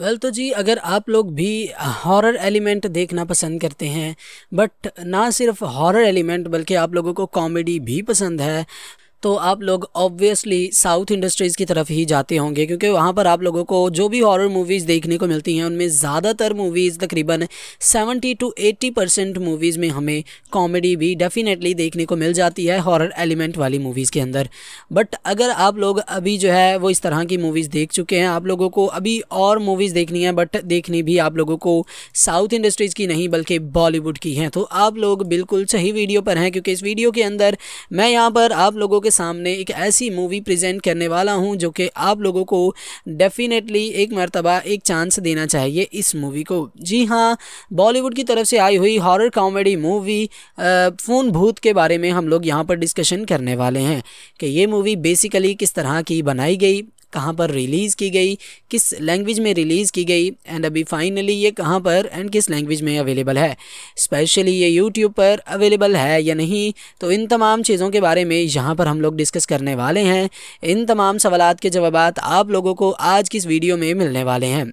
well well, तो जी अगर आप लोग भी हॉरर एलिमेंट देखना पसंद करते हैं बट ना सिर्फ हॉरर एलिमेंट बल्कि आप लोगों को कॉमेडी भी पसंद है तो आप लोग ऑब्वियसली साउथ इंडस्ट्रीज़ की तरफ ही जाते होंगे क्योंकि वहाँ पर आप लोगों को जो भी हॉरर मूवीज़ देखने को मिलती हैं उनमें ज़्यादातर मूवीज़ तकरीबन 70 टू 80 परसेंट मूवीज़ में हमें कॉमेडी भी डेफ़िनेटली देखने को मिल जाती है हॉरर एलिमेंट वाली मूवीज़ के अंदर बट अगर आप लोग अभी जो है वो इस तरह की मूवीज़ देख चुके हैं आप लोगों को अभी और मूवीज़ देखनी है बट देखनी भी आप लोगों को साउथ इंडस्ट्रीज़ की नहीं बल्कि बॉलीवुड की हैं तो आप लोग बिल्कुल सही वीडियो पर हैं क्योंकि इस वीडियो के अंदर मैं यहाँ पर आप लोगों के सामने एक ऐसी मूवी प्रेजेंट करने वाला हूँ जो कि आप लोगों को डेफिनेटली एक मरतबा एक चांस देना चाहिए इस मूवी को जी हाँ बॉलीवुड की तरफ से आई हुई हॉरर कॉमेडी मूवी फ़ोन भूत के बारे में हम लोग यहाँ पर डिस्कशन करने वाले हैं कि ये मूवी बेसिकली किस तरह की बनाई गई कहाँ पर रिलीज़ की गई किस लैंग्वेज में रिलीज़ की गई एंड अभी फाइनली ये कहाँ पर एंड किस लैंग्वेज में अवेलेबल है स्पेशली ये यूट्यूब पर अवेलेबल है या नहीं तो इन तमाम चीज़ों के बारे में यहाँ पर हम लोग डिस्कस करने वाले हैं इन तमाम सवाल के जवाब आप लोगों को आज की इस वीडियो में मिलने वाले हैं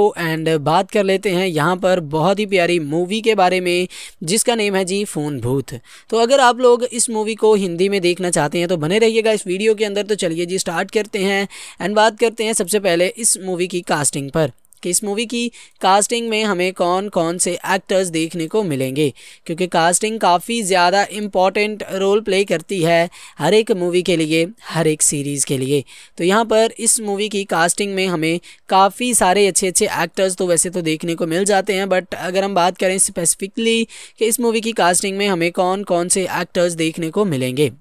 को एंड बात कर लेते हैं यहाँ पर बहुत ही प्यारी मूवी के बारे में जिसका नेम है जी फ़ोन भूत तो अगर आप लोग इस मूवी को हिंदी में देखना चाहते हैं तो बने रहिएगा इस वीडियो के अंदर तो चलिए जी स्टार्ट करते हैं एंड बात करते हैं सबसे पहले इस मूवी की कास्टिंग पर कि इस मूवी की कास्टिंग में हमें कौन कौन से एक्टर्स देखने को मिलेंगे क्योंकि कास्टिंग काफ़ी ज़्यादा इम्पॉर्टेंट रोल प्ले करती है हर एक मूवी के लिए हर एक सीरीज़ के लिए तो यहाँ पर इस मूवी की कास्टिंग में हमें काफ़ी सारे अच्छे अच्छे एक्टर्स तो वैसे तो देखने को मिल जाते हैं बट अगर हम बात करें स्पेसिफिकली कि इस मूवी की कास्टिंग में हमें कौन कौन से एक्टर्स देखने को मिलेंगे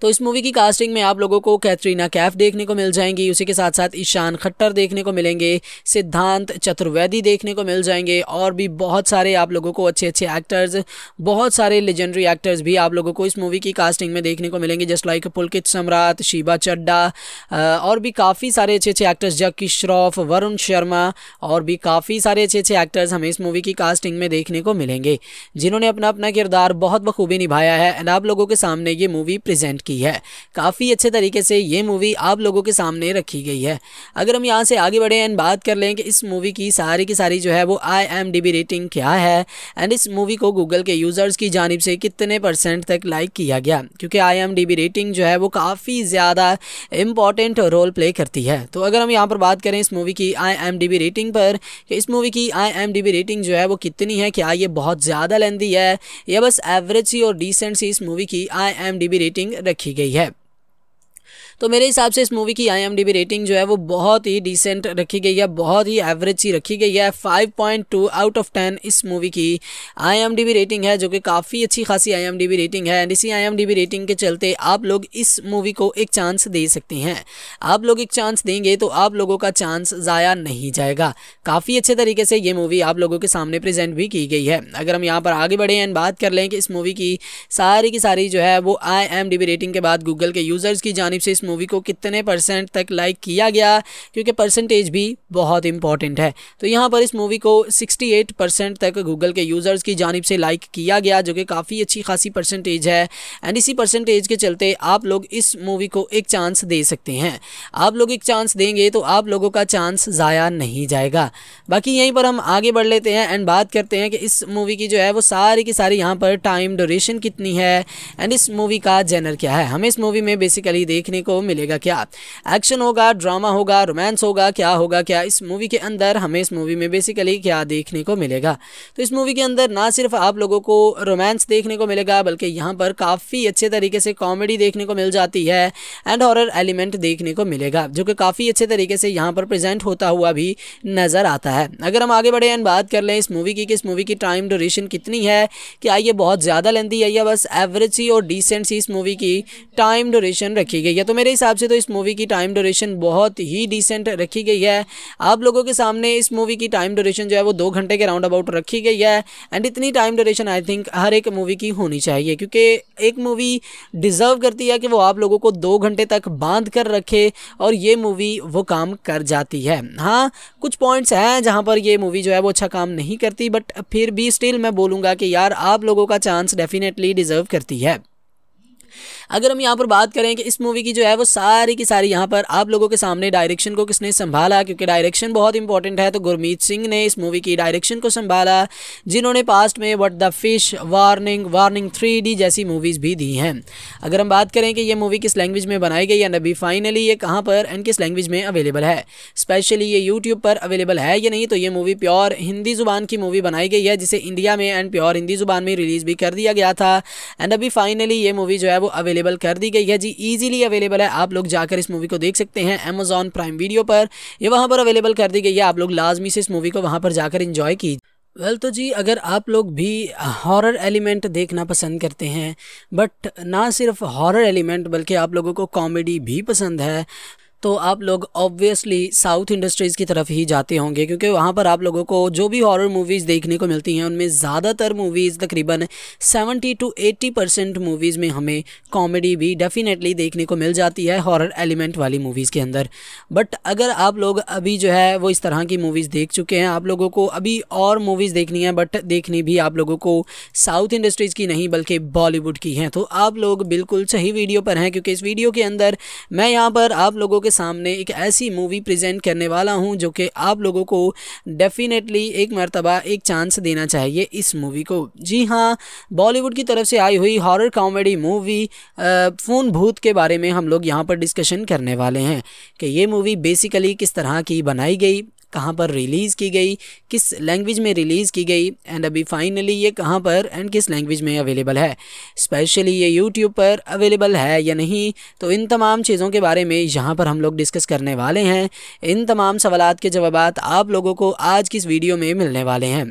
तो इस मूवी की कास्टिंग में आप लोगों को कैथरीना कैफ देखने को मिल जाएंगी उसी के साथ साथ ईशान खट्टर देखने को मिलेंगे सिद्धांत चतुर्वेदी देखने को मिल जाएंगे और भी बहुत सारे आप लोगों को अच्छे अच्छे एक्टर्स बहुत सारे लेजेंडरी एक्टर्स भी आप लोगों को इस मूवी की कास्टिंग में देखने को मिलेंगे जस्ट लाइक पुलकित सम्राट शिबा चड्डा और भी काफ़ी सारे अच्छे अच्छे एक्टर्स जक्की श्रॉफ वरुण शर्मा और भी काफ़ी सारे अच्छे अच्छे एक्टर्स हमें इस मूवी की कास्टिंग में देखने को मिलेंगे जिन्होंने अपना अपना किरदार बहुत बखूबी निभाया है एंड आप लोगों के सामने ये मूवी प्रेजेंट की है काफ़ी अच्छे तरीके से ये मूवी आप लोगों के सामने रखी गई है अगर हम यहाँ से आगे बढ़े एंड बात कर लें कि इस मूवी की सारी की सारी जो है वो आई रेटिंग क्या है एंड इस मूवी को गूगल के यूज़र्स की जानब से कितने परसेंट तक लाइक किया गया क्योंकि आई रेटिंग जो है वो काफ़ी ज़्यादा इम्पॉर्टेंट रोल प्ले करती है तो अगर हम यहाँ पर बात करें इस मूवी की आई रेटिंग पर कि इस मूवी की आई रेटिंग जो है वो कितनी है क्या ये बहुत ज़्यादा लेंदी है या बस एवरेज सी और डिसेंट सी इस मूवी की आई रेटिंग रखी रखी गई है तो मेरे हिसाब से इस मूवी की आई रेटिंग जो है वो बहुत ही डिसेंट रखी गई है बहुत ही एवरेज सी रखी गई है five point two out of ten इस मूवी की आई रेटिंग है जो कि काफ़ी अच्छी खासी आई रेटिंग है एंड इसी आई रेटिंग के चलते आप लोग इस मूवी को एक चांस दे सकते हैं आप लोग एक चांस देंगे तो आप लोगों का चांस ज़ाया नहीं जाएगा काफ़ी अच्छे तरीके से ये मूवी आप लोगों के सामने प्रेजेंट भी की गई है अगर हम यहाँ पर आगे बढ़े एंड बात कर लें कि इस मूवी की सारी की सारी जो है वो आई रेटिंग के बाद गूगल के यूज़र्स की जानब से इस मूवी को कितने परसेंट तक लाइक किया गया क्योंकि परसेंटेज भी बहुत इंपॉर्टेंट है तो यहाँ पर इस मूवी को 68 परसेंट तक गूगल के यूज़र्स की जानब से लाइक किया गया जो कि काफ़ी अच्छी खासी परसेंटेज है एंड इसी परसेंटेज के चलते आप लोग इस मूवी को एक चांस दे सकते हैं आप लोग एक चांस देंगे तो आप लोगों का चांस ज़ाया नहीं जाएगा बाकी यहीं पर हम आगे बढ़ लेते हैं एंड बात करते हैं कि इस मूवी की जो है वो सारी की सारी यहाँ पर टाइम ड्यूरेशन कितनी है एंड इस मूवी का जेनर क्या है हमें इस मूवी में बेसिकली देखने को मिलेगा क्या एक्शन होगा ड्रामा होगा रोमांस होगा क्या होगा क्या इस मूवी के अंदर हमें इस मूवी में बेसिकली क्या देखने को मिलेगा तो इस मूवी के अंदर ना सिर्फ आप लोगों को रोमांस देखने को मिलेगा बल्कि यहाँ पर काफ़ी अच्छे तरीके से कॉमेडी देखने को मिल जाती है एंड हॉरर एलिमेंट देखने को मिलेगा जो कि काफ़ी अच्छे तरीके से यहाँ पर प्रेजेंट होता हुआ भी नज़र आता है अगर हम आगे बढ़े एंड बात कर लें इस मूवी की कि इस मूवी की टाइम ड्यूरेशन कितनी है क्या ये बहुत ज़्यादा लेंदी है या बस एवरेज सी और डिसेंट सी इस मूवी की टाइम ड्यूरेशन रखी गई है तो मेरे मेरे हिसाब से तो इस मूवी की टाइम ड्यूरेशन बहुत ही डिसेंट रखी गई है आप लोगों के सामने इस मूवी की टाइम ड्यूरेशन जो है वो दो घंटे के राउंड अबाउट रखी गई है एंड इतनी टाइम ड्यूरेशन आई थिंक हर एक मूवी की होनी चाहिए क्योंकि एक मूवी डिज़र्व करती है कि वो आप लोगों को दो घंटे तक बांध कर रखे और ये मूवी वो काम कर जाती है हाँ कुछ पॉइंट्स हैं जहाँ पर ये मूवी जो है वो अच्छा काम नहीं करती बट फिर भी स्टिल मैं बोलूँगा कि यार आप लोगों का चांस डेफिनेटली डिज़र्व करती है अगर हम यहाँ पर बात करें कि इस मूवी की जो है वो सारी की सारी यहाँ पर आप लोगों के सामने डायरेक्शन को किसने संभाला क्योंकि डायरेक्शन बहुत इंपॉर्टेंट है तो गुरमीत सिंह ने इस मूवी की डायरेक्शन को संभाला जिन्होंने पास्ट में what the fish warning warning three जैसी मूवीज़ भी दी हैं अगर हम बात करें कि ये मूवी किस लैंग्वेज में बनाई गई या नबी फाइनली ये कहाँ पर एंड किस लैंग्वेज में अवेलेबल है स्पेशली ये यूट्यूब पर अवेलेबल है या नहीं तो ये मूवी प्योर हिंदी ज़ुबान की मूवी बनाई गई है जिसे इंडिया में एंड प्योर हिंदी ज़ुबान में रिलीज़ भी कर दिया गया था एंड अभी फाइनली ये मूवी जो है वो वो अवेलेबल कर दी गई है जी ईजिली अवेलेबल है आप लोग जाकर इस मूवी को देख सकते हैं अमेजोन प्राइम वीडियो पर यह वहाँ पर अवेलेबल कर दी गई है आप लोग लाजमी से इस मूवी को वहाँ पर जाकर इंजॉय की वेल well, तो जी अगर आप लोग भी हॉरर एलिमेंट देखना पसंद करते हैं बट ना सिर्फ हॉरर एलिमेंट बल्कि आप लोगों को कॉमेडी भी पसंद है तो आप लोग ऑब्वियसली साउथ इंडस्ट्रीज़ की तरफ ही जाते होंगे क्योंकि वहाँ पर आप लोगों को जो भी हॉरर मूवीज़ देखने को मिलती हैं उनमें ज़्यादातर मूवीज़ तकरीबन 70 टू 80 परसेंट मूवीज़ में हमें कॉमेडी भी डेफ़िनेटली देखने को मिल जाती है हॉरर एलिमेंट वाली मूवीज़ के अंदर बट अगर आप लोग अभी जो है वो इस तरह की मूवीज़ देख चुके हैं आप लोगों को अभी और मूवीज़ देखनी है बट देखनी भी आप लोगों को साउथ इंडस्ट्रीज़ की नहीं बल्कि बॉलीवुड की हैं तो आप लोग बिल्कुल सही वीडियो पर हैं क्योंकि इस वीडियो के अंदर मैं यहाँ पर आप लोगों के सामने एक ऐसी मूवी प्रेजेंट करने वाला हूँ जो कि आप लोगों को डेफिनेटली एक मरतबा एक चांस देना चाहिए इस मूवी को जी हाँ बॉलीवुड की तरफ से आई हुई हॉरर कॉमेडी मूवी फ़ोन भूत के बारे में हम लोग यहाँ पर डिस्कशन करने वाले हैं कि ये मूवी बेसिकली किस तरह की बनाई गई कहाँ पर रिलीज़ की गई किस लैंग्वेज में रिलीज़ की गई एंड अभी फाइनली ये कहाँ पर एंड किस लैंग्वेज में अवेलेबल है स्पेशली ये यूट्यूब पर अवेलेबल है या नहीं तो इन तमाम चीज़ों के बारे में यहाँ पर हम लोग डिस्कस करने वाले हैं इन तमाम सवाल के जवाब आप लोगों को आज की इस वीडियो में मिलने वाले हैं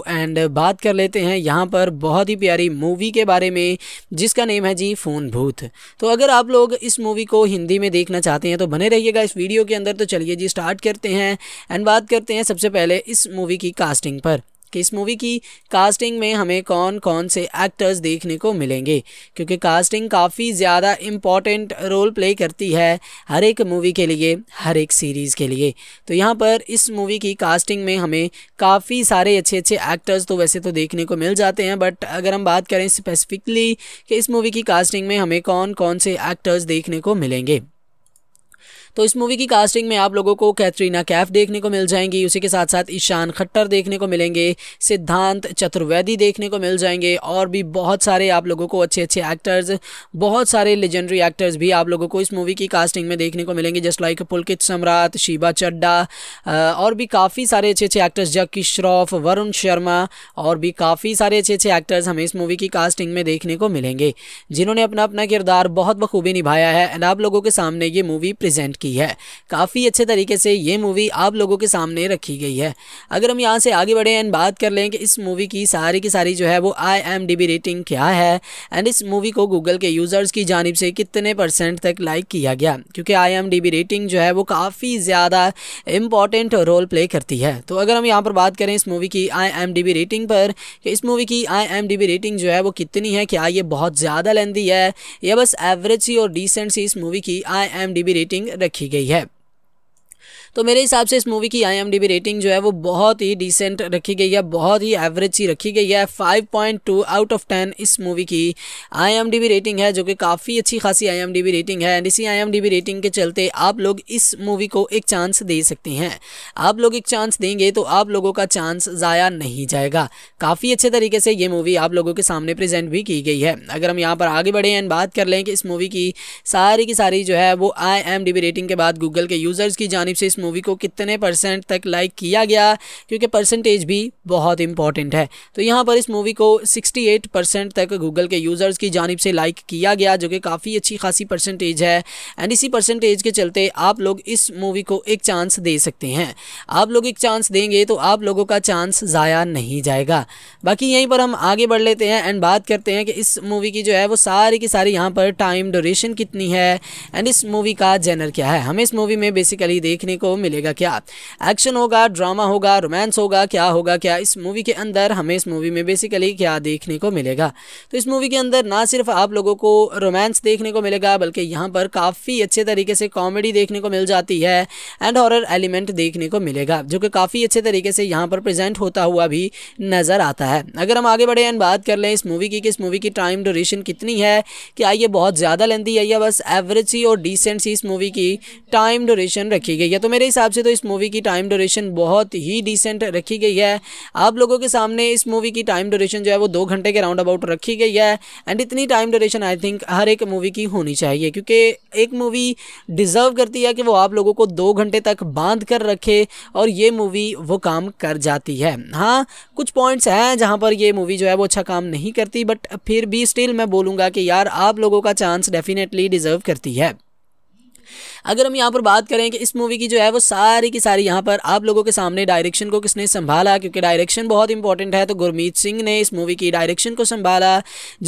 एंड बात कर लेते हैं यहाँ पर बहुत ही प्यारी मूवी के बारे में जिसका नेम है जी फ़ोन भूत तो अगर आप लोग इस मूवी को हिंदी में देखना चाहते हैं तो बने रहिएगा इस वीडियो के अंदर तो चलिए जी स्टार्ट करते हैं एंड बात करते हैं सबसे पहले इस मूवी की कास्टिंग पर कि इस मूवी की कास्टिंग में हमें कौन कौन से एक्टर्स देखने को मिलेंगे क्योंकि कास्टिंग काफ़ी ज़्यादा इम्पॉर्टेंट रोल प्ले करती है हर एक मूवी के लिए हर एक सीरीज़ के लिए तो यहाँ पर इस मूवी की कास्टिंग में हमें काफ़ी सारे अच्छे अच्छे एक्टर्स तो वैसे तो देखने को मिल जाते हैं बट अगर हम बात करें स्पेसिफिकली कि इस मूवी की कास्टिंग में हमें कौन कौन से एक्टर्स देखने को मिलेंगे तो इस मूवी की कास्टिंग में आप लोगों को कैटरीना कैफ देखने को मिल जाएंगी उसी के साथ साथ ईशान खट्टर देखने को मिलेंगे सिद्धांत चतुर्वेदी देखने को मिल जाएंगे और भी बहुत सारे आप लोगों को अच्छे अच्छे एक्टर्स बहुत सारे लेजेंडरी एक्टर्स भी आप लोगों को इस मूवी की कास्टिंग में देखने को मिलेंगे जस्ट लाइक पुलकित सम्राट शिबा चड्डा और भी काफ़ी सारे अच्छे अच्छे एक्टर्स जक्की श्रॉफ वरुण शर्मा और भी काफ़ी सारे अच्छे अच्छे एक्टर्स हमें इस मूवी की कास्टिंग में देखने को मिलेंगे जिन्होंने अपना अपना किरदार बहुत बखूबी निभाया है एंड आप लोगों के सामने ये मूवी प्रेजेंट की है काफ़ी अच्छे तरीके से ये मूवी आप लोगों के सामने रखी गई है अगर हम यहाँ से आगे बढ़े एंड बात कर लें कि इस मूवी की सारी की सारी जो है वो आई रेटिंग क्या है एंड इस मूवी को गूगल के यूज़र्स की जानब से कितने परसेंट तक लाइक किया गया क्योंकि आई रेटिंग जो है वो काफ़ी ज़्यादा इम्पॉर्टेंट रोल प्ले करती है तो अगर हम यहाँ पर बात करें इस मूवी की आई रेटिंग पर कि इस मूवी की आई रेटिंग जो है वो कितनी है क्या ये बहुत ज़्यादा लेंदी है या बस एवरेज सी और डिसेंट सी इस मूवी की आई रेटिंग रखी रखी गई है तो मेरे हिसाब से इस मूवी की आई रेटिंग जो है वो बहुत ही डिसेंट रखी गई है बहुत ही एवरेज सी रखी गई है five point two out of ten इस मूवी की आई रेटिंग है जो कि काफ़ी अच्छी खासी आई रेटिंग है एंड इसी आई रेटिंग के चलते आप लोग इस मूवी को एक चांस दे सकते हैं आप लोग एक चांस देंगे तो आप लोगों का चांस ज़ाया नहीं जाएगा काफ़ी अच्छे तरीके से ये मूवी आप लोगों के सामने प्रजेंट भी की गई है अगर हम यहाँ पर आगे बढ़े एंड बात कर लें कि इस मूवी की सारी की सारी जो है वो आई रेटिंग के बाद गूगल के यूज़र्स की जानब से इस मूवी को कितने परसेंट तक लाइक किया गया क्योंकि परसेंटेज भी बहुत इंपॉर्टेंट है तो यहाँ पर इस मूवी को 68 परसेंट तक गूगल के यूज़र्स की जानब से लाइक किया गया जो कि काफ़ी अच्छी खासी परसेंटेज है एंड इसी परसेंटेज के चलते आप लोग इस मूवी को एक चांस दे सकते हैं आप लोग एक चांस देंगे तो आप लोगों का चांस ज़ाया नहीं जाएगा बाकी यहीं पर हम आगे बढ़ लेते हैं एंड बात करते हैं कि इस मूवी की जो है वो सारी की सारी यहाँ पर टाइम ड्यूरेशन कितनी है एंड इस मूवी का जेनर क्या है हमें इस मूवी में बेसिकली देखने को मिलेगा क्या एक्शन होगा ड्रामा होगा रोमांस होगा क्या होगा क्या इस मूवी के अंदर हमें इस मूवी में बेसिकली क्या देखने को मिलेगा तो इस मूवी के अंदर ना सिर्फ आप लोगों को रोमांस देखने को मिलेगा बल्कि यहाँ पर काफ़ी अच्छे तरीके से कॉमेडी देखने को मिल जाती है एंड हॉरर एलिमेंट देखने को मिलेगा जो कि काफ़ी अच्छे तरीके से यहाँ पर प्रेजेंट होता हुआ भी नज़र आता है अगर हम आगे बढ़े एंड बात कर लें इस मूवी की कि इस मूवी की टाइम ड्यूरेशन कितनी है क्या ये बहुत ज़्यादा लेंदी है या बस एवरेज सी और डिसेंट सी इस मूवी की टाइम ड्यूरेशन रखी गई है तो मेरे मेरे हिसाब से तो इस मूवी की टाइम ड्यूरेशन बहुत ही डिसेंट रखी गई है आप लोगों के सामने इस मूवी की टाइम ड्यूरेशन जो है वो दो घंटे के राउंड अबाउट रखी गई है एंड इतनी टाइम ड्यूरेशन आई थिंक हर एक मूवी की होनी चाहिए क्योंकि एक मूवी डिज़र्व करती है कि वो आप लोगों को दो घंटे तक बांध कर रखे और ये मूवी वो काम कर जाती है हाँ कुछ पॉइंट्स हैं जहाँ पर ये मूवी जो है वो अच्छा काम नहीं करती बट फिर भी स्टिल मैं बोलूँगा कि यार आप लोगों का चांस डेफिनेटली डिज़र्व करती है अगर हम यहाँ पर बात करें कि इस मूवी की जो है वो सारी की सारी यहाँ पर आप लोगों के सामने डायरेक्शन को किसने संभाला क्योंकि डायरेक्शन बहुत इंपॉर्टेंट है तो गुरमीत सिंह ने इस मूवी की डायरेक्शन को संभाला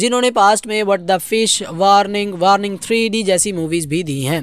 जिन्होंने पास्ट में what the fish warning warning three जैसी मूवीज़ भी दी हैं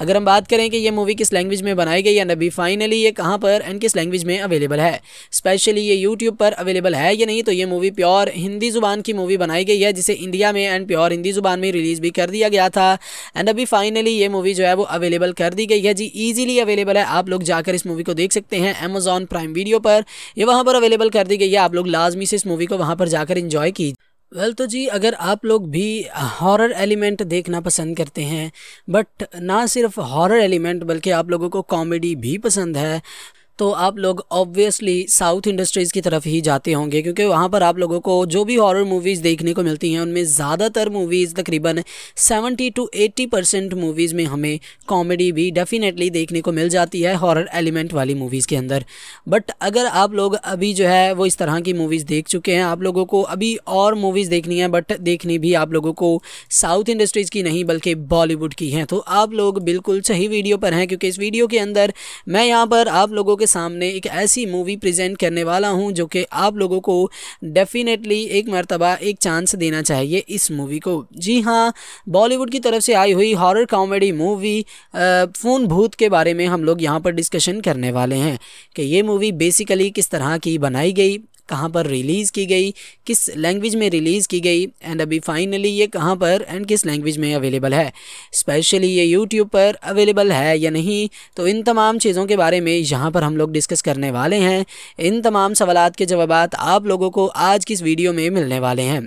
अगर हम बात करें कि ये मूवी किस लैंग्वेज में बनाई गई या नबी फाइनली ये कहाँ पर एंड किस लैंग्वेज में अवेलेबल है स्पेशली ये यूट्यूब पर अवेलेबल है या नहीं तो ये मूवी प्योर हिंदी ज़ुबान की मूवी बनाई गई है जिसे इंडिया में एंड प्योर हिंदी ज़ुबान में रिलीज़ भी कर दिया गया था एंड अभी फाइनली ये मूवी जो है वो अवेलेबल अवेलेबल कर दी गई है जी ईजिली अवेलेबल है आप लोग जाकर इस मूवी को देख सकते हैं अमेजॉन प्राइम वीडियो पर ये वहाँ पर अवेलेबल कर दी गई है आप लोग लाजमी से इस मूवी को वहाँ पर जाकर इंजॉय कीजिए वेल well, तो जी अगर आप लोग भी हॉरर एलिमेंट देखना पसंद करते हैं बट ना सिर्फ हॉरर एलिमेंट बल्कि आप लोगों को कॉमेडी भी पसंद है तो आप लोग ऑब्वियसली साउथ इंडस्ट्रीज़ की तरफ ही जाते होंगे क्योंकि वहाँ पर आप लोगों को जो भी हॉरर मूवीज़ देखने को मिलती हैं उनमें ज़्यादातर मूवीज़ तकरीबन 70 टू 80 परसेंट मूवीज़ में हमें कॉमेडी भी डेफ़िनेटली देखने को मिल जाती है हॉरर एलिमेंट वाली मूवीज़ के अंदर बट अगर आप लोग अभी जो है वो इस तरह की मूवीज़ देख चुके हैं आप लोगों को अभी और मूवीज़ देखनी है बट देखनी भी आप लोगों को साउथ इंडस्ट्रीज़ की नहीं बल्कि बॉलीवुड की हैं तो आप लोग बिल्कुल सही वीडियो पर हैं क्योंकि इस वीडियो के अंदर मैं यहाँ पर आप लोगों के सामने एक ऐसी मूवी प्रेजेंट करने वाला हूँ जो कि आप लोगों को डेफिनेटली एक मरतबा एक चांस देना चाहिए इस मूवी को जी हाँ बॉलीवुड की तरफ से आई हुई हॉरर कॉमेडी मूवी फ़ोन भूत के बारे में हम लोग यहाँ पर डिस्कशन करने वाले हैं कि ये मूवी बेसिकली किस तरह की बनाई गई कहाँ पर रिलीज़ की गई किस लैंग्वेज में रिलीज़ की गई एंड अभी फाइनली ये कहाँ पर एंड किस लैंग्वेज में अवेलेबल है स्पेशली ये यूट्यूब पर अवेलेबल है या नहीं तो इन तमाम चीज़ों के बारे में यहाँ पर हम लोग डिस्कस करने वाले हैं इन तमाम सवाल के जवाब आप लोगों को आज की इस वीडियो में मिलने वाले हैं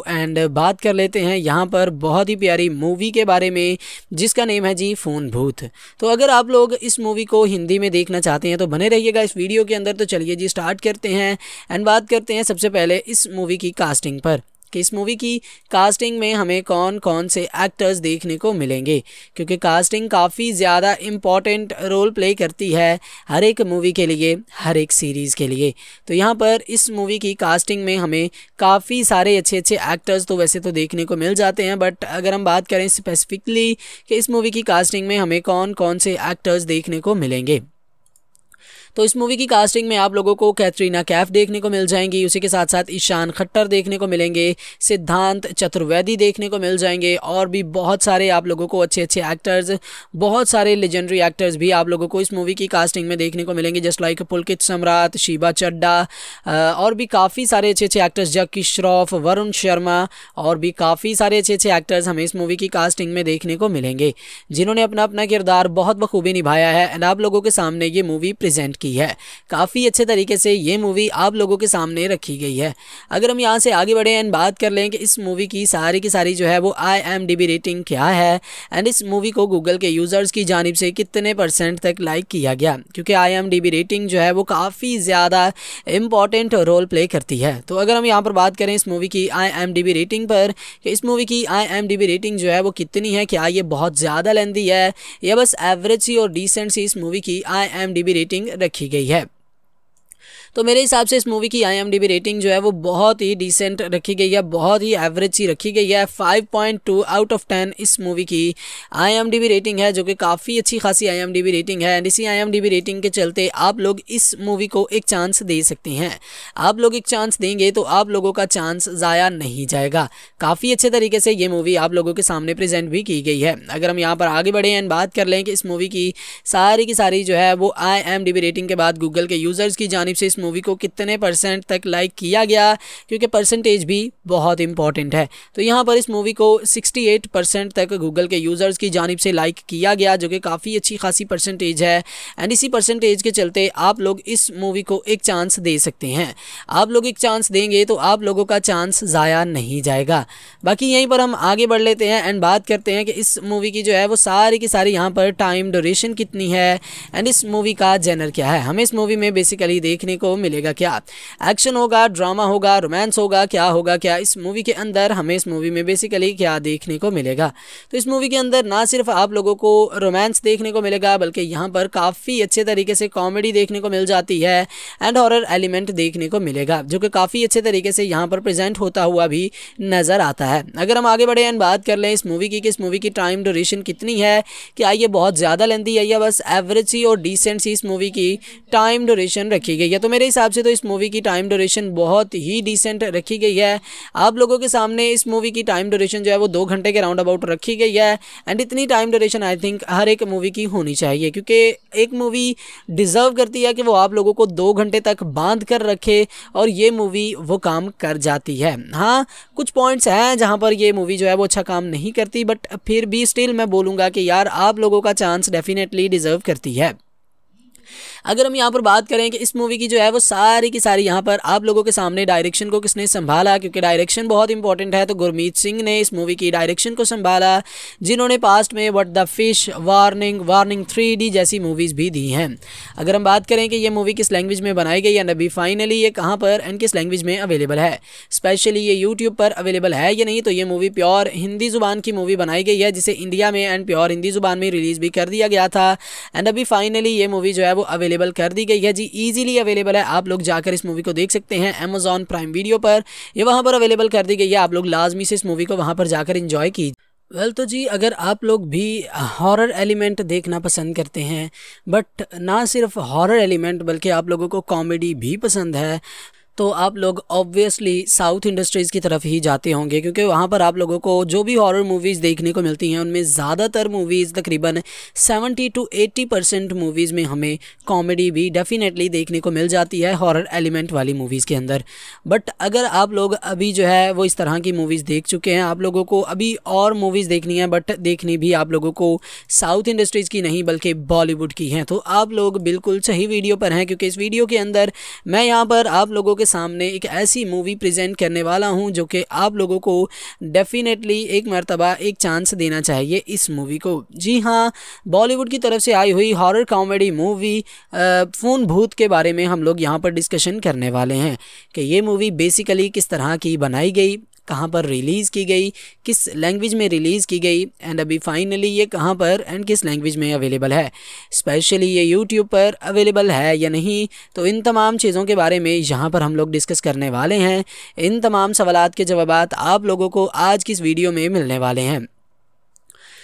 एंड बात कर लेते हैं यहाँ पर बहुत ही प्यारी मूवी के बारे में जिसका नेम है जी फ़ोन भूत तो अगर आप लोग इस मूवी को हिंदी में देखना चाहते हैं तो बने रहिएगा इस वीडियो के अंदर तो चलिए जी स्टार्ट करते हैं एंड बात करते हैं सबसे पहले इस मूवी की कास्टिंग पर कि इस मूवी की कास्टिंग में हमें कौन कौन से एक्टर्स देखने को मिलेंगे क्योंकि कास्टिंग काफ़ी ज़्यादा इम्पॉर्टेंट रोल प्ले करती है हर एक मूवी के लिए हर एक सीरीज़ के लिए तो यहाँ पर इस मूवी की कास्टिंग में हमें काफ़ी सारे अच्छे अच्छे एक्टर्स तो वैसे तो देखने को मिल जाते हैं बट अगर हम बात करें स्पेसिफिकली कि इस मूवी की कास्टिंग में हमें कौन कौन से एक्टर्स देखने को मिलेंगे तो इस मूवी की कास्टिंग में आप लोगों को कैटरीना कैफ देखने को मिल जाएंगी उसी के साथ साथ ईशान खट्टर देखने को मिलेंगे सिद्धांत चतुर्वेदी देखने को मिल जाएंगे और भी बहुत सारे आप लोगों को अच्छे अच्छे एक्टर्स बहुत सारे लेजेंडरी एक्टर्स भी आप लोगों को इस मूवी की कास्टिंग में देखने को मिलेंगे जस्ट लाइक पुलकित सम्राट शिबा चड्डा और भी काफ़ी सारे अच्छे अच्छे एक्टर्स जक्की श्रॉफ वरुण शर्मा और भी काफ़ी सारे अच्छे अच्छे एक्टर्स हमें इस मूवी की कास्टिंग में देखने को मिलेंगे जिन्होंने अपना अपना किरदार बहुत बखूबी निभाया है एंड आप लोगों के सामने ये मूवी प्रेजेंट की है काफ़ी अच्छे तरीके से ये मूवी आप लोगों के सामने रखी गई है अगर हम यहाँ से आगे बढ़े एंड बात कर लें कि इस मूवी की सारी की सारी जो है वो आई रेटिंग क्या है एंड इस मूवी को गूगल के यूज़र्स की जानब से कितने परसेंट तक लाइक किया गया क्योंकि आई रेटिंग जो है वो काफ़ी ज़्यादा इम्पॉर्टेंट रोल प्ले करती है तो अगर हम यहाँ पर बात करें इस मूवी की आई रेटिंग पर कि इस मूवी की आई रेटिंग जो है वो कितनी है क्या ये बहुत ज़्यादा लेंदी है या बस एवरेज सी और डिसेंट सी इस मूवी की आई रेटिंग रखी रखी गई है तो मेरे हिसाब से इस मूवी की आई रेटिंग जो है वो बहुत ही डिसेंट रखी गई है बहुत ही एवरेज सी रखी गई है five point two out of ten इस मूवी की आई रेटिंग है जो कि काफ़ी अच्छी खासी आई रेटिंग है एंड इसी आई रेटिंग के चलते आप लोग इस मूवी को एक चांस दे सकते हैं आप लोग एक चांस देंगे तो आप लोगों का चांस ज़ाया नहीं जाएगा काफ़ी अच्छे तरीके से ये मूवी आप लोगों के सामने प्रेजेंट भी की गई है अगर हम यहाँ पर आगे बढ़े एंड बात कर लें कि इस मूवी की सारी की सारी जो है वो आई रेटिंग के बाद गूगल के यूज़र्स की जानब से इस मूवी को कितने परसेंट तक लाइक किया गया क्योंकि परसेंटेज भी बहुत इंपॉर्टेंट है तो यहाँ पर इस मूवी को 68 परसेंट तक गूगल के यूज़र्स की जानब से लाइक किया गया जो कि काफ़ी अच्छी खासी परसेंटेज है एंड इसी परसेंटेज के चलते आप लोग इस मूवी को एक चांस दे सकते हैं आप लोग एक चांस देंगे तो आप लोगों का चांस ज़ाया नहीं जाएगा बाकी यहीं पर हम आगे बढ़ लेते हैं एंड बात करते हैं कि इस मूवी की जो है वो सारी की सारी यहाँ पर टाइम ड्यूरेशन कितनी है एंड इस मूवी का जेनर क्या है हमें इस मूवी में बेसिकली देखने को मिलेगा क्या एक्शन होगा ड्रामा होगा रोमांस होगा क्या होगा क्या इस मूवी के अंदर हमें इस मूवी में बेसिकली क्या देखने को मिलेगा तो इस मूवी के अंदर ना सिर्फ आप लोगों को रोमांस देखने को मिलेगा बल्कि यहाँ पर काफ़ी अच्छे तरीके से कॉमेडी देखने को मिल जाती है एंड हॉरर एलिमेंट देखने को मिलेगा जो कि काफ़ी अच्छे तरीके से यहाँ पर प्रेजेंट होता हुआ भी नज़र आता है अगर हम आगे बढ़े एंड बात कर लें इस मूवी की कि इस मूवी की टाइम ड्यूरेशन कितनी है क्या ये बहुत ज़्यादा लेंदी है या बस एवरेज सी और डिसेंट सी इस मूवी की टाइम ड्यूरेशन रखी गई है तो मेरे मेरे हिसाब से तो इस मूवी की टाइम ड्यूरेशन बहुत ही डिसेंट रखी गई है आप लोगों के सामने इस मूवी की टाइम ड्यूरेशन जो है वो दो घंटे के राउंड अबाउट रखी गई है एंड इतनी टाइम ड्यूरेशन आई थिंक हर एक मूवी की होनी चाहिए क्योंकि एक मूवी डिज़र्व करती है कि वो आप लोगों को दो घंटे तक बांध कर रखे और ये मूवी वो काम कर जाती है हाँ कुछ पॉइंट्स हैं जहाँ पर ये मूवी जो है वो अच्छा काम नहीं करती बट फिर भी स्टिल मैं बोलूँगा कि यार आप लोगों का चांस डेफिनेटली डिज़र्व करती है अगर हम यहाँ पर बात करें कि इस मूवी की जो है वो सारी की सारी यहाँ पर आप लोगों के सामने डायरेक्शन को किसने संभाला क्योंकि डायरेक्शन बहुत इंपॉर्टेंट है तो गुरमीत सिंह ने इस मूवी की डायरेक्शन को संभाला जिन्होंने पास्ट में what the fish warning warning three जैसी मूवीज़ भी दी हैं अगर हम बात करें कि ये मूवी किस लैंग्वेज में बनाई गई या नबी फाइनली ये कहाँ पर एंड किस लैंग्वेज में अवेलेबल है स्पेशली ये यूट्यूब पर अवेलेबल है या नहीं तो ये मूवी प्योर हिंदी ज़ुबान की मूवी बनाई गई है जिसे इंडिया में एंड प्योर हिंदी ज़ुबान में रिलीज़ भी कर दिया गया था एंड अभी फाइनली ये मूवी जो है वो अवेलेबल अवेलेबल कर दी गई है जी ईजिली अवेलेबल है आप लोग जाकर इस मूवी को देख सकते हैं अमेजॉन प्राइम वीडियो पर ये वहाँ पर अवेलेबल कर दी गई है आप लोग लाजमी से इस मूवी को वहाँ पर जाकर इंजॉय की वेल well, तो जी अगर आप लोग भी हॉरर एलिमेंट देखना पसंद करते हैं बट ना सिर्फ हॉरर एलिमेंट बल्कि आप लोगों को कॉमेडी भी पसंद है तो आप लोग ऑब्वियसली साउथ इंडस्ट्रीज़ की तरफ ही जाते होंगे क्योंकि वहाँ पर आप लोगों को जो भी हॉरर मूवीज़ देखने को मिलती हैं उनमें ज़्यादातर मूवीज़ तकरीबन 70 टू 80 परसेंट मूवीज़ में हमें कॉमेडी भी डेफ़िनेटली देखने को मिल जाती है हॉरर एलिमेंट वाली मूवीज़ के अंदर बट अगर आप लोग अभी जो है वो इस तरह की मूवीज़ देख चुके हैं आप लोगों को अभी और मूवीज़ देखनी है बट देखनी भी आप लोगों को साउथ इंडस्ट्रीज़ की नहीं बल्कि बॉलीवुड की हैं तो आप लोग बिल्कुल सही वीडियो पर हैं क्योंकि इस वीडियो के अंदर मैं यहाँ पर आप लोगों के सामने एक ऐसी मूवी प्रेजेंट करने वाला हूँ जो कि आप लोगों को डेफिनेटली एक मरतबा एक चांस देना चाहिए इस मूवी को जी हाँ बॉलीवुड की तरफ से आई हुई हॉरर कॉमेडी मूवी फ़ोन भूत के बारे में हम लोग यहाँ पर डिस्कशन करने वाले हैं कि ये मूवी बेसिकली किस तरह की बनाई गई कहाँ पर रिलीज़ की गई किस लैंग्वेज में रिलीज़ की गई एंड अभी फाइनली ये कहाँ पर एंड किस लैंग्वेज में अवेलेबल है स्पेशली ये यूट्यूब पर अवेलेबल है या नहीं तो इन तमाम चीज़ों के बारे में यहाँ पर हम लोग डिस्कस करने वाले हैं इन तमाम सवाल के जवाब आप लोगों को आज की इस वीडियो में मिलने वाले हैं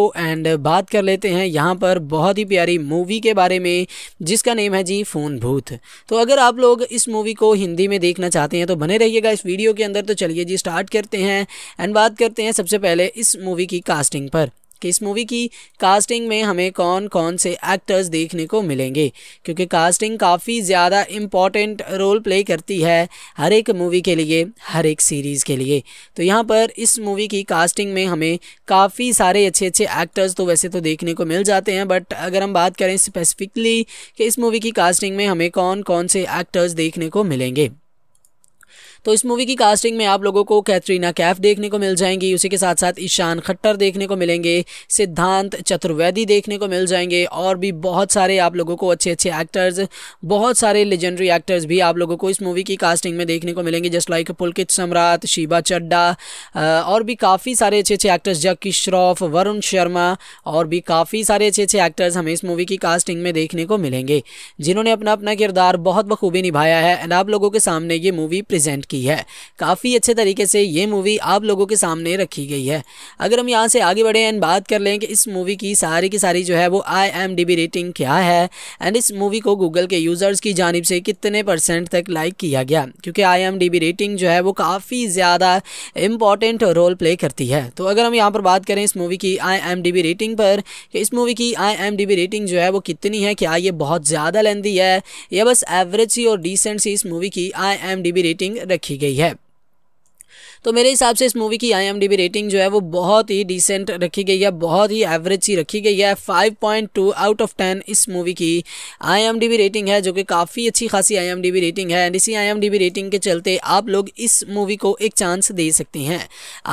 को एंड बात कर लेते हैं यहाँ पर बहुत ही प्यारी मूवी के बारे में जिसका नेम है जी फ़ोन भूत तो अगर आप लोग इस मूवी को हिंदी में देखना चाहते हैं तो बने रहिएगा इस वीडियो के अंदर तो चलिए जी स्टार्ट करते हैं एंड बात करते हैं सबसे पहले इस मूवी की कास्टिंग पर कि इस मूवी की कास्टिंग में हमें कौन कौन से एक्टर्स देखने को मिलेंगे क्योंकि कास्टिंग काफ़ी ज़्यादा इम्पॉर्टेंट रोल प्ले करती है हर एक मूवी के लिए हर एक सीरीज़ के लिए तो यहाँ पर इस मूवी की कास्टिंग में हमें काफ़ी सारे अच्छे अच्छे एक्टर्स तो वैसे तो देखने को मिल जाते हैं बट अगर हम बात करें स्पेसिफिकली कि इस मूवी की कास्टिंग में हमें कौन कौन से एक्टर्स देखने को मिलेंगे तो इस मूवी की कास्टिंग में आप लोगों को कैटरीना कैफ देखने को मिल जाएंगी उसी के साथ साथ ईशान खट्टर देखने को मिलेंगे सिद्धांत चतुर्वेदी देखने को मिल जाएंगे और भी बहुत सारे आप लोगों को अच्छे अच्छे एक्टर्स बहुत सारे लेजेंडरी एक्टर्स भी आप लोगों को इस मूवी की कास्टिंग में देखने को मिलेंगे जस्ट लाइक पुलकित सम्राट शिबा चड्डा और भी काफ़ी सारे अच्छे अच्छे एक्टर्स जक्की श्रॉफ वरुण शर्मा और भी काफ़ी सारे अच्छे अच्छे एक्टर्स हमें इस मूवी की कास्टिंग में देखने को मिलेंगे जिन्होंने अपना अपना किरदार बहुत बखूबी निभाया है एंड आप लोगों के सामने ये मूवी प्रेजेंट की है काफ़ी अच्छे तरीके से ये मूवी आप लोगों के सामने रखी गई है अगर हम यहाँ से आगे बढ़े एंड बात कर लें कि इस मूवी की सारी की सारी जो है वो आई रेटिंग क्या है एंड इस मूवी को गूगल के यूज़र्स की जानब से कितने परसेंट तक लाइक किया गया क्योंकि आई रेटिंग जो है वो काफ़ी ज़्यादा इम्पॉर्टेंट रोल प्ले करती है तो अगर हम यहाँ पर बात करें इस मूवी की आई रेटिंग पर कि इस मूवी की आई रेटिंग जो है वो कितनी है क्या ये बहुत ज़्यादा लेंदी है या बस एवरेज सी और डिसेंट सी इस मूवी की आई रेटिंग रखी रखी गई है तो मेरे हिसाब से इस मूवी की आई रेटिंग जो है वो बहुत ही डिसेंट रखी गई है बहुत ही एवरेज सी रखी गई है five point two out of ten इस मूवी की आई रेटिंग है जो कि काफ़ी अच्छी खासी आई रेटिंग है एंड इसी आई रेटिंग के चलते आप लोग इस मूवी को एक चांस दे सकते हैं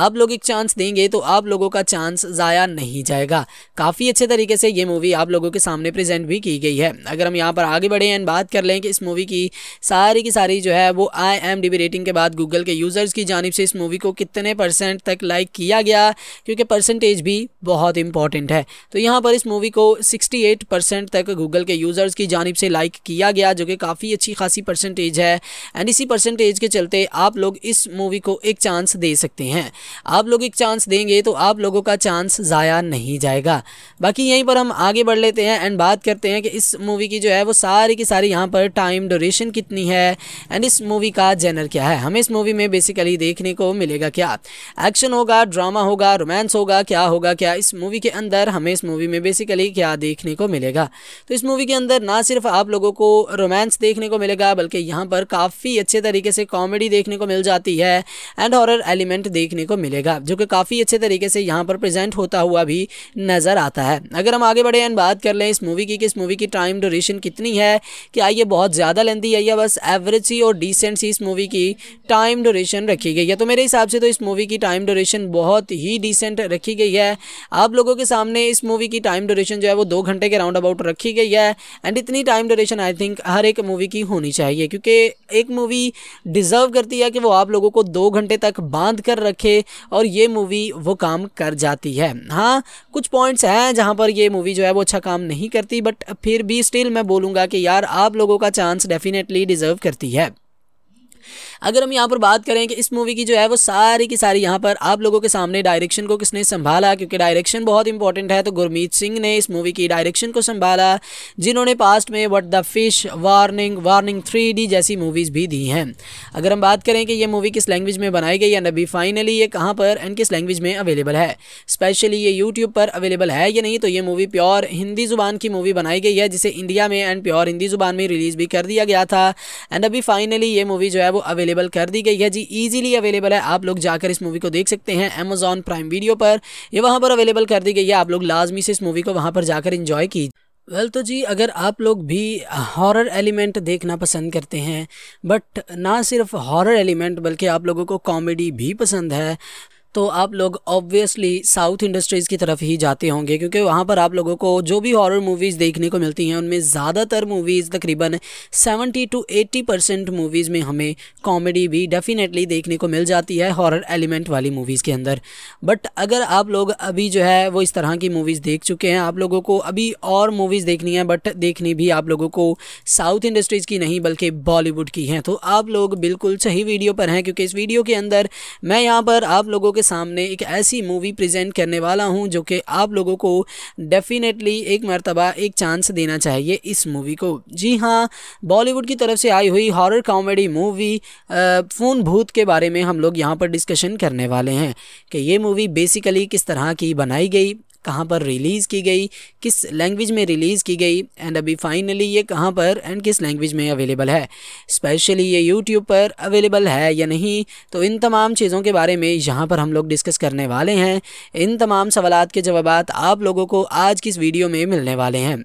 आप लोग एक चांस देंगे तो आप लोगों का चांस ज़ाया नहीं जाएगा काफ़ी अच्छे तरीके से ये मूवी आप लोगों के सामने प्रजेंट भी की गई है अगर हम यहाँ पर आगे बढ़े एंड बात कर लें कि इस मूवी की सारी की सारी जो है वो आई रेटिंग के बाद गूगल के यूज़र्स की जानब से इस मूवी को कितने परसेंट तक लाइक किया गया क्योंकि परसेंटेज भी बहुत इंपॉर्टेंट है तो यहाँ पर इस मूवी को 68 परसेंट तक गूगल के यूज़र्स की जानब से लाइक किया गया जो कि काफ़ी अच्छी खासी परसेंटेज है एंड इसी परसेंटेज के चलते आप लोग इस मूवी को एक चांस दे सकते हैं आप लोग एक चांस देंगे तो आप लोगों का चांस ज़ाया नहीं जाएगा बाकी यहीं पर हम आगे बढ़ लेते हैं एंड बात करते हैं कि इस मूवी की जो है वो सारी की सारी यहाँ पर टाइम ड्यूरेशन कितनी है एंड इस मूवी का जेनर क्या है हमें इस मूवी में बेसिकली देखने को मिलेगा क्या एक्शन होगा ड्रामा होगा रोमांस होगा क्या होगा क्या इस मूवी के अंदर हमें इस मूवी में बेसिकली क्या देखने को मिलेगा तो इस मूवी के अंदर ना सिर्फ आप लोगों को रोमांस देखने को मिलेगा बल्कि यहाँ पर काफ़ी अच्छे तरीके से कॉमेडी देखने को मिल जाती है एंड हॉरर एलिमेंट देखने को मिलेगा जो कि काफ़ी अच्छे तरीके से यहाँ पर प्रेजेंट होता हुआ भी नज़र आता है अगर हम आगे बढ़े एंड बात कर लें इस मूवी की कि इस मूवी की टाइम ड्यूरेशन कितनी है क्या ये बहुत ज़्यादा लेंदी है या बस एवरेज सी और डिसेंट सी इस मूवी की टाइम ड्यूरेशन रखी गई है तो मेरे मेरे हिसाब से तो इस मूवी की टाइम ड्यूरेशन बहुत ही डिसेंट रखी गई है आप लोगों के सामने इस मूवी की टाइम ड्यूरेशन जो है वो दो घंटे के राउंड अबाउट रखी गई है एंड इतनी टाइम ड्यूरेशन आई थिंक हर एक मूवी की होनी चाहिए क्योंकि एक मूवी डिज़र्व करती है कि वो आप लोगों को दो घंटे तक बांध कर रखे और ये मूवी वो काम कर जाती है हाँ कुछ पॉइंट्स हैं जहाँ पर ये मूवी जो है वो अच्छा काम नहीं करती बट फिर भी स्टिल मैं बोलूँगा कि यार आप लोगों का चांस डेफिनेटली डिज़र्व करती है अगर हम यहाँ पर बात करें कि इस मूवी की जो है वो सारी की सारी यहाँ पर आप लोगों के सामने डायरेक्शन को किसने संभाला क्योंकि डायरेक्शन बहुत इंपॉर्टेंट है तो गुरमीत सिंह ने इस मूवी की डायरेक्शन को संभाला जिन्होंने पास्ट में what the fish warning warning three जैसी मूवीज़ भी दी हैं अगर हम बात करें कि ये मूवी किस लैंग्वेज में बनाई गई या नबी फाइनली ये कहाँ पर एंड किस लैंग्वेज में अवेलेबल है स्पेशली ये यूट्यूब पर अवेलेबल है या नहीं तो ये मूवी प्योर हिंदी ज़ुबान की मूवी बनाई गई है जिसे इंडिया में एंड प्योर हिंदी ज़ुबान में रिलीज़ भी कर दिया गया था एंड अभी फाइनली ये मूवी जो है वो वो अवेलेबल कर दी गई है जी ईजिली अवेलेबल है आप लोग जाकर इस मूवी को देख सकते हैं अमेजोन प्राइम वीडियो पर यह वहाँ पर अवेलेबल कर दी गई है आप लोग लाजमी से इस मूवी को वहाँ पर जाकर इंजॉय कीजिए वेल well, तो जी अगर आप लोग भी हॉरर एलिमेंट देखना पसंद करते हैं बट ना सिर्फ हॉरर एलिमेंट बल्कि आप लोगों को कॉमेडी भी पसंद है तो आप लोग ऑब्वियसली साउथ इंडस्ट्रीज़ की तरफ ही जाते होंगे क्योंकि वहाँ पर आप लोगों को जो भी हॉरर मूवीज़ देखने को मिलती हैं उनमें ज़्यादातर मूवीज़ तकरीबन 70 टू 80 परसेंट मूवीज़ में हमें कॉमेडी भी डेफ़िनेटली देखने को मिल जाती है हॉरर एलिमेंट वाली मूवीज़ के अंदर बट अगर आप लोग अभी जो है वो इस तरह की मूवीज़ देख चुके हैं आप लोगों को अभी और मूवीज़ देखनी है बट देखनी भी आप लोगों को साउथ इंडस्ट्रीज़ की नहीं बल्कि बॉलीवुड की हैं तो आप लोग बिल्कुल सही वीडियो पर हैं क्योंकि इस वीडियो के अंदर मैं यहाँ पर आप लोगों के सामने एक ऐसी मूवी प्रेजेंट करने वाला हूँ जो कि आप लोगों को डेफिनेटली एक मरतबा एक चांस देना चाहिए इस मूवी को जी हाँ बॉलीवुड की तरफ से आई हुई हॉरर कॉमेडी मूवी फ़ोन भूत के बारे में हम लोग यहाँ पर डिस्कशन करने वाले हैं कि ये मूवी बेसिकली किस तरह की बनाई गई कहाँ पर रिलीज़ की गई किस लैंग्वेज में रिलीज़ की गई एंड अभी फाइनली ये कहाँ पर एंड किस लैंग्वेज में अवेलेबल है स्पेशली ये यूट्यूब पर अवेलेबल है या नहीं तो इन तमाम चीज़ों के बारे में यहाँ पर हम लोग डिस्कस करने वाले हैं इन तमाम सवाल के जवाब आप लोगों को आज की इस वीडियो में मिलने वाले हैं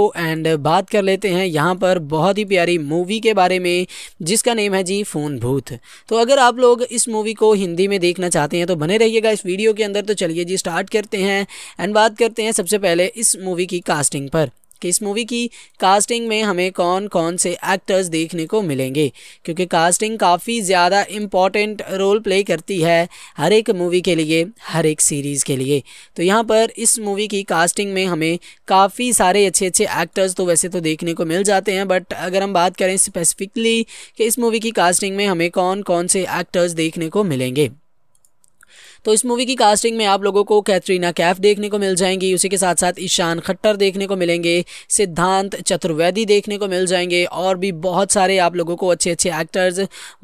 को एंड बात कर लेते हैं यहाँ पर बहुत ही प्यारी मूवी के बारे में जिसका नेम है जी फ़ोन भूत तो अगर आप लोग इस मूवी को हिंदी में देखना चाहते हैं तो बने रहिएगा इस वीडियो के अंदर तो चलिए जी स्टार्ट करते हैं एंड बात करते हैं सबसे पहले इस मूवी की कास्टिंग पर कि इस मूवी की कास्टिंग में हमें कौन कौन से एक्टर्स देखने को मिलेंगे क्योंकि कास्टिंग काफ़ी ज़्यादा इम्पॉर्टेंट रोल प्ले करती है हर एक मूवी के लिए हर एक सीरीज़ के लिए तो यहाँ पर इस मूवी की कास्टिंग में हमें काफ़ी सारे अच्छे अच्छे एक्टर्स तो वैसे तो देखने को मिल जाते हैं बट अगर हम बात करें स्पेसिफिकली कि इस मूवी की कास्टिंग में हमें कौन कौन से एक्टर्स देखने को मिलेंगे तो इस मूवी की कास्टिंग में आप लोगों को कैटरीना कैफ देखने को मिल जाएंगी उसी के साथ साथ ईशान खट्टर देखने को मिलेंगे सिद्धांत चतुर्वेदी देखने को मिल जाएंगे और भी बहुत सारे आप लोगों को अच्छे अच्छे एक्टर्स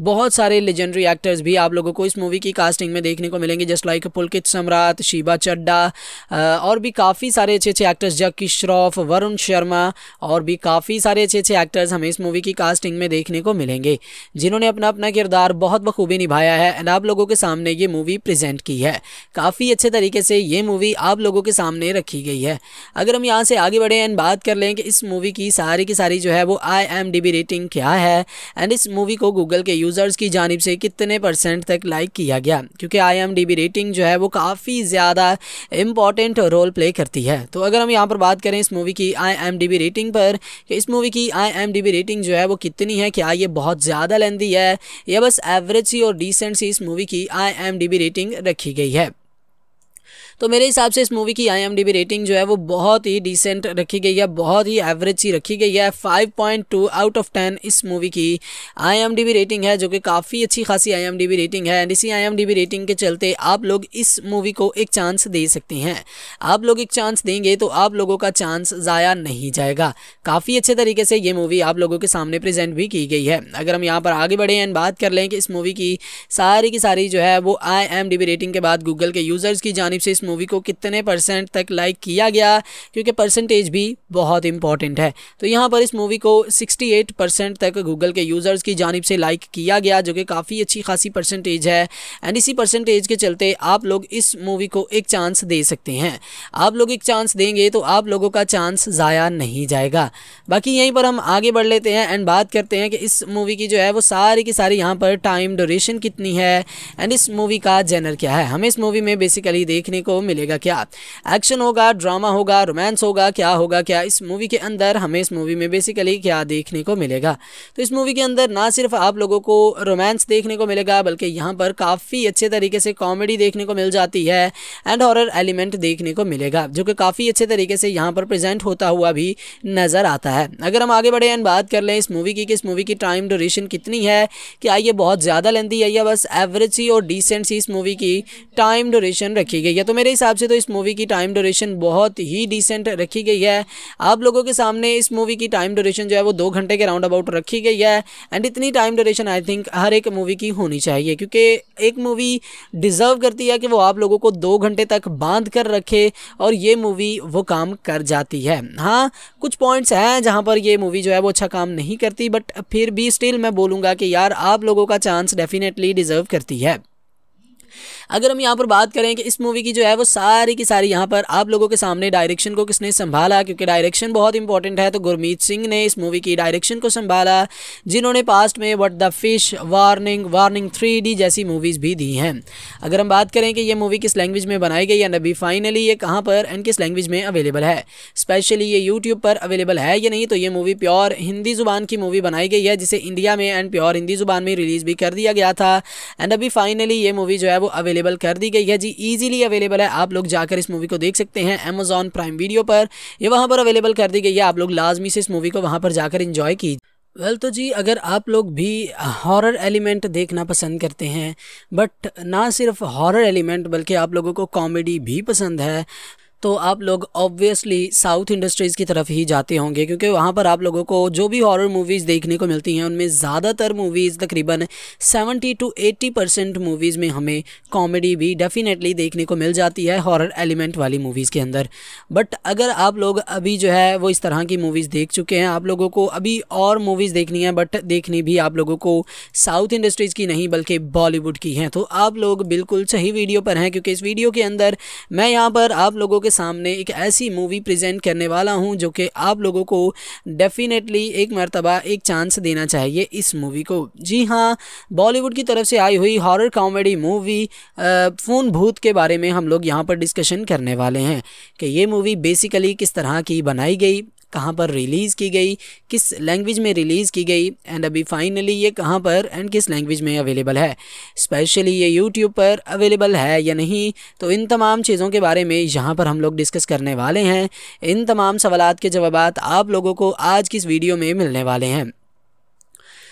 बहुत सारे लेजेंडरी एक्टर्स भी आप लोगों को इस मूवी की कास्टिंग में देखने को मिलेंगे जस्ट लाइक पुलकित सम्राट शिबा चड्डा और भी काफ़ी सारे अच्छे अच्छे एक्टर्स जक्की श्रॉफ वरुण शर्मा और भी काफ़ी सारे अच्छे अच्छे एक्टर्स हमें इस मूवी की कास्टिंग में देखने को मिलेंगे जिन्होंने अपना अपना किरदार बहुत बखूबी निभाया है एंड आप लोगों के सामने ये मूवी प्रेजेंट की है काफ़ी अच्छे तरीके से ये मूवी आप लोगों के सामने रखी गई है अगर हम यहाँ से आगे बढ़े एंड बात कर लें कि इस मूवी की सारी की सारी जो है वो आई रेटिंग क्या है एंड इस मूवी को गूगल के यूज़र्स की जानब से कितने परसेंट तक लाइक किया गया क्योंकि आई रेटिंग जो है वो काफ़ी ज़्यादा इम्पॉर्टेंट रोल प्ले करती है तो अगर हम यहाँ पर बात करें इस मूवी की आई रेटिंग पर कि इस मूवी की आई रेटिंग जो है वो कितनी है क्या ये बहुत ज़्यादा लेंदी है या बस एवरेज सी और डिसेंट सी इस मूवी की आई रेटिंग रखी रखी गई है तो मेरे हिसाब से इस मूवी की आई रेटिंग जो है वो बहुत ही डिसेंट रखी गई है बहुत ही एवरेज सी रखी गई है फाइव आउट ऑफ टेन इस मूवी की आई रेटिंग है जो कि काफ़ी अच्छी खासी आई रेटिंग है एंड इसी आई रेटिंग के चलते आप लोग इस मूवी को एक चांस दे सकते हैं आप लोग एक चांस देंगे तो आप लोगों का चांस ज़ाया नहीं जाएगा काफ़ी अच्छे तरीके से ये मूवी आप लोगों के सामने प्रेजेंट भी की गई है अगर हम यहाँ पर आगे बढ़े एंड बात कर लें कि इस मूवी की सारी की सारी जो है वो आई रेटिंग के बाद गूगल के यूज़र्स की जानब से इस मूवी को कितने परसेंट तक लाइक किया गया क्योंकि परसेंटेज भी बहुत इंपॉर्टेंट है तो यहाँ पर इस मूवी को 68 परसेंट तक गूगल के यूज़र्स की जानब से लाइक किया गया जो कि काफ़ी अच्छी खासी परसेंटेज है एंड इसी परसेंटेज के चलते आप लोग इस मूवी को एक चांस दे सकते हैं आप लोग एक चांस देंगे तो आप लोगों का चांस ज़ाया नहीं जाएगा बाकी यहीं पर हम आगे बढ़ लेते हैं एंड बात करते हैं कि इस मूवी की जो है वो सारी की सारी यहाँ पर टाइम ड्यूरेशन कितनी है एंड इस मूवी का जेनर क्या है हमें इस मूवी में बेसिकली देखने को मिलेगा क्या एक्शन होगा ड्रामा होगा रोमांस होगा क्या होगा क्या इस मूवी के अंदर हमें इस मूवी में बेसिकली क्या देखने को मिलेगा तो इस मूवी के अंदर ना सिर्फ आप लोगों को रोमांस देखने को मिलेगा बल्कि यहाँ पर काफ़ी अच्छे तरीके से कॉमेडी देखने को मिल जाती है एंड हॉरर एलिमेंट देखने को मिलेगा जो कि काफ़ी अच्छे तरीके से यहाँ पर प्रेजेंट होता हुआ भी नज़र आता है अगर हम आगे बढ़े एंड बात कर लें इस मूवी की कि इस मूवी की टाइम ड्यूरेशन कितनी है क्या ये बहुत ज़्यादा लेंदी है या बस एवरेज सी और डिसेंट सी इस मूवी की टाइम ड्यूरेशन रखी गई है तो मेरे मेरे हिसाब से तो इस मूवी की टाइम ड्यूरेशन बहुत ही डिसेंट रखी गई है आप लोगों के सामने इस मूवी की टाइम ड्यूरेशन जो है वो दो घंटे के राउंड अबाउट रखी गई है एंड इतनी टाइम ड्यूरेशन आई थिंक हर एक मूवी की होनी चाहिए क्योंकि एक मूवी डिज़र्व करती है कि वो आप लोगों को दो घंटे तक बांध कर रखे और ये मूवी वो काम कर जाती है हाँ कुछ पॉइंट्स हैं जहाँ पर ये मूवी जो है वो अच्छा काम नहीं करती बट फिर भी स्टिल मैं बोलूँगा कि यार आप लोगों का चांस डेफिनेटली डिज़र्व करती है अगर हम यहाँ पर बात करें कि इस मूवी की जो है वो सारी की सारी यहाँ पर आप लोगों के सामने डायरेक्शन को किसने संभाला क्योंकि डायरेक्शन बहुत इंपॉर्टेंट है तो गुरमीत सिंह ने इस मूवी की डायरेक्शन को संभाला जिन्होंने पास्ट में what the fish warning warning three जैसी मूवीज़ भी दी हैं अगर हम बात करें कि ये मूवी किस लैंग्वेज में बनाई गई या नबी फाइनली ये कहाँ पर एंड किस लैंग्वेज में अवेलेबल है स्पेशली ये यूट्यूब पर अवेलेबल है या नहीं तो ये मूवी प्योर हिंदी ज़ुबान की मूवी बनाई गई है जिसे इंडिया में एंड प्योर हिंदी ज़ुबान में रिलीज़ भी कर दिया गया था एंड अभी फाइनली ये मूवी जो है वो वो अवेलेबल कर दी गई है जी ईजिली अवेलेबल है आप लोग जाकर इस मूवी को देख सकते हैं अमेजोन प्राइम वीडियो पर यह वहाँ पर अवेलेबल कर दी गई है आप लोग लाजमी से इस मूवी को वहाँ पर जाकर इंजॉय कीजिए वेल well, तो जी अगर आप लोग भी हॉरर एलिमेंट देखना पसंद करते हैं बट ना सिर्फ हॉरर एलिमेंट बल्कि आप लोगों को कॉमेडी भी पसंद है तो आप लोग ऑब्वियसली साउथ इंडस्ट्रीज़ की तरफ ही जाते होंगे क्योंकि वहाँ पर आप लोगों को जो भी हॉरर मूवीज़ देखने को मिलती हैं उनमें ज़्यादातर मूवीज़ तकरीबन 70 टू 80 परसेंट मूवीज़ में हमें कॉमेडी भी डेफ़िनेटली देखने को मिल जाती है हॉरर एलिमेंट वाली मूवीज़ के अंदर बट अगर आप लोग अभी जो है वो इस तरह की मूवीज़ देख चुके हैं आप लोगों को अभी और मूवीज़ देखनी है बट देखनी भी आप लोगों को साउथ इंडस्ट्रीज़ की नहीं बल्कि बॉलीवुड की हैं तो आप लोग बिल्कुल सही वीडियो पर हैं क्योंकि इस वीडियो के अंदर मैं यहाँ पर आप लोगों के सामने एक ऐसी मूवी प्रेजेंट करने वाला हूँ जो कि आप लोगों को डेफिनेटली एक मरतबा एक चांस देना चाहिए इस मूवी को जी हाँ बॉलीवुड की तरफ से आई हुई हॉरर कॉमेडी मूवी फ़ोन भूत के बारे में हम लोग यहाँ पर डिस्कशन करने वाले हैं कि ये मूवी बेसिकली किस तरह की बनाई गई कहाँ पर रिलीज़ की गई किस लैंग्वेज में रिलीज़ की गई एंड अभी फाइनली ये कहाँ पर एंड किस लैंग्वेज में अवेलेबल है स्पेशली ये यूट्यूब पर अवेलेबल है या नहीं तो इन तमाम चीज़ों के बारे में यहाँ पर हम लोग डिस्कस करने वाले हैं इन तमाम सवाल के जवाब आप लोगों को आज की इस वीडियो में मिलने वाले हैं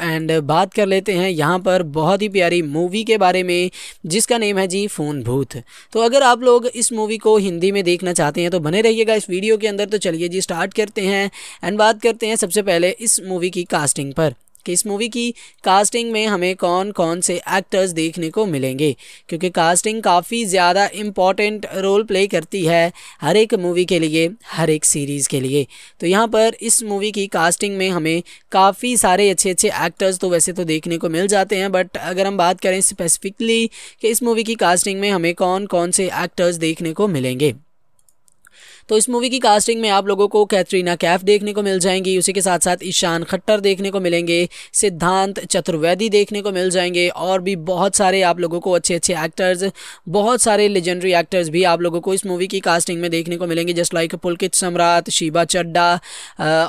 एंड बात कर लेते हैं यहाँ पर बहुत ही प्यारी मूवी के बारे में जिसका नेम है जी फ़ोन भूत तो अगर आप लोग इस मूवी को हिंदी में देखना चाहते हैं तो बने रहिएगा इस वीडियो के अंदर तो चलिए जी स्टार्ट करते हैं एंड बात करते हैं सबसे पहले इस मूवी की कास्टिंग पर कि इस मूवी की कास्टिंग में हमें कौन कौन से एक्टर्स देखने को मिलेंगे क्योंकि कास्टिंग काफ़ी ज़्यादा इम्पॉर्टेंट रोल प्ले करती है हर एक मूवी के लिए हर एक सीरीज़ के लिए तो यहाँ पर इस मूवी की कास्टिंग में हमें काफ़ी सारे अच्छे अच्छे एक्टर्स तो वैसे तो देखने को मिल जाते हैं बट अगर हम बात करें स्पेसिफिकली कि इस मूवी की कास्टिंग में हमें कौन कौन से एक्टर्स देखने को मिलेंगे तो इस मूवी की कास्टिंग में आप लोगों को कैटरीना कैफ देखने को मिल जाएंगी उसी के साथ साथ ईशान खट्टर देखने को मिलेंगे सिद्धांत चतुर्वेदी देखने को मिल जाएंगे और भी बहुत सारे आप लोगों को अच्छे अच्छे एक्टर्स बहुत सारे लेजेंडरी एक्टर्स भी आप लोगों को इस मूवी की कास्टिंग में देखने को मिलेंगे जस्ट लाइक पुलकित सम्राट शिबा चड्डा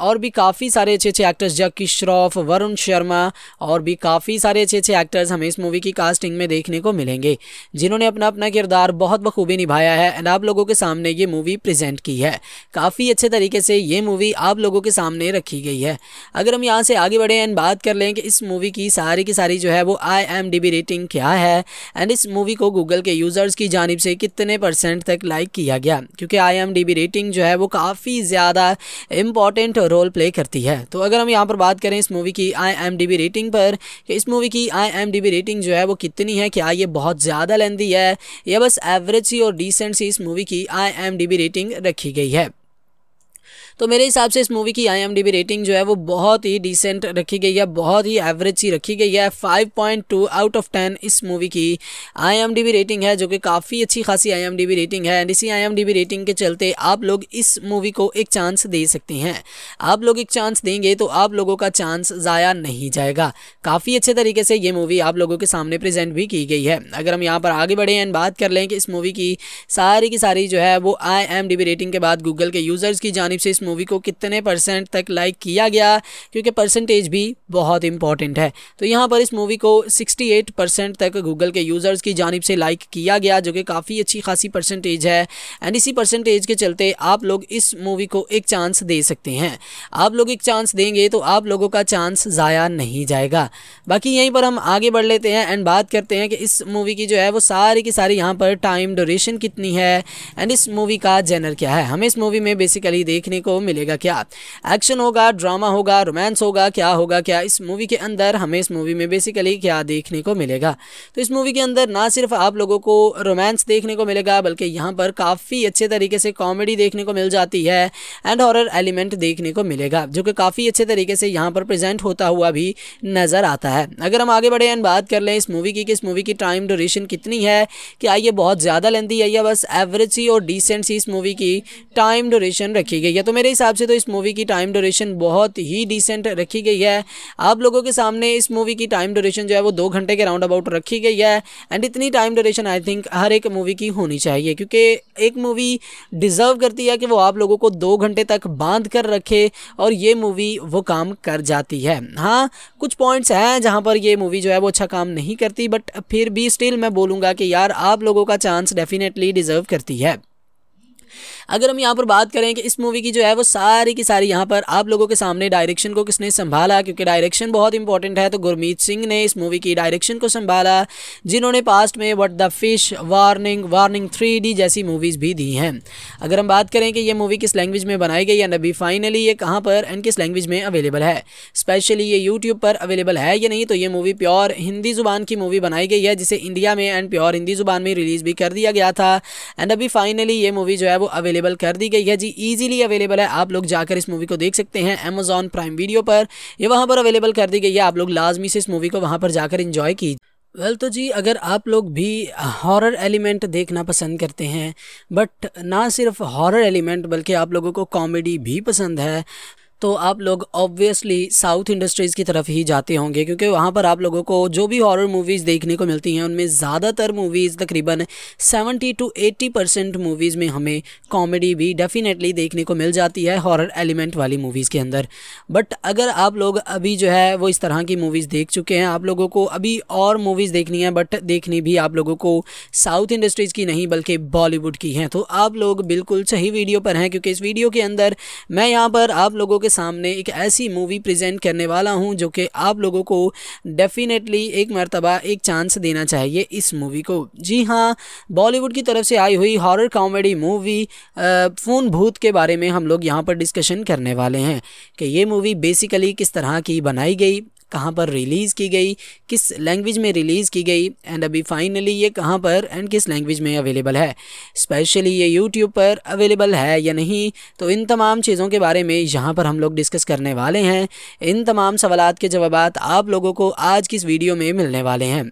और भी काफ़ी सारे अच्छे अच्छे एक्टर्स जक्की श्रॉफ वरुण शर्मा और भी काफ़ी सारे अच्छे अच्छे एक्टर्स हमें इस मूवी की कास्टिंग में देखने को मिलेंगे जिन्होंने अपना अपना किरदार बहुत बखूबी निभाया है एंड आप लोगों के सामने ये मूवी प्रेजेंट की है काफ़ी अच्छे तरीके से ये मूवी आप लोगों के सामने रखी गई है अगर हम यहाँ से आगे बढ़े एंड बात कर लें कि इस मूवी की सारी की सारी जो है वो आई रेटिंग क्या है एंड इस मूवी को गूगल के यूज़र्स की जानब से कितने परसेंट तक लाइक किया गया क्योंकि आई रेटिंग जो है वो काफ़ी ज़्यादा इम्पॉर्टेंट रोल प्ले करती है तो अगर हम यहाँ पर बात करें इस मूवी की आई रेटिंग पर कि इस मूवी की आई रेटिंग जो है वो कितनी है क्या ये बहुत ज़्यादा लेंदी है या बस एवरेज सी और डिसेंट सी इस मूवी की आई रेटिंग रखी रखी गई है तो मेरे हिसाब से इस मूवी की आई रेटिंग जो है वो बहुत ही डिसेंट रखी गई है बहुत ही एवरेज सी रखी गई है फाइव आउट ऑफ टेन इस मूवी की आई रेटिंग है जो कि काफ़ी अच्छी खासी आई रेटिंग है एंड इसी आई रेटिंग के चलते आप लोग इस मूवी को एक चांस दे सकते हैं आप लोग एक चांस देंगे तो आप लोगों का चांस ज़ाया नहीं जाएगा काफ़ी अच्छे तरीके से ये मूवी आप लोगों के सामने प्रेजेंट भी की गई है अगर हम यहाँ पर आगे बढ़े एंड बात कर लें कि इस मूवी की सारी की सारी जो है वो आई रेटिंग के बाद गूगल के यूज़र्स की जानब से इस मूवी को कितने परसेंट तक लाइक किया गया क्योंकि परसेंटेज भी बहुत इंपॉर्टेंट है तो यहाँ पर इस मूवी को 68 परसेंट तक गूगल के यूज़र्स की जानब से लाइक किया गया जो कि काफ़ी अच्छी खासी परसेंटेज है एंड इसी परसेंटेज के चलते आप लोग इस मूवी को एक चांस दे सकते हैं आप लोग एक चांस देंगे तो आप लोगों का चांस ज़ाया नहीं जाएगा बाकी यहीं पर हम आगे बढ़ लेते हैं एंड बात करते हैं कि इस मूवी की जो है वो सारी की सारी यहाँ पर टाइम डोरेशन कितनी है एंड इस मूवी का जेनर क्या है हमें इस मूवी में बेसिकली देखने को मिलेगा क्या एक्शन होगा ड्रामा होगा रोमांस होगा क्या होगा क्या इस मूवी के अंदर हमें इस मूवी में बेसिकली क्या देखने को मिलेगा तो इस मूवी के अंदर ना सिर्फ आप लोगों को रोमांस देखने को मिलेगा बल्कि यहाँ पर काफ़ी अच्छे तरीके से कॉमेडी देखने को मिल जाती है एंड हॉरर एलिमेंट देखने को मिलेगा जो कि काफ़ी अच्छे तरीके से यहाँ पर प्रेजेंट होता हुआ भी नज़र आता है अगर हम आगे बढ़े एंड बात कर लें इस मूवी की कि इस मूवी की टाइम ड्यूरेशन कितनी है क्या ये बहुत ज़्यादा लेंदी है या बस एवरेज सी और डिसेंट सी इस मूवी की टाइम ड्यूरेशन रखी गई है तो मेरे मेरे हिसाब से तो इस मूवी की टाइम ड्यूरेशन बहुत ही डिसेंट रखी गई है आप लोगों के सामने इस मूवी की टाइम ड्यूरेशन जो है वो दो घंटे के राउंड अबाउट रखी गई है एंड इतनी टाइम ड्यूरेशन आई थिंक हर एक मूवी की होनी चाहिए क्योंकि एक मूवी डिज़र्व करती है कि वो आप लोगों को दो घंटे तक बांध कर रखे और ये मूवी वो काम कर जाती है हाँ कुछ पॉइंट्स हैं जहाँ पर ये मूवी जो है वो अच्छा काम नहीं करती बट फिर भी स्टिल मैं बोलूँगा कि यार आप लोगों का चांस डेफिनेटली डिज़र्व करती है अगर हम यहाँ पर बात करें कि इस मूवी की जो है वो सारी की सारी यहाँ पर आप लोगों के सामने डायरेक्शन को किसने संभाला क्योंकि डायरेक्शन बहुत इंपॉर्टेंट है तो गुरमीत सिंह ने इस मूवी की डायरेक्शन को संभाला जिन्होंने पास्ट में what the fish warning warning three जैसी मूवीज़ भी दी हैं अगर हम बात करें कि ये मूवी किस लैंग्वेज में बनाई गई या नबी फाइनली ये कहाँ पर एंड किस लैंग्वेज में अवेलेबल है स्पेशली ये यूट्यूब पर अवेलेबल है या नहीं तो ये मूवी प्योर हिंदी ज़ुबान की मूवी बनाई गई है जिसे इंडिया में एंड प्योर हिंदी ज़ुबान में रिलीज़ भी कर दिया गया था एंड अभी फाइनली ये मूवी जो है वो वो अवेलेबल कर दी गई है जी ईजिली अवेलेबल है आप लोग जाकर इस मूवी को देख सकते हैं अमेजोन प्राइम वीडियो पर यह वहाँ पर अवेलेबल कर दी गई है आप लोग लाजमी से इस मूवी को वहाँ पर जाकर इंजॉय कीजिए वेल well, तो जी अगर आप लोग भी हॉरर एलिमेंट देखना पसंद करते हैं बट ना सिर्फ हॉरर एलिमेंट बल्कि आप लोगों को कॉमेडी भी पसंद है तो आप लोग ऑब्वियसली साउथ इंडस्ट्रीज़ की तरफ ही जाते होंगे क्योंकि वहाँ पर आप लोगों को जो भी हॉरर मूवीज़ देखने को मिलती हैं उनमें ज़्यादातर मूवीज़ तकरीबन 70 टू 80 परसेंट मूवीज़ में हमें कॉमेडी भी डेफ़िनेटली देखने को मिल जाती है हॉरर एलिमेंट वाली मूवीज़ के अंदर बट अगर आप लोग अभी जो है वो इस तरह की मूवीज़ देख चुके हैं आप लोगों को अभी और मूवीज़ देखनी है बट देखनी भी आप लोगों को साउथ इंडस्ट्रीज़ की नहीं बल्कि बॉलीवुड की हैं तो आप लोग बिल्कुल सही वीडियो पर हैं क्योंकि इस वीडियो के अंदर मैं यहाँ पर आप लोगों के सामने एक ऐसी मूवी प्रेजेंट करने वाला हूँ जो कि आप लोगों को डेफिनेटली एक मरतबा एक चांस देना चाहिए इस मूवी को जी हाँ बॉलीवुड की तरफ से आई हुई हॉरर कॉमेडी मूवी फ़ोन भूत के बारे में हम लोग यहाँ पर डिस्कशन करने वाले हैं कि ये मूवी बेसिकली किस तरह की बनाई गई कहाँ पर रिलीज़ की गई किस लैंग्वेज में रिलीज़ की गई एंड अभी फाइनली ये कहाँ पर एंड किस लैंग्वेज में अवेलेबल है स्पेशली ये यूट्यूब पर अवेलेबल है या नहीं तो इन तमाम चीज़ों के बारे में यहाँ पर हम लोग डिस्कस करने वाले हैं इन तमाम सवाल के जवाब आप लोगों को आज की इस वीडियो में मिलने वाले हैं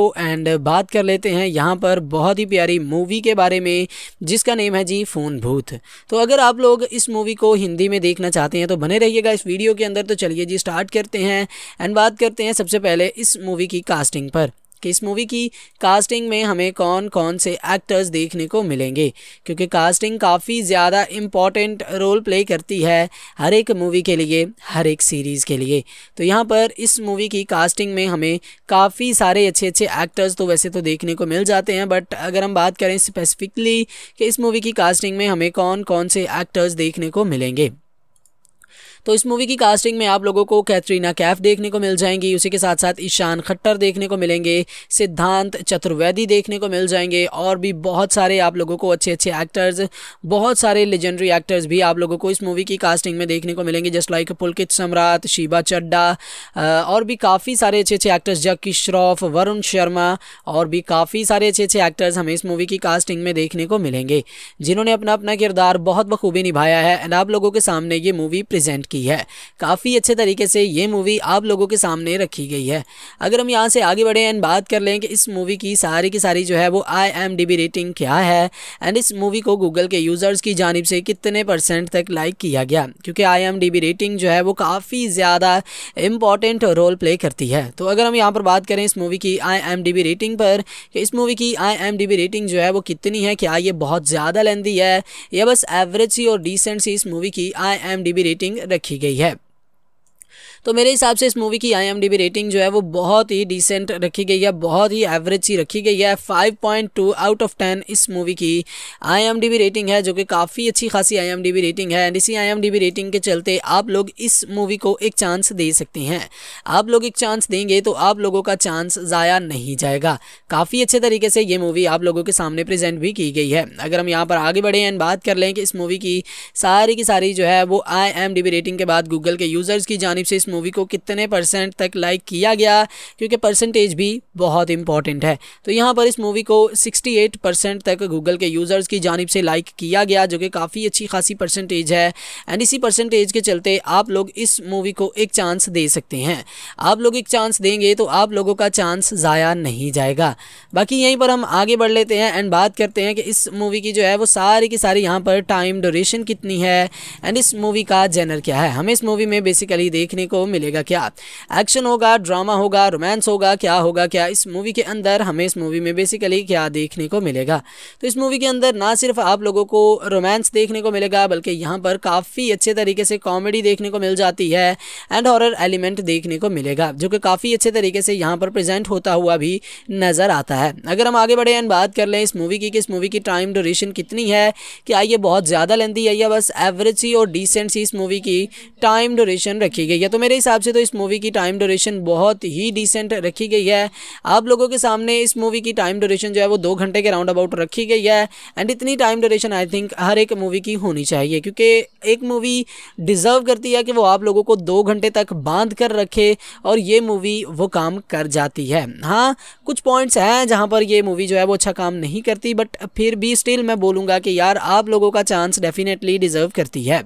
एंड बात कर लेते हैं यहाँ पर बहुत ही प्यारी मूवी के बारे में जिसका नेम है जी फ़ोन भूत तो अगर आप लोग इस मूवी को हिंदी में देखना चाहते हैं तो बने रहिएगा इस वीडियो के अंदर तो चलिए जी स्टार्ट करते हैं एंड बात करते हैं सबसे पहले इस मूवी की कास्टिंग पर कि इस मूवी की कास्टिंग में हमें कौन कौन से एक्टर्स देखने को मिलेंगे क्योंकि कास्टिंग काफ़ी ज़्यादा इम्पॉर्टेंट रोल प्ले करती है हर एक मूवी के लिए हर एक सीरीज़ के लिए तो यहाँ पर इस मूवी की कास्टिंग में हमें काफ़ी सारे अच्छे अच्छे एक्टर्स तो वैसे तो देखने को मिल जाते हैं बट अगर हम बात करें स्पेसिफिकली कि इस मूवी की कास्टिंग में हमें कौन कौन से एक्टर्स देखने को मिलेंगे तो इस मूवी की कास्टिंग में आप लोगों को कैटरीना कैफ देखने को मिल जाएंगी उसी के साथ साथ ईशान खट्टर देखने को मिलेंगे सिद्धांत चतुर्वेदी देखने को मिल जाएंगे और भी बहुत सारे आप लोगों को अच्छे अच्छे एक्टर्स बहुत सारे लेजेंडरी एक्टर्स भी आप लोगों को इस मूवी की कास्टिंग में देखने को मिलेंगे जस्ट लाइक पुलकित सम्राट शिबा चड्डा और भी काफ़ी सारे अच्छे अच्छे एक्टर्स जक्की श्रॉफ वरुण शर्मा और भी काफ़ी सारे अच्छे अच्छे एक्टर्स हमें इस मूवी की कास्टिंग में देखने को मिलेंगे जिन्होंने अपना अपना किरदार बहुत बखूबी निभाया है एंड आप लोगों के सामने ये मूवी प्रेजेंट की है काफ़ी अच्छे तरीके से ये मूवी आप लोगों के सामने रखी गई है अगर हम यहाँ से आगे बढ़े एंड बात कर लें कि इस मूवी की सारी की सारी जो है वो आई रेटिंग क्या है एंड इस मूवी को गूगल के यूज़र्स की जानब से कितने परसेंट तक लाइक किया गया क्योंकि आई रेटिंग जो है वो काफ़ी ज़्यादा इम्पॉर्टेंट रोल प्ले करती है तो अगर हम यहाँ पर बात करें इस मूवी की आई रेटिंग पर कि इस मूवी की आई रेटिंग जो है वो कितनी है क्या ये बहुत ज़्यादा लेंदी है या बस एवरेज सी और डिसेंट सी इस मूवी की आई रेटिंग रखी रखी गई है तो मेरे हिसाब से इस मूवी की आई रेटिंग जो है वो बहुत ही डिसेंट रखी गई है बहुत ही एवरेज सी रखी गई है five point two out of ten इस मूवी की आई रेटिंग है जो कि काफ़ी अच्छी खासी आई रेटिंग है एंड इसी आई रेटिंग के चलते आप लोग इस मूवी को एक चांस दे सकते हैं आप लोग एक चांस देंगे तो आप लोगों का चांस ज़ाया नहीं जाएगा काफ़ी अच्छे तरीके से ये मूवी आप लोगों के सामने प्रेजेंट भी की गई है अगर हम यहाँ पर आगे बढ़े एंड बात कर लें कि इस मूवी की सारी की सारी जो है वो आई रेटिंग के बाद गूगल के यूज़र्स की जानब से इस मूवी को कितने परसेंट तक लाइक किया गया क्योंकि परसेंटेज भी बहुत इंपॉर्टेंट है तो यहाँ पर इस मूवी को 68 परसेंट तक गूगल के यूज़र्स की जानब से लाइक किया गया जो कि काफ़ी अच्छी खासी परसेंटेज है एंड इसी परसेंटेज के चलते आप लोग इस मूवी को एक चांस दे सकते हैं आप लोग एक चांस देंगे तो आप लोगों का चांस ज़ाया नहीं जाएगा बाकी यहीं पर हम आगे बढ़ लेते हैं एंड बात करते हैं कि इस मूवी की जो है वो सारी की सारी यहाँ पर टाइम डोरेशन कितनी है एंड इस मूवी का जेनर क्या है हमें इस मूवी में बेसिकली देखने को मिलेगा क्या एक्शन होगा ड्रामा होगा रोमांस होगा क्या होगा क्या इस मूवी के अंदर हमें इस मूवी में बेसिकली क्या देखने को मिलेगा तो इस मूवी के अंदर ना सिर्फ आप लोगों को रोमांस देखने को मिलेगा बल्कि यहाँ पर काफ़ी अच्छे तरीके से कॉमेडी देखने को मिल जाती है एंड हॉरर एलिमेंट देखने को मिलेगा जो कि काफ़ी अच्छे तरीके से यहाँ पर प्रेजेंट होता हुआ भी नज़र आता है अगर हम आगे बढ़े एंड बात कर लें इस मूवी की कि इस मूवी की टाइम ड्यूरेशन कितनी है क्या ये बहुत ज़्यादा लेंदी है या बस एवरेज सी और डिसेंट सी इस मूवी की टाइम ड्यूरेशन रखी गई है तो मेरे मेरे हिसाब से तो इस मूवी की टाइम ड्यूरेशन बहुत ही डिसेंट रखी गई है आप लोगों के सामने इस मूवी की टाइम ड्यूरेशन जो है वो दो घंटे के राउंड अबाउट रखी गई है एंड इतनी टाइम ड्यूरेशन आई थिंक हर एक मूवी की होनी चाहिए क्योंकि एक मूवी डिज़र्व करती है कि वो आप लोगों को दो घंटे तक बांध कर रखे और ये मूवी वो काम कर जाती है हाँ कुछ पॉइंट्स हैं जहाँ पर ये मूवी जो है वो अच्छा काम नहीं करती बट फिर भी स्टिल मैं बोलूँगा कि यार आप लोगों का चांस डेफिनेटली डिज़र्व करती है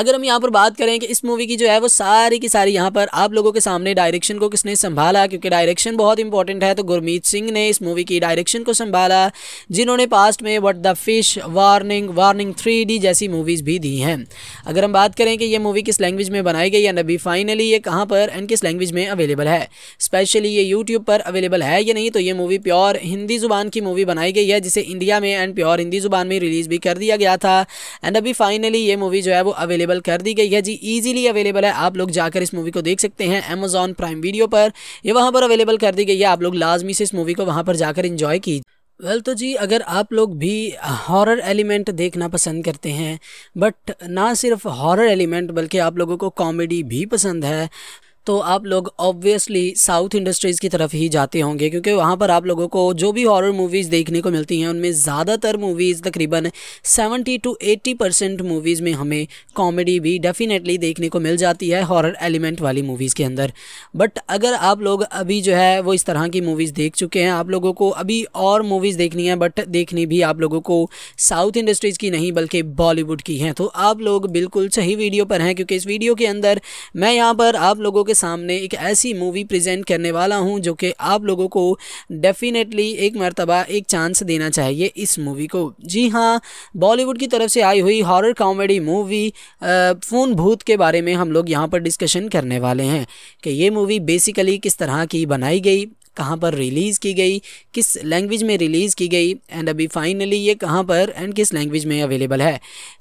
अगर हम यहाँ पर बात करें कि इस मूवी की जो है वो सारी की सारी यहाँ पर आप लोगों के सामने डायरेक्शन को किसने संभाला क्योंकि डायरेक्शन बहुत इंपॉर्टेंट है तो गुरमीत सिंह ने इस मूवी की डायरेक्शन को संभाला जिन्होंने पास्ट में what the fish warning warning three जैसी मूवीज़ भी दी हैं अगर हम बात करें कि ये मूवी किस लैंग्वेज में बनाई गई या नबी फाइनली ये कहाँ पर एंड किस लैंग्वेज में अवेलेबल है स्पेशली ये यूट्यूब पर अवेलेबल है या नहीं तो ये मूवी प्योर हिंदी ज़ुबान की मूवी बनाई गई है जिसे इंडिया में एंड प्योर हिंदी ज़ुबान में रिलीज़ भी कर दिया गया था एंड अभी फाइनली ये मूवी जो है वो वो अवेलेबल कर दी गई है जी ईजिली अवेलेबल है आप लोग जाकर इस मूवी को देख सकते हैं अमेजोन प्राइम वीडियो पर यह वहाँ पर अवेलेबल कर दी गई है आप लोग लाजमी से इस मूवी को वहाँ पर जाकर इंजॉय कीजिए वेल well, तो जी अगर आप लोग भी हॉरर एलिमेंट देखना पसंद करते हैं बट ना सिर्फ हॉरर एलिमेंट बल्कि आप लोगों को कॉमेडी भी पसंद है तो आप लोग ऑब्वियसली साउथ इंडस्ट्रीज़ की तरफ ही जाते होंगे क्योंकि वहाँ पर आप लोगों को जो भी हॉरर मूवीज़ देखने को मिलती हैं उनमें ज़्यादातर मूवीज़ तकरीबन 70 टू 80 परसेंट मूवीज़ में हमें कॉमेडी भी डेफ़िनेटली देखने को मिल जाती है हॉरर एलिमेंट वाली मूवीज़ के अंदर बट अगर आप लोग अभी जो है वो इस तरह की मूवीज़ देख चुके हैं आप लोगों को अभी और मूवीज़ देखनी है बट देखनी भी आप लोगों को साउथ इंडस्ट्रीज़ की नहीं बल्कि बॉलीवुड की हैं तो आप लोग बिल्कुल सही वीडियो पर हैं क्योंकि इस वीडियो के अंदर मैं यहाँ पर आप लोगों के सामने एक ऐसी मूवी प्रेजेंट करने वाला हूँ जो कि आप लोगों को डेफिनेटली एक मरतबा एक चांस देना चाहिए इस मूवी को जी हाँ बॉलीवुड की तरफ से आई हुई हॉरर कॉमेडी मूवी फ़ोन भूत के बारे में हम लोग यहाँ पर डिस्कशन करने वाले हैं कि ये मूवी बेसिकली किस तरह की बनाई गई कहाँ पर रिलीज़ की गई किस लैंग्वेज में रिलीज़ की गई एंड अभी फाइनली ये कहाँ पर एंड किस लैंग्वेज में अवेलेबल है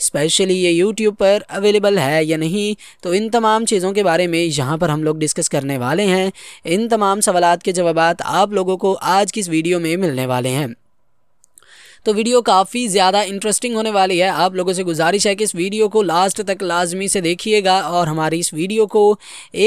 स्पेशली ये यूट्यूब पर अवेलेबल है या नहीं तो इन तमाम चीज़ों के बारे में यहाँ पर हम लोग डिस्कस करने वाले हैं इन तमाम सवाल के जवाब आप लोगों को आज की इस वीडियो में मिलने वाले हैं तो वीडियो काफ़ी ज़्यादा इंटरेस्टिंग होने वाली है आप लोगों से गुजारिश है कि इस वीडियो को लास्ट तक लाजमी से देखिएगा और हमारी इस वीडियो को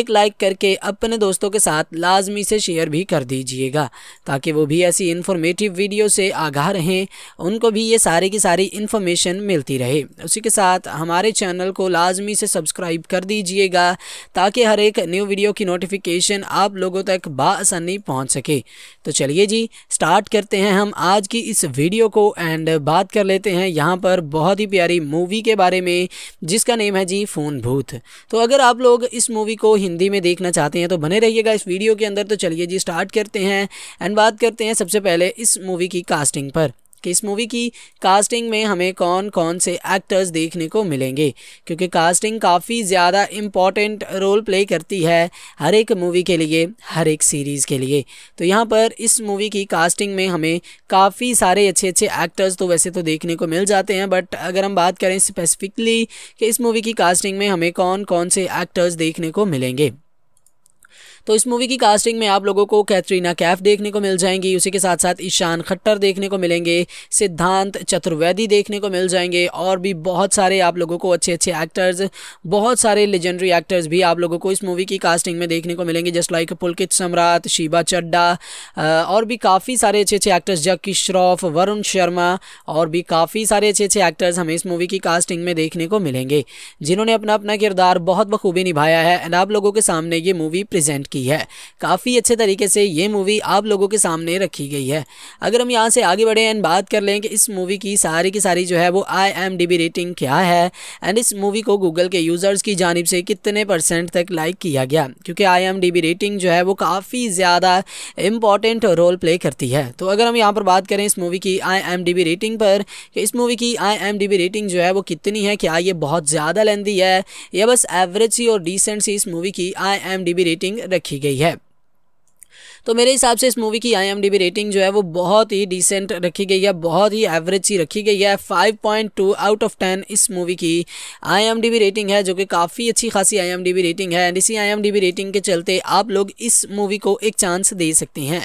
एक लाइक करके अपने दोस्तों के साथ लाजमी से शेयर भी कर दीजिएगा ताकि वो भी ऐसी इन्फॉर्मेटिव वीडियो से आगाह रहें उनको भी ये सारी की सारी इन्फॉर्मेशन मिलती रहे उसी के साथ हमारे चैनल को लाजमी से सब्सक्राइब कर दीजिएगा ताकि हर एक न्यू वीडियो की नोटिफिकेशन आप लोगों तक बासानी पहुँच सके तो चलिए जी स्टार्ट करते हैं हम आज की इस वीडियो को एंड बात कर लेते हैं यहाँ पर बहुत ही प्यारी मूवी के बारे में जिसका नेम है जी फ़ोन भूत तो अगर आप लोग इस मूवी को हिंदी में देखना चाहते हैं तो बने रहिएगा इस वीडियो के अंदर तो चलिए जी स्टार्ट करते हैं एंड बात करते हैं सबसे पहले इस मूवी की कास्टिंग पर कि इस मूवी की कास्टिंग में हमें कौन कौन से एक्टर्स देखने को मिलेंगे क्योंकि कास्टिंग काफ़ी ज़्यादा इम्पॉर्टेंट रोल प्ले करती है हर एक मूवी के लिए हर एक सीरीज़ के लिए तो यहाँ पर इस मूवी की कास्टिंग में हमें काफ़ी सारे अच्छे अच्छे एक्टर्स तो वैसे तो देखने को मिल जाते हैं बट अगर हम बात करें स्पेसिफिकली कि इस मूवी की कास्टिंग में हमें कौन कौन से एक्टर्स देखने को मिलेंगे तो इस मूवी की कास्टिंग में आप लोगों को कैटरीना कैफ देखने को मिल जाएंगी उसी के साथ साथ ईशान खट्टर देखने को मिलेंगे सिद्धांत चतुर्वेदी देखने को मिल जाएंगे और भी बहुत सारे आप लोगों को अच्छे अच्छे एक्टर्स बहुत सारे लेजेंडरी एक्टर्स भी आप लोगों को इस मूवी की कास्टिंग में देखने को मिलेंगे जस्ट लाइक पुलकित सम्राट शिबा चड्डा और भी काफ़ी सारे अच्छे अच्छे एक्टर्स जक्की श्रॉफ वरुण शर्मा और भी काफ़ी सारे अच्छे अच्छे एक्टर्स हमें इस मूवी की कास्टिंग में देखने को मिलेंगे जिन्होंने अपना अपना किरदार बहुत बखूबी निभाया है एंड आप लोगों के सामने ये मूवी प्रेजेंट की है काफ़ी अच्छे तरीके से ये मूवी आप लोगों के सामने रखी गई है अगर हम यहाँ से आगे बढ़े एंड बात कर लें कि इस मूवी की सारी की सारी जो है वो आई रेटिंग क्या है एंड इस मूवी को गूगल के यूज़र्स की जानब से कितने परसेंट तक लाइक किया गया क्योंकि आई रेटिंग जो है वो काफ़ी ज़्यादा इम्पॉर्टेंट रोल प्ले करती है तो अगर हम यहाँ पर बात करें इस मूवी की आई रेटिंग पर कि इस मूवी की आई रेटिंग जो है वो कितनी है क्या ये बहुत ज़्यादा लेंदी है या बस एवरेज सी और डिसेंट सी इस मूवी की आई रेटिंग रखी रखी गई है तो मेरे हिसाब से इस मूवी की आई रेटिंग जो है वो बहुत ही डिसेंट रखी गई है बहुत ही एवरेज सी रखी गई है five point two out of ten इस मूवी की आई रेटिंग है जो कि काफ़ी अच्छी खासी आई रेटिंग है एंड इसी आई रेटिंग के चलते आप लोग इस मूवी को एक चांस दे सकते हैं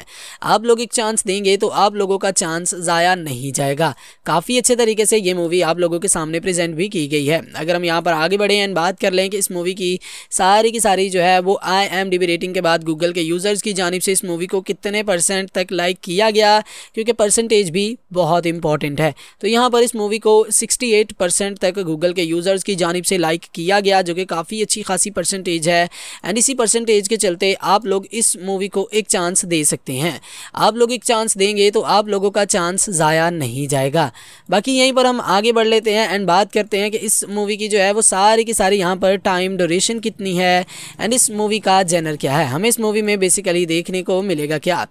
आप लोग एक चांस देंगे तो आप लोगों का चांस ज़ाया नहीं जाएगा काफ़ी अच्छे तरीके से ये मूवी आप लोगों के सामने प्रेजेंट भी की गई है अगर हम यहाँ पर आगे बढ़े एंड बात कर लें कि इस मूवी की सारी की सारी जो है वो आई रेटिंग के बाद गूगल के यूज़र्स की जानब से इस मूवी को कितने परसेंट तक लाइक किया गया क्योंकि परसेंटेज भी बहुत इंपॉर्टेंट है तो यहाँ पर इस मूवी को 68 परसेंट तक गूगल के यूज़र्स की जानब से लाइक किया गया जो कि काफ़ी अच्छी खासी परसेंटेज है एंड इसी परसेंटेज के चलते आप लोग इस मूवी को एक चांस दे सकते हैं आप लोग एक चांस देंगे तो आप लोगों का चांस ज़ाया नहीं जाएगा बाकी यहीं पर हम आगे बढ़ लेते हैं एंड बात करते हैं कि इस मूवी की जो है वो सारी की सारी यहाँ पर टाइम डोरेशन कितनी है एंड इस मूवी का जेनर क्या है हमें इस मूवी में बेसिकली देखने को मिलेगा क्या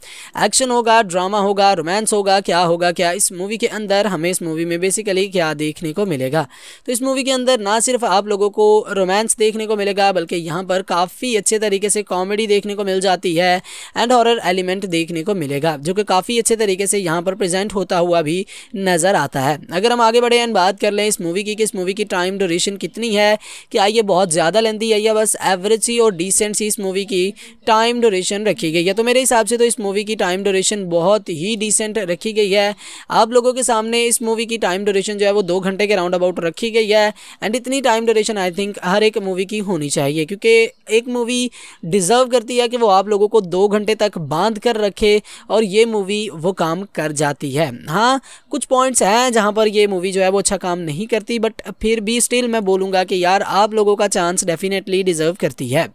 एक्शन होगा ड्रामा होगा रोमांस होगा क्या होगा क्या इस मूवी के अंदर हमें इस मूवी में बेसिकली क्या देखने को मिलेगा तो इस मूवी के अंदर ना सिर्फ आप लोगों को रोमांस देखने को मिलेगा बल्कि यहाँ पर काफ़ी अच्छे तरीके से कॉमेडी देखने को मिल जाती है एंड हॉरर एलिमेंट देखने को मिलेगा जो कि काफ़ी अच्छे तरीके से यहाँ पर प्रेजेंट होता हुआ भी नज़र आता है अगर हम आगे बढ़े एंड बात कर लें इस मूवी की कि इस मूवी की टाइम ड्यूरेशन कितनी है क्या ये बहुत ज़्यादा लेंदी है या बस एवरेज सी और डिसेंट सी इस मूवी की टाइम ड्यूरेशन रखी गई है तो मेरे मेरे हिसाब से तो इस मूवी की टाइम ड्यूरेशन बहुत ही डिसेंट रखी गई है आप लोगों के सामने इस मूवी की टाइम ड्यूरेशन जो है वो दो घंटे के राउंड अबाउट रखी गई है एंड इतनी टाइम ड्यूरेशन आई थिंक हर एक मूवी की होनी चाहिए क्योंकि एक मूवी डिज़र्व करती है कि वो आप लोगों को दो घंटे तक बांध कर रखे और ये मूवी वो काम कर जाती है हाँ कुछ पॉइंट्स हैं जहाँ पर ये मूवी जो है वो अच्छा काम नहीं करती बट फिर भी स्टिल मैं बोलूँगा कि यार आप लोगों का चांस डेफिनेटली डिज़र्व करती है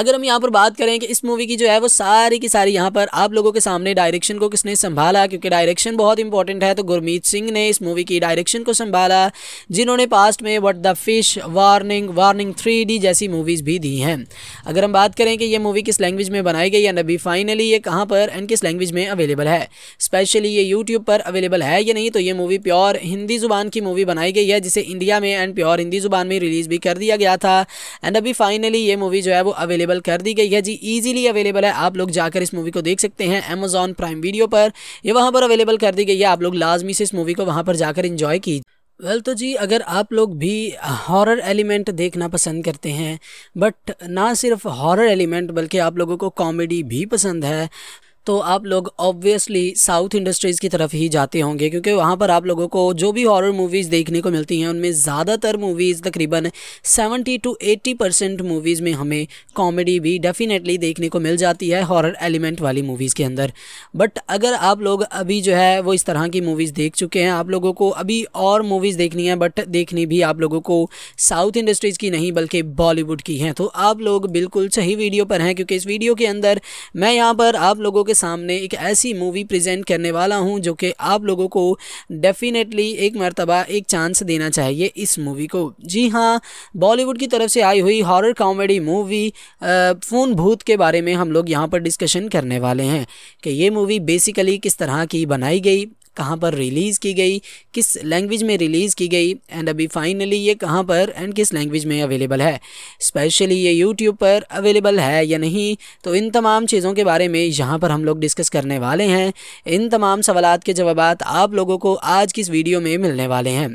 अगर हम यहाँ पर बात करें कि इस मूवी की जो है वो सारी की सारी यहाँ पर आप लोगों के सामने डायरेक्शन को किसने संभाला क्योंकि डायरेक्शन बहुत इंपॉर्टेंट है तो गुरमीत सिंह ने इस मूवी की डायरेक्शन को संभाला जिन्होंने पास्ट में what the fish warning warning three जैसी मूवीज़ भी दी हैं अगर हम बात करें कि ये मूवी किस लैंग्वेज में बनाई गई या नबी फाइनली ये कहाँ पर एंड किस लैंग्वेज में अवेलेबल है स्पेशली ये यूट्यूब पर अवेलेबल है या नहीं तो ये मूवी प्योर हिंदी ज़ुबान की मूवी बनाई गई है जिसे इंडिया में एंड प्योर हिंदी ज़ुबान में रिलीज़ भी कर दिया गया था एंड अभी फाइनली ये मूवी जो है वो वो अवेलेबल कर दी गई है जी ईजिली अवेलेबल है आप लोग जाकर इस मूवी को देख सकते हैं अमेजोन प्राइम वीडियो पर यह वहाँ पर अवेलेबल कर दी गई है आप लोग लाजमी से इस मूवी को वहाँ पर जाकर इंजॉय कीजिए वेल well, तो जी अगर आप लोग भी हॉरर एलिमेंट देखना पसंद करते हैं बट ना सिर्फ हॉरर एलिमेंट बल्कि आप लोगों को कॉमेडी भी पसंद है तो आप लोग ऑब्वियसली साउथ इंडस्ट्रीज़ की तरफ ही जाते होंगे क्योंकि वहाँ पर आप लोगों को जो भी हॉरर मूवीज़ देखने को मिलती हैं उनमें ज़्यादातर मूवीज़ तकरीबन 70 टू 80 परसेंट मूवीज़ में हमें कॉमेडी भी डेफ़िनेटली देखने को मिल जाती है हॉरर एलिमेंट वाली मूवीज़ के अंदर बट अगर आप लोग अभी जो है वो इस तरह की मूवीज़ देख चुके हैं आप लोगों को अभी और मूवीज़ देखनी है बट देखनी भी आप लोगों को साउथ इंडस्ट्रीज़ की नहीं बल्कि बॉलीवुड की हैं तो आप लोग बिल्कुल सही वीडियो पर हैं क्योंकि इस वीडियो के अंदर मैं यहाँ पर आप लोगों के सामने एक ऐसी मूवी प्रेजेंट करने वाला हूँ जो कि आप लोगों को डेफिनेटली एक मरतबा एक चांस देना चाहिए इस मूवी को जी हाँ बॉलीवुड की तरफ से आई हुई हॉरर कॉमेडी मूवी फ़ोन भूत के बारे में हम लोग यहाँ पर डिस्कशन करने वाले हैं कि ये मूवी बेसिकली किस तरह की बनाई गई कहाँ पर रिलीज़ की गई किस लैंग्वेज में रिलीज़ की गई एंड अभी फाइनली ये कहाँ पर एंड किस लैंग्वेज में अवेलेबल है स्पेशली ये यूट्यूब पर अवेलेबल है या नहीं तो इन तमाम चीज़ों के बारे में यहाँ पर हम लोग डिस्कस करने वाले हैं इन तमाम सवाल के जवाब आप लोगों को आज की इस वीडियो में मिलने वाले हैं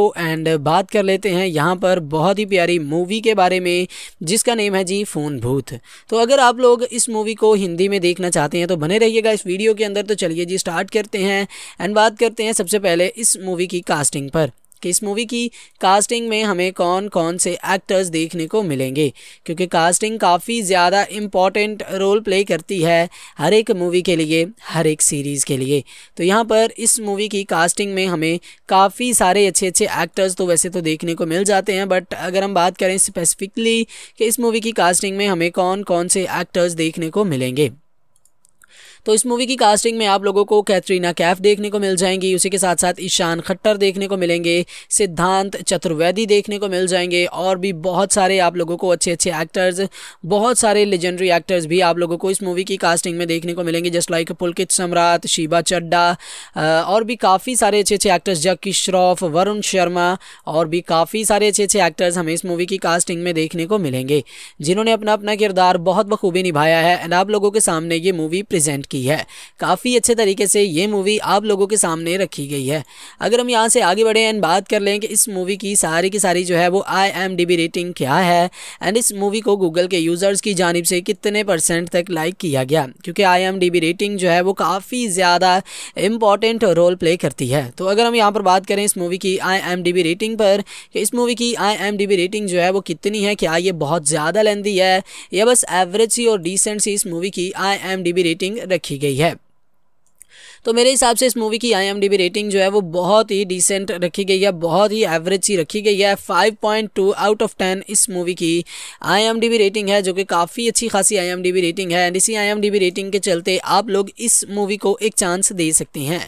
एंड बात कर लेते हैं यहाँ पर बहुत ही प्यारी मूवी के बारे में जिसका नेम है जी फ़ोन भूत तो अगर आप लोग इस मूवी को हिंदी में देखना चाहते हैं तो बने रहिएगा इस वीडियो के अंदर तो चलिए जी स्टार्ट करते हैं एंड बात करते हैं सबसे पहले इस मूवी की कास्टिंग पर कि इस मूवी की कास्टिंग में हमें कौन कौन से एक्टर्स देखने को मिलेंगे क्योंकि कास्टिंग काफ़ी ज़्यादा इम्पॉर्टेंट रोल प्ले करती है हर एक मूवी के लिए हर एक सीरीज़ के लिए तो यहाँ पर इस मूवी की कास्टिंग में हमें काफ़ी सारे अच्छे अच्छे एक्टर्स तो वैसे तो देखने को मिल जाते हैं बट अगर हम बात करें स्पेसिफिकली कि इस मूवी की कास्टिंग में हमें कौन कौन से एक्टर्स देखने को मिलेंगे तो इस मूवी की कास्टिंग में आप लोगों को कैटरीना कैफ देखने को मिल जाएंगी उसी के साथ साथ ईशान खट्टर देखने को मिलेंगे सिद्धांत चतुर्वेदी देखने को मिल जाएंगे और भी बहुत सारे आप लोगों को अच्छे अच्छे एक्टर्स बहुत सारे लेजेंडरी एक्टर्स भी आप लोगों को इस मूवी की कास्टिंग में देखने को मिलेंगे जस्ट लाइक पुलकित सम्राट शिबा चड्डा और भी काफ़ी सारे अच्छे अच्छे एक्टर्स जक्की श्रॉफ वरुण शर्मा और भी काफ़ी सारे अच्छे अच्छे एक्टर्स हमें इस मूवी की कास्टिंग में देखने को मिलेंगे जिन्होंने अपना अपना किरदार बहुत बखूबी निभाया है एंड आप लोगों के सामने ये मूवी प्रेजेंट की है काफ़ी अच्छे तरीके से ये मूवी आप लोगों के सामने रखी गई है अगर हम यहाँ से आगे बढ़े एंड बात कर लें कि इस मूवी की सारी की सारी जो है वो आई रेटिंग क्या है एंड इस मूवी को गूगल के यूज़र्स की जानब से कितने परसेंट तक लाइक किया गया क्योंकि आई रेटिंग जो है वो काफ़ी ज़्यादा इम्पॉर्टेंट रोल प्ले करती है तो अगर हम यहाँ पर बात करें इस मूवी की आई रेटिंग पर कि इस मूवी की आई रेटिंग जो है वो कितनी है क्या ये बहुत ज़्यादा लेंदी है या बस एवरेज सी और डिसेंट सी इस मूवी की आई रेटिंग रखी रखी गई है तो मेरे हिसाब से इस मूवी की आई रेटिंग जो है वो बहुत ही डिसेंट रखी गई है बहुत ही एवरेज सी रखी गई है five point two out of ten इस मूवी की आई रेटिंग है जो कि काफ़ी अच्छी खासी आई रेटिंग है एंड इसी आई रेटिंग के चलते आप लोग इस मूवी को एक चांस दे सकते हैं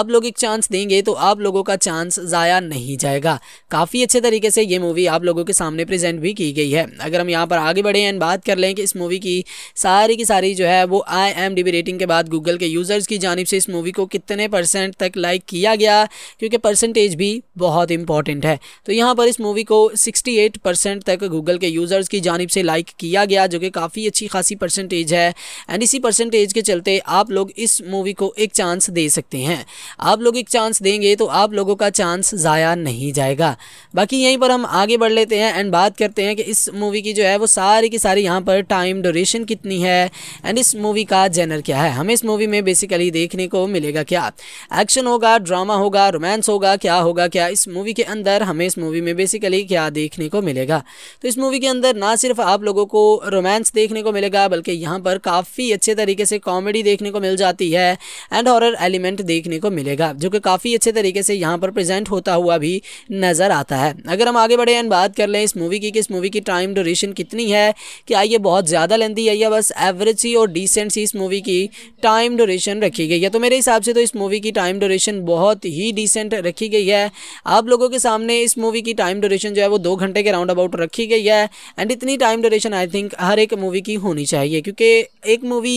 आप लोग एक चांस देंगे तो आप लोगों का चांस ज़ाया नहीं जाएगा काफ़ी अच्छे तरीके से ये मूवी आप लोगों के सामने प्रेजेंट भी की गई है अगर हम यहाँ पर आगे बढ़े एंड बात कर लें कि इस मूवी की सारी की सारी जो है वो आई रेटिंग के बाद गूगल के यूज़र्स की जानब से इस मूवी को कितने परसेंट तक लाइक किया गया क्योंकि परसेंटेज भी बहुत इंपॉर्टेंट है तो यहाँ पर इस मूवी को 68 परसेंट तक गूगल के यूज़र्स की जानब से लाइक किया गया जो कि काफ़ी अच्छी खासी परसेंटेज है एंड इसी परसेंटेज के चलते आप लोग इस मूवी को एक चांस दे सकते हैं आप लोग एक चांस देंगे तो आप लोगों का चांस ज़ाया नहीं जाएगा बाकी यहीं पर हम आगे बढ़ लेते हैं एंड बात करते हैं कि इस मूवी की जो है वो सारी की सारी यहाँ पर टाइम ड्यूरेशन कितनी है एंड इस मूवी का जेनर क्या है हमें इस मूवी में बेसिकली देखने को मिलेगा क्या एक्शन होगा ड्रामा होगा रोमांस होगा क्या होगा क्या इस मूवी के अंदर हमें इस मूवी में बेसिकली क्या देखने को मिलेगा तो इस मूवी के अंदर ना सिर्फ आप लोगों को रोमांस देखने को मिलेगा बल्कि यहाँ पर काफ़ी अच्छे तरीके से कॉमेडी देखने को मिल जाती है एंड हॉरर एलिमेंट देखने को मिलेगा जो कि काफ़ी अच्छे तरीके से यहाँ पर प्रेजेंट होता हुआ भी नज़र आता है अगर हम आगे बढ़े एंड बात कर लें इस मूवी की कि इस मूवी की टाइम ड्यूरेशन कितनी है क्या ये बहुत ज़्यादा लेंदी है या बस एवरेज सी और डिसेंट सी इस मूवी की टाइम ड्यूरेशन रखी गई है तो मेरे मेरे हिसाब से तो इस मूवी की टाइम ड्यूरेशन बहुत ही डिसेंट रखी गई है आप लोगों के सामने इस मूवी की टाइम ड्यूरेशन जो है वो दो घंटे के राउंड अबाउट रखी गई है एंड इतनी टाइम ड्यूरेशन आई थिंक हर एक मूवी की होनी चाहिए क्योंकि एक मूवी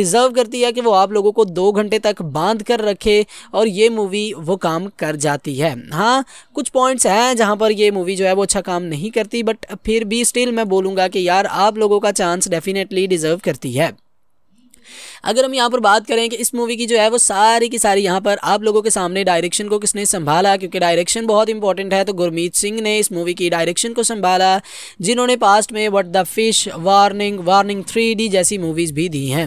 डिज़र्व करती है कि वो आप लोगों को दो घंटे तक बांध कर रखे और ये मूवी वो काम कर जाती है हाँ कुछ पॉइंट्स हैं जहाँ पर ये मूवी जो है वो अच्छा काम नहीं करती बट फिर भी स्टिल मैं बोलूँगा कि यार आप लोगों का चांस डेफिनेटली डिज़र्व करती है अगर हम यहाँ पर बात करें कि इस मूवी की जो है वो सारी की सारी यहाँ पर आप लोगों के सामने डायरेक्शन को किसने संभाला क्योंकि डायरेक्शन बहुत इंपॉर्टेंट है तो गुरमीत सिंह ने इस मूवी की डायरेक्शन को संभाला जिन्होंने पास्ट में what the fish warning warning three जैसी मूवीज़ भी दी हैं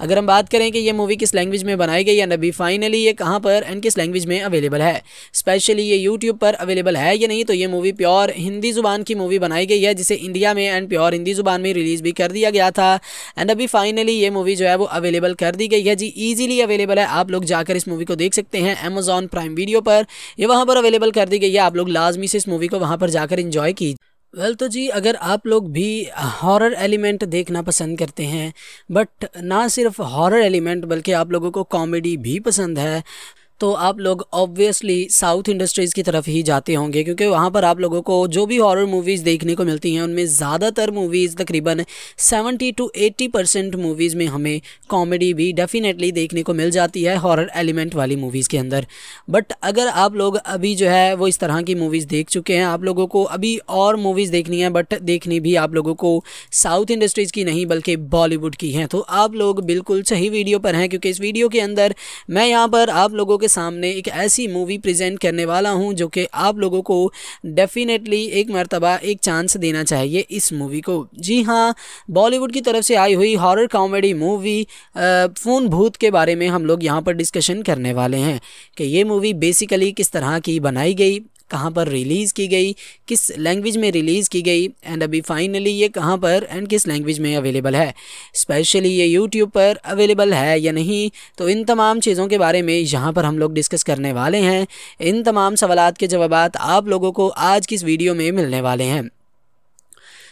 अगर हम बात करें कि ये मूवी किस लैंग्वेज में बनाई गई या नबी फाइनली ये कहाँ पर एंड किस लैंग्वेज में अवेलेबल है स्पेशली ये यूट्यूब पर अवेलेबल है या नहीं तो ये मूवी प्योर हिंदी ज़ुबान की मूवी बनाई गई है जिसे इंडिया में एंड प्योर हिंदी ज़ुबान में रिलीज़ भी कर दिया गया था एंड अभी फाइनली ये मूवी जो है वो अवेलेबल अवेलेबल कर दी गई है जी ईजिली अवेलेबल है आप लोग जाकर इस मूवी को देख सकते हैं अमेजॉन प्राइम वीडियो पर ये वहाँ पर अवेलेबल कर दी गई है आप लोग लाजमी से इस मूवी को वहाँ पर जाकर इंजॉय कीजिए वेल well, तो जी अगर आप लोग भी हॉरर एलिमेंट देखना पसंद करते हैं बट ना सिर्फ हॉरर एलिमेंट बल्कि आप लोगों को कॉमेडी भी पसंद है तो आप लोग ऑब्वियसली साउथ इंडस्ट्रीज़ की तरफ ही जाते होंगे क्योंकि वहाँ पर आप लोगों को जो भी हॉरर मूवीज़ देखने को मिलती हैं उनमें ज़्यादातर मूवीज़ तकरीबन 70 टू 80 परसेंट मूवीज़ में हमें कॉमेडी भी डेफ़िनेटली देखने को मिल जाती है हॉरर एलिमेंट वाली मूवीज़ के अंदर बट अगर आप लोग अभी जो है वो इस तरह की मूवीज़ देख चुके हैं आप लोगों को अभी और मूवीज़ देखनी है बट देखनी भी आप लोगों को साउथ इंडस्ट्रीज़ की नहीं बल्कि बॉलीवुड की हैं तो आप लोग बिल्कुल सही वीडियो पर हैं क्योंकि इस वीडियो के अंदर मैं यहाँ पर आप लोगों के सामने एक ऐसी मूवी प्रेजेंट करने वाला हूँ जो कि आप लोगों को डेफिनेटली एक मरतबा एक चांस देना चाहिए इस मूवी को जी हाँ बॉलीवुड की तरफ से आई हुई हॉरर कॉमेडी मूवी फ़ोन भूत के बारे में हम लोग यहाँ पर डिस्कशन करने वाले हैं कि ये मूवी बेसिकली किस तरह की बनाई गई कहाँ पर रिलीज़ की गई किस लैंग्वेज में रिलीज़ की गई एंड अभी फाइनली ये कहाँ पर एंड किस लैंग्वेज में अवेलेबल है स्पेशली ये यूट्यूब पर अवेलेबल है या नहीं तो इन तमाम चीज़ों के बारे में यहाँ पर हम लोग डिस्कस करने वाले हैं इन तमाम सवाल के जवाब आप लोगों को आज की इस वीडियो में मिलने वाले हैं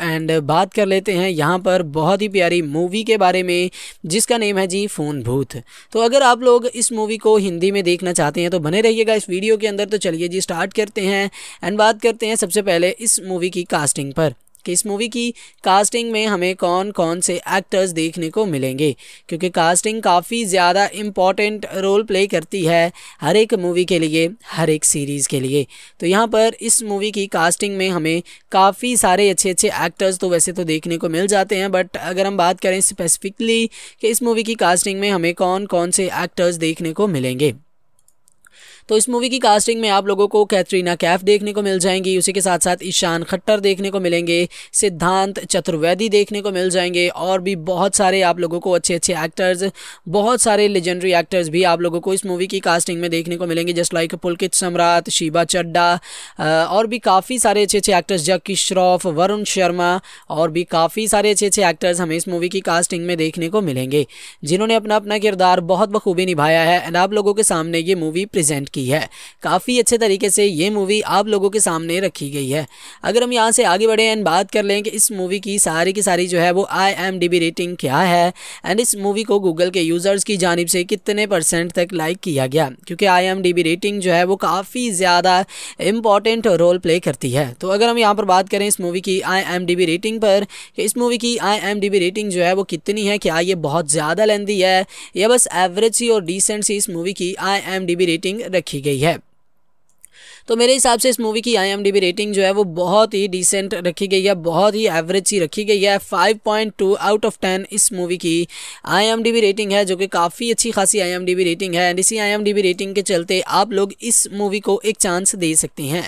एंड बात कर लेते हैं यहाँ पर बहुत ही प्यारी मूवी के बारे में जिसका नेम है जी फ़ोन भूत तो अगर आप लोग इस मूवी को हिंदी में देखना चाहते हैं तो बने रहिएगा इस वीडियो के अंदर तो चलिए जी स्टार्ट करते हैं एंड बात करते हैं सबसे पहले इस मूवी की कास्टिंग पर कि इस मूवी की कास्टिंग में हमें कौन कौन से एक्टर्स देखने को मिलेंगे क्योंकि कास्टिंग काफ़ी ज़्यादा इम्पॉर्टेंट रोल प्ले करती है हर एक मूवी के लिए हर एक सीरीज़ के लिए तो यहाँ पर इस मूवी की कास्टिंग में हमें काफ़ी सारे अच्छे अच्छे एक्टर्स तो वैसे तो देखने को मिल जाते हैं बट अगर हम बात करें स्पेसिफिकली कि इस मूवी की कास्टिंग में हमें कौन कौन से एक्टर्स देखने को मिलेंगे तो इस मूवी की कास्टिंग में आप लोगों को कैटरीना कैफ देखने को मिल जाएंगी उसी के साथ साथ ईशान खट्टर देखने को मिलेंगे सिद्धांत चतुर्वेदी देखने को मिल जाएंगे और भी बहुत सारे आप लोगों को अच्छे अच्छे एक्टर्स बहुत सारे लेजेंडरी एक्टर्स भी आप लोगों को इस मूवी की कास्टिंग में देखने को मिलेंगे जस्ट लाइक पुलकित सम्राट शिबा चड्डा और भी काफ़ी सारे अच्छे अच्छे एक्टर्स जक्की श्रॉफ वरुण शर्मा और भी काफ़ी सारे अच्छे अच्छे एक्टर्स हमें इस मूवी की कास्टिंग में देखने को मिलेंगे जिन्होंने अपना अपना किरदार बहुत बखूबी निभाया है एंड आप लोगों के सामने ये मूवी प्रेजेंट की है काफ़ी अच्छे तरीके से ये मूवी आप लोगों के सामने रखी गई है अगर हम यहाँ से आगे बढ़े एंड बात कर लें कि इस मूवी की सारी की सारी जो है वो आई रेटिंग क्या है एंड इस मूवी को गूगल के यूज़र्स की जानब से कितने परसेंट तक लाइक किया गया क्योंकि आई रेटिंग जो है वो काफ़ी ज़्यादा इम्पॉर्टेंट रोल प्ले करती है तो अगर हम यहाँ पर बात करें इस मूवी की आई रेटिंग पर कि इस मूवी की आई रेटिंग जो है वो कितनी है क्या ये बहुत ज़्यादा लेंदी है या बस एवरेज सी और डिसेंट सी इस मूवी की आई रेटिंग रखी रखी गई है तो मेरे हिसाब से इस मूवी की आई रेटिंग जो है वो बहुत ही डिसेंट रखी गई है बहुत ही एवरेज सी रखी गई है five point two out of ten इस मूवी की आई रेटिंग है जो कि काफ़ी अच्छी खासी आई रेटिंग है एंड इसी आई रेटिंग के चलते आप लोग इस मूवी को एक चांस दे सकते हैं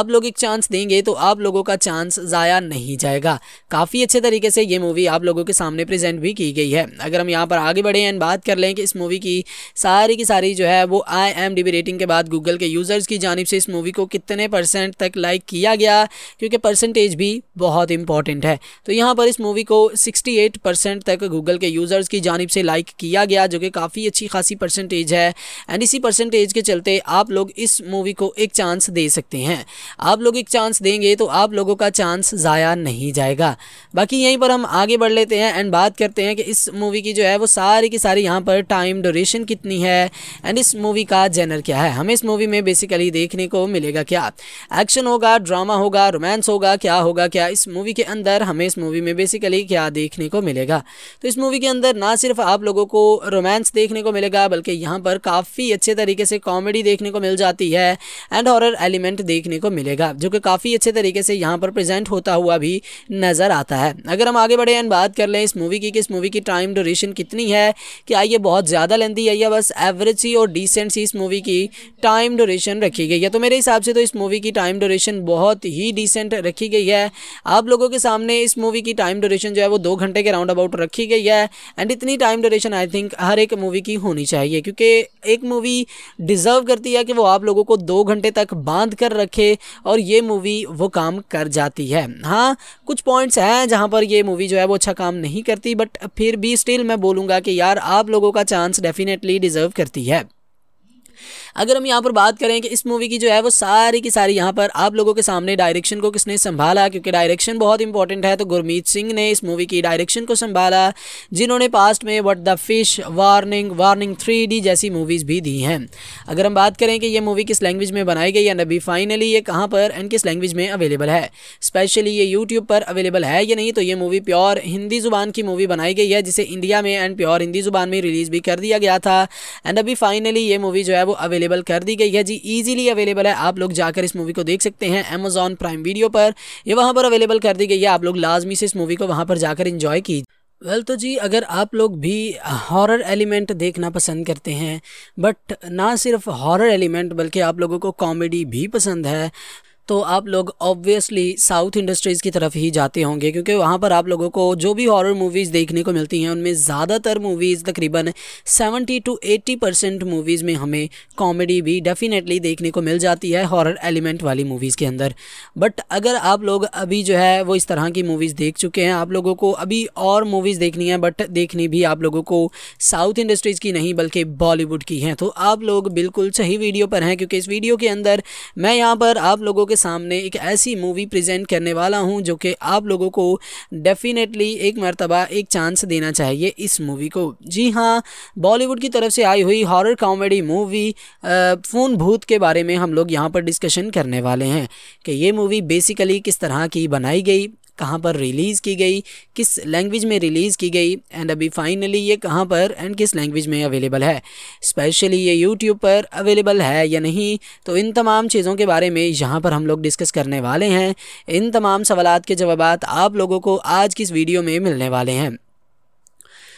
आप लोग एक चांस देंगे तो आप लोगों का चांस ज़ाया नहीं जाएगा काफ़ी अच्छे तरीके से ये मूवी आप लोगों के सामने प्रेजेंट भी की गई है अगर हम यहाँ पर आगे बढ़े एंड बात कर लें कि इस मूवी की सारी की सारी जो है वो आई रेटिंग के बाद गूगल के यूज़र्स की जानब से इस मूवी को कितने परसेंट तक लाइक किया गया क्योंकि परसेंटेज भी बहुत इंपॉर्टेंट है तो यहाँ पर इस मूवी को 68 परसेंट तक गूगल के यूज़र्स की जानब से लाइक किया गया जो कि काफ़ी अच्छी खासी परसेंटेज है एंड इसी परसेंटेज के चलते आप लोग इस मूवी को एक चांस दे सकते हैं आप लोग एक चांस देंगे तो आप लोगों का चांस ज़ाया नहीं जाएगा बाकी यहीं पर हम आगे बढ़ लेते हैं एंड बात करते हैं कि इस मूवी की जो है वो सारी की सारी यहाँ पर टाइम ड्यूरेशन कितनी है एंड इस मूवी का जेनर क्या है हमें इस मूवी में बेसिकली देखने को मिलेगा क्या एक्शन होगा ड्रामा होगा रोमांस होगा क्या होगा क्या इस मूवी के अंदर हमें इस मूवी में बेसिकली क्या देखने को मिलेगा तो इस मूवी के अंदर ना सिर्फ आप लोगों को रोमांस देखने को मिलेगा बल्कि यहाँ पर काफ़ी अच्छे तरीके से कॉमेडी देखने को मिल जाती है एंड हॉरर एलिमेंट देखने को मिलेगा जो कि काफ़ी अच्छे तरीके से यहाँ पर प्रेजेंट होता हुआ भी नज़र आता है अगर हम आगे बढ़े एंड बात कर लें इस मूवी की कि इस मूवी की टाइम ड्यूरेशन कितनी है क्या ये बहुत ज़्यादा लेंदी है या बस एवरेज सी और डिसेंट सी इस मूवी की टाइम ड्यूरेशन रखी गई है तो मेरे मेरे हिसाब से तो इस मूवी की टाइम ड्यूरेशन बहुत ही डिसेंट रखी गई है आप लोगों के सामने इस मूवी की टाइम ड्यूरेशन जो है वो दो घंटे के राउंड अबाउट रखी गई है एंड इतनी टाइम ड्यूरेशन आई थिंक हर एक मूवी की होनी चाहिए क्योंकि एक मूवी डिज़र्व करती है कि वो आप लोगों को दो घंटे तक बांध कर रखे और ये मूवी वो काम कर जाती है हाँ कुछ पॉइंट्स हैं जहाँ पर ये मूवी जो है वो अच्छा काम नहीं करती बट फिर भी स्टिल मैं बोलूँगा कि यार आप लोगों का चांस डेफिनेटली डिज़र्व करती है अगर हम यहाँ पर बात करें कि इस मूवी की जो है वो सारी की सारी यहाँ पर आप लोगों के सामने डायरेक्शन को किसने संभाला क्योंकि डायरेक्शन बहुत इंपॉर्टेंट है तो गुरमीत सिंह ने इस मूवी की डायरेक्शन को संभाला जिन्होंने पास्ट में what the fish warning warning three जैसी मूवीज़ भी दी हैं अगर हम बात करें कि ये मूवी किस लैंग्वेज में बनाई गई या नबी फाइनली ये कहाँ पर एंड किस लैंग्वेज में अवेलेबल है स्पेशली ये यूट्यूब पर अवेलेबल है या नहीं तो ये मूवी प्योर हिंदी ज़ुबान की मूवी बनाई गई है जिसे इंडिया में एंड प्योर हिंदी ज़ुबान में रिलीज़ भी कर दिया गया था एंड अभी फाइनली ये मूवी जो है वो वो अवेलेबल कर दी गई है जी ईजिली अवेलेबल है आप लोग जाकर इस मूवी को देख सकते हैं अमेजोन प्राइम वीडियो पर यह वहाँ पर अवेलेबल कर दी गई है आप लोग लाजमी से इस मूवी को वहाँ पर जाकर इंजॉय कीजिए वेल well, तो जी अगर आप लोग भी हॉरर एलिमेंट देखना पसंद करते हैं बट ना सिर्फ हॉरर एलिमेंट बल्कि आप लोगों को कॉमेडी भी पसंद है तो आप लोग ऑब्वियसली साउथ इंडस्ट्रीज़ की तरफ ही जाते होंगे क्योंकि वहाँ पर आप लोगों को जो भी हॉरर मूवीज़ देखने को मिलती हैं उनमें ज़्यादातर मूवीज़ तकरीबन 70 टू 80 परसेंट मूवीज़ में हमें कॉमेडी भी डेफ़िनेटली देखने को मिल जाती है हॉरर एलिमेंट वाली मूवीज़ के अंदर बट अगर आप लोग अभी जो है वो इस तरह की मूवीज़ देख चुके हैं आप लोगों को अभी और मूवीज़ देखनी है बट देखनी भी आप लोगों को साउथ इंडस्ट्रीज़ की नहीं बल्कि बॉलीवुड की हैं तो आप लोग बिल्कुल सही वीडियो पर हैं क्योंकि इस वीडियो के अंदर मैं यहाँ पर आप लोगों के सामने एक ऐसी मूवी प्रेजेंट करने वाला हूँ जो कि आप लोगों को डेफिनेटली एक मरतबा एक चांस देना चाहिए इस मूवी को जी हाँ बॉलीवुड की तरफ से आई हुई हॉरर कॉमेडी मूवी फ़ोन भूत के बारे में हम लोग यहाँ पर डिस्कशन करने वाले हैं कि ये मूवी बेसिकली किस तरह की बनाई गई कहाँ पर रिलीज़ की गई किस लैंग्वेज में रिलीज़ की गई एंड अभी फाइनली ये कहाँ पर एंड किस लैंग्वेज में अवेलेबल है स्पेशली ये यूट्यूब पर अवेलेबल है या नहीं तो इन तमाम चीज़ों के बारे में यहाँ पर हम लोग डिस्कस करने वाले हैं इन तमाम सवाल के जवाब आप लोगों को आज की इस वीडियो में मिलने वाले हैं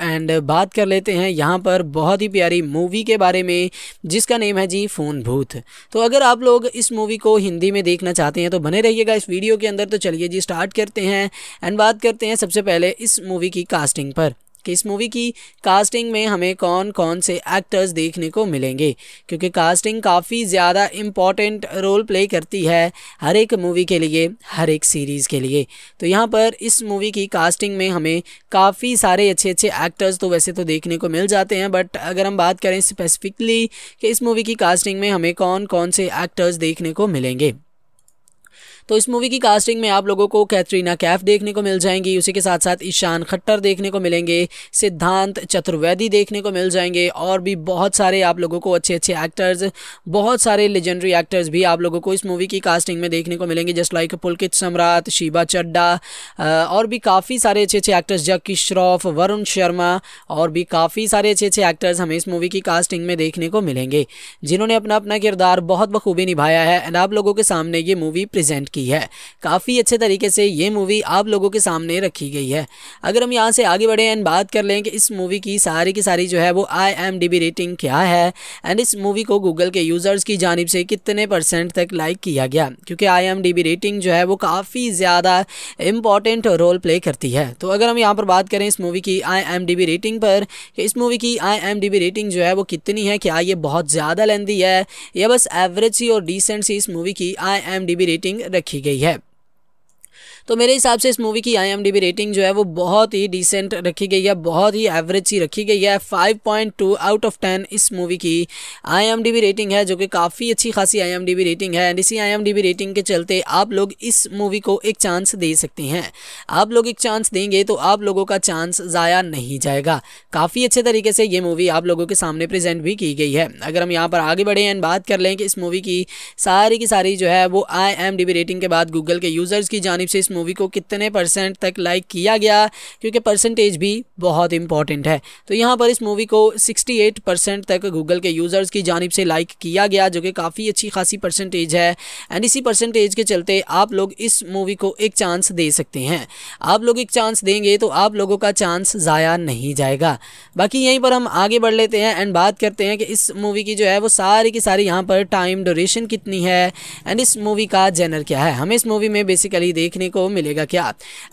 एंड बात कर लेते हैं यहाँ पर बहुत ही प्यारी मूवी के बारे में जिसका नेम है जी फ़ोन भूत तो अगर आप लोग इस मूवी को हिंदी में देखना चाहते हैं तो बने रहिएगा इस वीडियो के अंदर तो चलिए जी स्टार्ट करते हैं एंड बात करते हैं सबसे पहले इस मूवी की कास्टिंग पर कि इस मूवी की कास्टिंग में हमें कौन कौन से एक्टर्स देखने को मिलेंगे क्योंकि कास्टिंग काफ़ी ज़्यादा इम्पॉर्टेंट रोल प्ले करती है हर एक मूवी के लिए हर एक सीरीज़ के लिए तो यहाँ पर इस मूवी की कास्टिंग में हमें काफ़ी सारे अच्छे अच्छे एक्टर्स तो वैसे तो देखने को मिल जाते हैं बट अगर हम बात करें स्पेसिफिकली कि इस मूवी की कास्टिंग में हमें कौन कौन से एक्टर्स देखने को मिलेंगे तो इस मूवी की कास्टिंग में आप लोगों को कैटरीना कैफ देखने को मिल जाएंगी उसी के साथ साथ ईशान खट्टर देखने को मिलेंगे सिद्धांत चतुर्वेदी देखने को मिल जाएंगे और भी बहुत सारे आप लोगों को अच्छे अच्छे एक्टर्स बहुत सारे लेजेंडरी एक्टर्स भी आप लोगों को इस मूवी की कास्टिंग में देखने को मिलेंगे जस्ट लाइक पुलकित सम्राट शिबा चड्डा और भी काफ़ी सारे अच्छे अच्छे एक्टर्स जक्की श्रॉफ वरुण शर्मा और भी काफ़ी सारे अच्छे अच्छे एक्टर्स हमें इस मूवी की कास्टिंग में देखने को मिलेंगे जिन्होंने अपना अपना किरदार बहुत बखूबी निभाया है एंड आप लोगों के सामने ये मूवी प्रेजेंट की है काफ़ी अच्छे तरीके से ये मूवी आप लोगों के सामने रखी गई है अगर हम यहाँ से आगे बढ़े एंड बात कर लें कि इस मूवी की सारी की सारी जो है वो आई रेटिंग क्या है एंड इस मूवी को गूगल के यूज़र्स की जानब से कितने परसेंट तक लाइक किया गया क्योंकि आई रेटिंग जो है वो काफ़ी ज़्यादा इम्पॉर्टेंट रोल प्ले करती है तो अगर हम यहाँ पर बात करें इस मूवी की आई रेटिंग पर कि इस मूवी की आई रेटिंग जो है वो कितनी है क्या ये बहुत ज़्यादा लेंदी है या बस एवरेज सी और डिसेंट सी इस मूवी की आई रेटिंग रखी रखी गई है तो मेरे हिसाब से इस मूवी की आई रेटिंग जो है वो बहुत ही डिसेंट रखी गई है बहुत ही एवरेज सी रखी गई है फाइव आउट ऑफ टेन इस मूवी की आई रेटिंग है जो कि काफ़ी अच्छी खासी आई रेटिंग है एंड इसी आई रेटिंग के चलते आप लोग इस मूवी को एक चांस दे सकते हैं आप लोग एक चांस देंगे तो आप लोगों का चांस ज़ाया नहीं जाएगा काफ़ी अच्छे तरीके से ये मूवी आप लोगों के सामने प्रेजेंट भी की गई है अगर हम यहाँ पर आगे बढ़े एंड बात कर लें कि इस मूवी की सारी की सारी जो है वो आई रेटिंग के बाद गूगल के यूज़र्स की जानब से इस मूवी को कितने परसेंट तक लाइक किया गया क्योंकि परसेंटेज भी बहुत इंपॉर्टेंट है तो यहाँ पर इस मूवी को 68 परसेंट तक गूगल के यूज़र्स की जानब से लाइक किया गया जो कि काफ़ी अच्छी खासी परसेंटेज है एंड इसी परसेंटेज के चलते आप लोग इस मूवी को एक चांस दे सकते हैं आप लोग एक चांस देंगे तो आप लोगों का चांस ज़ाया नहीं जाएगा बाकी यहीं पर हम आगे बढ़ लेते हैं एंड बात करते हैं कि इस मूवी की जो है वो सारी की सारी यहाँ पर टाइम ड्यूरेशन कितनी है एंड इस मूवी का जेनर क्या है हमें इस मूवी में बेसिकली देखने को मिलेगा क्या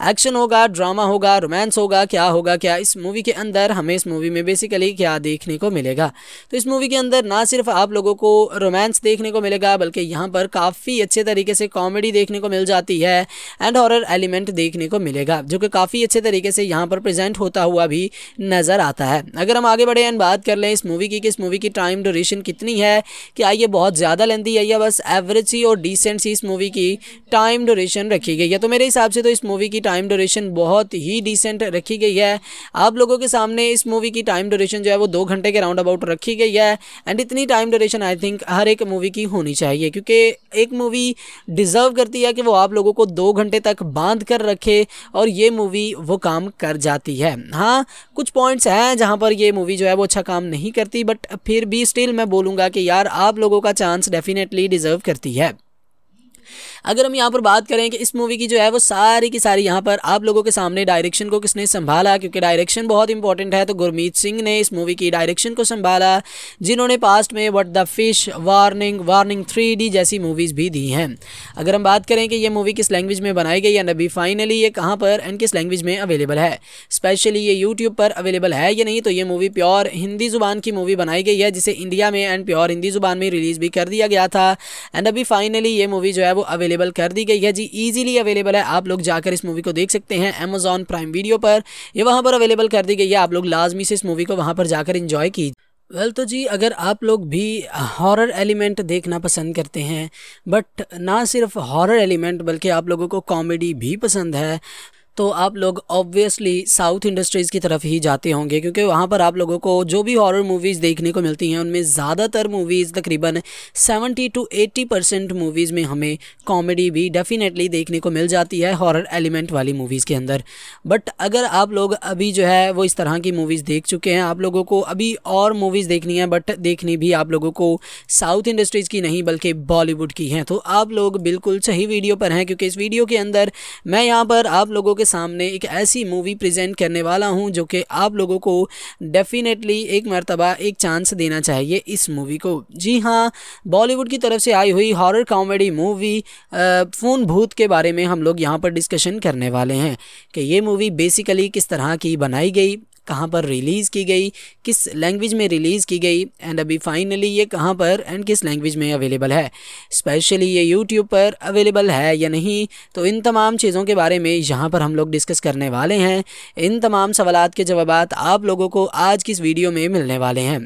एक्शन होगा ड्रामा होगा रोमांस होगा क्या होगा क्या इस मूवी के अंदर हमें इस मूवी में बेसिकली क्या देखने को मिलेगा तो इस मूवी के अंदर ना सिर्फ आप लोगों को रोमांस देखने को मिलेगा बल्कि यहाँ पर काफ़ी अच्छे तरीके से कॉमेडी देखने को मिल जाती है एंड हॉरर एलिमेंट देखने को मिलेगा जो कि काफ़ी अच्छे तरीके से यहाँ पर प्रेजेंट होता हुआ भी नज़र आता है अगर हम आगे बढ़े एंड बात कर लें इस मूवी की कि इस मूवी की टाइम ड्यूरेशन कितनी है क्या ये बहुत ज़्यादा लेंदी है या बस एवरेज सी और डिसेंट सी इस मूवी की टाइम ड्यूरेशन रखी गई है तो मेरे मेरे हिसाब से तो इस मूवी की टाइम ड्यूरेशन बहुत ही डिसेंट रखी गई है आप लोगों के सामने इस मूवी की टाइम ड्यूरेशन जो है वो दो घंटे के राउंड अबाउट रखी गई है एंड इतनी टाइम ड्यूरेशन आई थिंक हर एक मूवी की होनी चाहिए क्योंकि एक मूवी डिज़र्व करती है कि वो आप लोगों को दो घंटे तक बांध कर रखे और ये मूवी वो काम कर जाती है हाँ कुछ पॉइंट्स हैं जहाँ पर ये मूवी जो है वो अच्छा काम नहीं करती बट फिर भी स्टिल मैं बोलूँगा कि यार आप लोगों का चांस डेफिनेटली डिज़र्व करती है अगर हम यहाँ पर बात करें कि इस मूवी की जो है वो सारी की सारी यहाँ पर आप लोगों के सामने डायरेक्शन को किसने संभाला क्योंकि डायरेक्शन बहुत इंपॉर्टेंट है तो गुरमीत सिंह ने इस मूवी की डायरेक्शन को संभाला जिन्होंने पास्ट में what the fish warning warning three जैसी मूवीज़ भी दी हैं अगर हम बात करें कि ये मूवी किस लैंग्वेज में बनाई गई या नबी फाइनली ये कहाँ पर एंड किस लैंग्वेज में अवेलेबल है स्पेशली ये यूट्यूब पर अवेलेबल है या नहीं तो ये मूवी प्योर हिंदी ज़ुबान की मूवी बनाई गई है जिसे इंडिया में एंड प्योर हिंदी ज़ुबान में रिलीज़ भी कर दिया गया था एंड अभी फाइनली ये मूवी जो है वो अवेलेबल अवेलेबल कर दी गई है जी ईजिली अवेलेबल है आप लोग जाकर इस मूवी को देख सकते हैं अमेजॉन प्राइम वीडियो पर ये वहाँ पर अवेलेबल कर दी गई है आप लोग लाजमी से इस मूवी को वहाँ पर जाकर इंजॉय कीजिए वेल well, तो जी अगर आप लोग भी हॉरर एलिमेंट देखना पसंद करते हैं बट ना सिर्फ हॉरर एलिमेंट बल्कि आप लोगों को कॉमेडी भी पसंद है तो आप लोग ऑब्वियसली साउथ इंडस्ट्रीज़ की तरफ ही जाते होंगे क्योंकि वहाँ पर आप लोगों को जो भी हॉरर मूवीज़ देखने को मिलती हैं उनमें ज़्यादातर मूवीज़ तकरीबन 70 टू 80 परसेंट मूवीज़ में हमें कॉमेडी भी डेफ़िनेटली देखने को मिल जाती है हॉरर एलिमेंट वाली मूवीज़ के अंदर बट अगर आप लोग अभी जो है वो इस तरह की मूवीज़ देख चुके हैं आप लोगों को अभी और मूवीज़ देखनी है बट देखनी भी आप लोगों को साउथ इंडस्ट्रीज़ की नहीं बल्कि बॉलीवुड की हैं तो आप लोग बिल्कुल सही वीडियो पर हैं क्योंकि इस वीडियो के अंदर मैं यहाँ पर आप लोगों के सामने एक ऐसी मूवी प्रेजेंट करने वाला हूँ जो कि आप लोगों को डेफिनेटली एक मरतबा एक चांस देना चाहिए इस मूवी को जी हाँ बॉलीवुड की तरफ से आई हुई हॉरर कॉमेडी मूवी फ़ोन भूत के बारे में हम लोग यहाँ पर डिस्कशन करने वाले हैं कि ये मूवी बेसिकली किस तरह की बनाई गई कहाँ पर रिलीज़ की गई किस लैंग्वेज में रिलीज़ की गई एंड अभी फाइनली ये कहाँ पर एंड किस लैंग्वेज में अवेलेबल है स्पेशली ये यूट्यूब पर अवेलेबल है या नहीं तो इन तमाम चीज़ों के बारे में यहाँ पर हम लोग डिस्कस करने वाले हैं इन तमाम सवाल के जवाब आप लोगों को आज की इस वीडियो में मिलने वाले हैं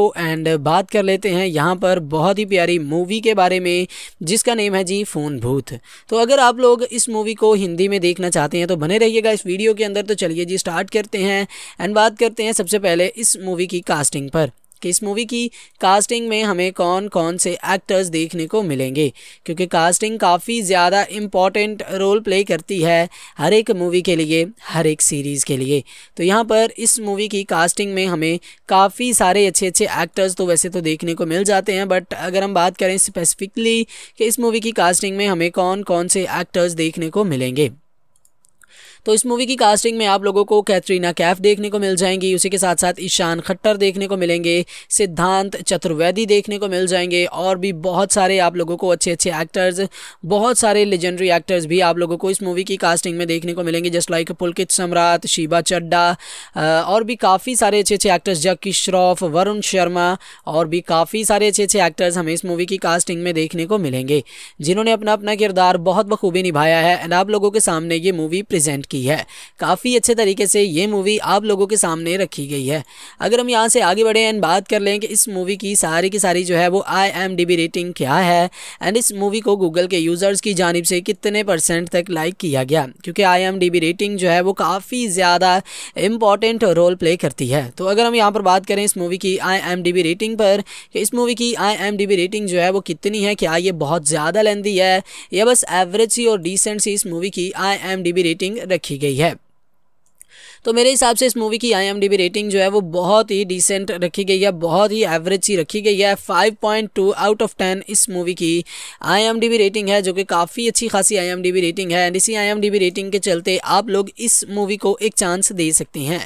एंड बात कर लेते हैं यहाँ पर बहुत ही प्यारी मूवी के बारे में जिसका नेम है जी फ़ोन भूत तो अगर आप लोग इस मूवी को हिंदी में देखना चाहते हैं तो बने रहिएगा इस वीडियो के अंदर तो चलिए जी स्टार्ट करते हैं एंड बात करते हैं सबसे पहले इस मूवी की कास्टिंग पर कि इस मूवी की कास्टिंग में हमें कौन कौन से एक्टर्स देखने को मिलेंगे क्योंकि कास्टिंग काफ़ी ज़्यादा इम्पॉर्टेंट रोल प्ले करती है हर एक मूवी के लिए हर एक सीरीज़ के लिए तो यहाँ पर इस मूवी की कास्टिंग में हमें काफ़ी सारे अच्छे अच्छे एक्टर्स तो वैसे तो देखने को मिल जाते हैं बट अगर हम बात करें स्पेसिफिकली कि इस मूवी की कास्टिंग में हमें कौन कौन से एक्टर्स देखने को मिलेंगे तो इस मूवी की कास्टिंग में आप लोगों को कैटरीना कैफ देखने को मिल जाएंगी उसी के साथ साथ ईशान खट्टर देखने को मिलेंगे सिद्धांत चतुर्वेदी देखने को मिल जाएंगे और भी बहुत सारे आप लोगों को अच्छे अच्छे एक्टर्स बहुत सारे लेजेंडरी एक्टर्स भी आप लोगों को इस मूवी की कास्टिंग में देखने को मिलेंगे जस्ट लाइक पुलकित सम्राट शिबा चड्डा और भी काफ़ी सारे अच्छे अच्छे एक्टर्स जक्की श्रॉफ वरुण शर्मा और भी काफ़ी सारे अच्छे अच्छे एक्टर्स हमें इस मूवी की कास्टिंग में देखने को मिलेंगे जिन्होंने अपना अपना किरदार बहुत बखूबी निभाया है एंड आप लोगों के सामने ये मूवी प्रेजेंट की है काफ़ी अच्छे तरीके से ये मूवी आप लोगों के सामने रखी गई है अगर हम यहाँ से आगे बढ़े एंड बात कर लें कि इस मूवी की सारी की सारी जो है वो आई रेटिंग क्या है एंड इस मूवी को गूगल के यूज़र्स की जानब से कितने परसेंट तक लाइक किया गया क्योंकि आई रेटिंग जो है वो काफ़ी ज़्यादा इम्पॉर्टेंट रोल प्ले करती है तो अगर हम यहाँ पर बात करें इस मूवी की आई रेटिंग पर कि इस मूवी की आई रेटिंग जो है वो कितनी है क्या ये बहुत ज़्यादा लेंदी है या बस एवरेज सी और डिसेंट सी इस मूवी की आई रेटिंग रखी रखी गई है तो मेरे हिसाब से इस मूवी की आई रेटिंग जो है वो बहुत ही डिसेंट रखी गई है बहुत ही एवरेज सी रखी गई है five point two out of ten इस मूवी की आई रेटिंग है जो कि काफ़ी अच्छी खासी आई रेटिंग है एंड इसी आई रेटिंग के चलते आप लोग इस मूवी को एक चांस दे सकते हैं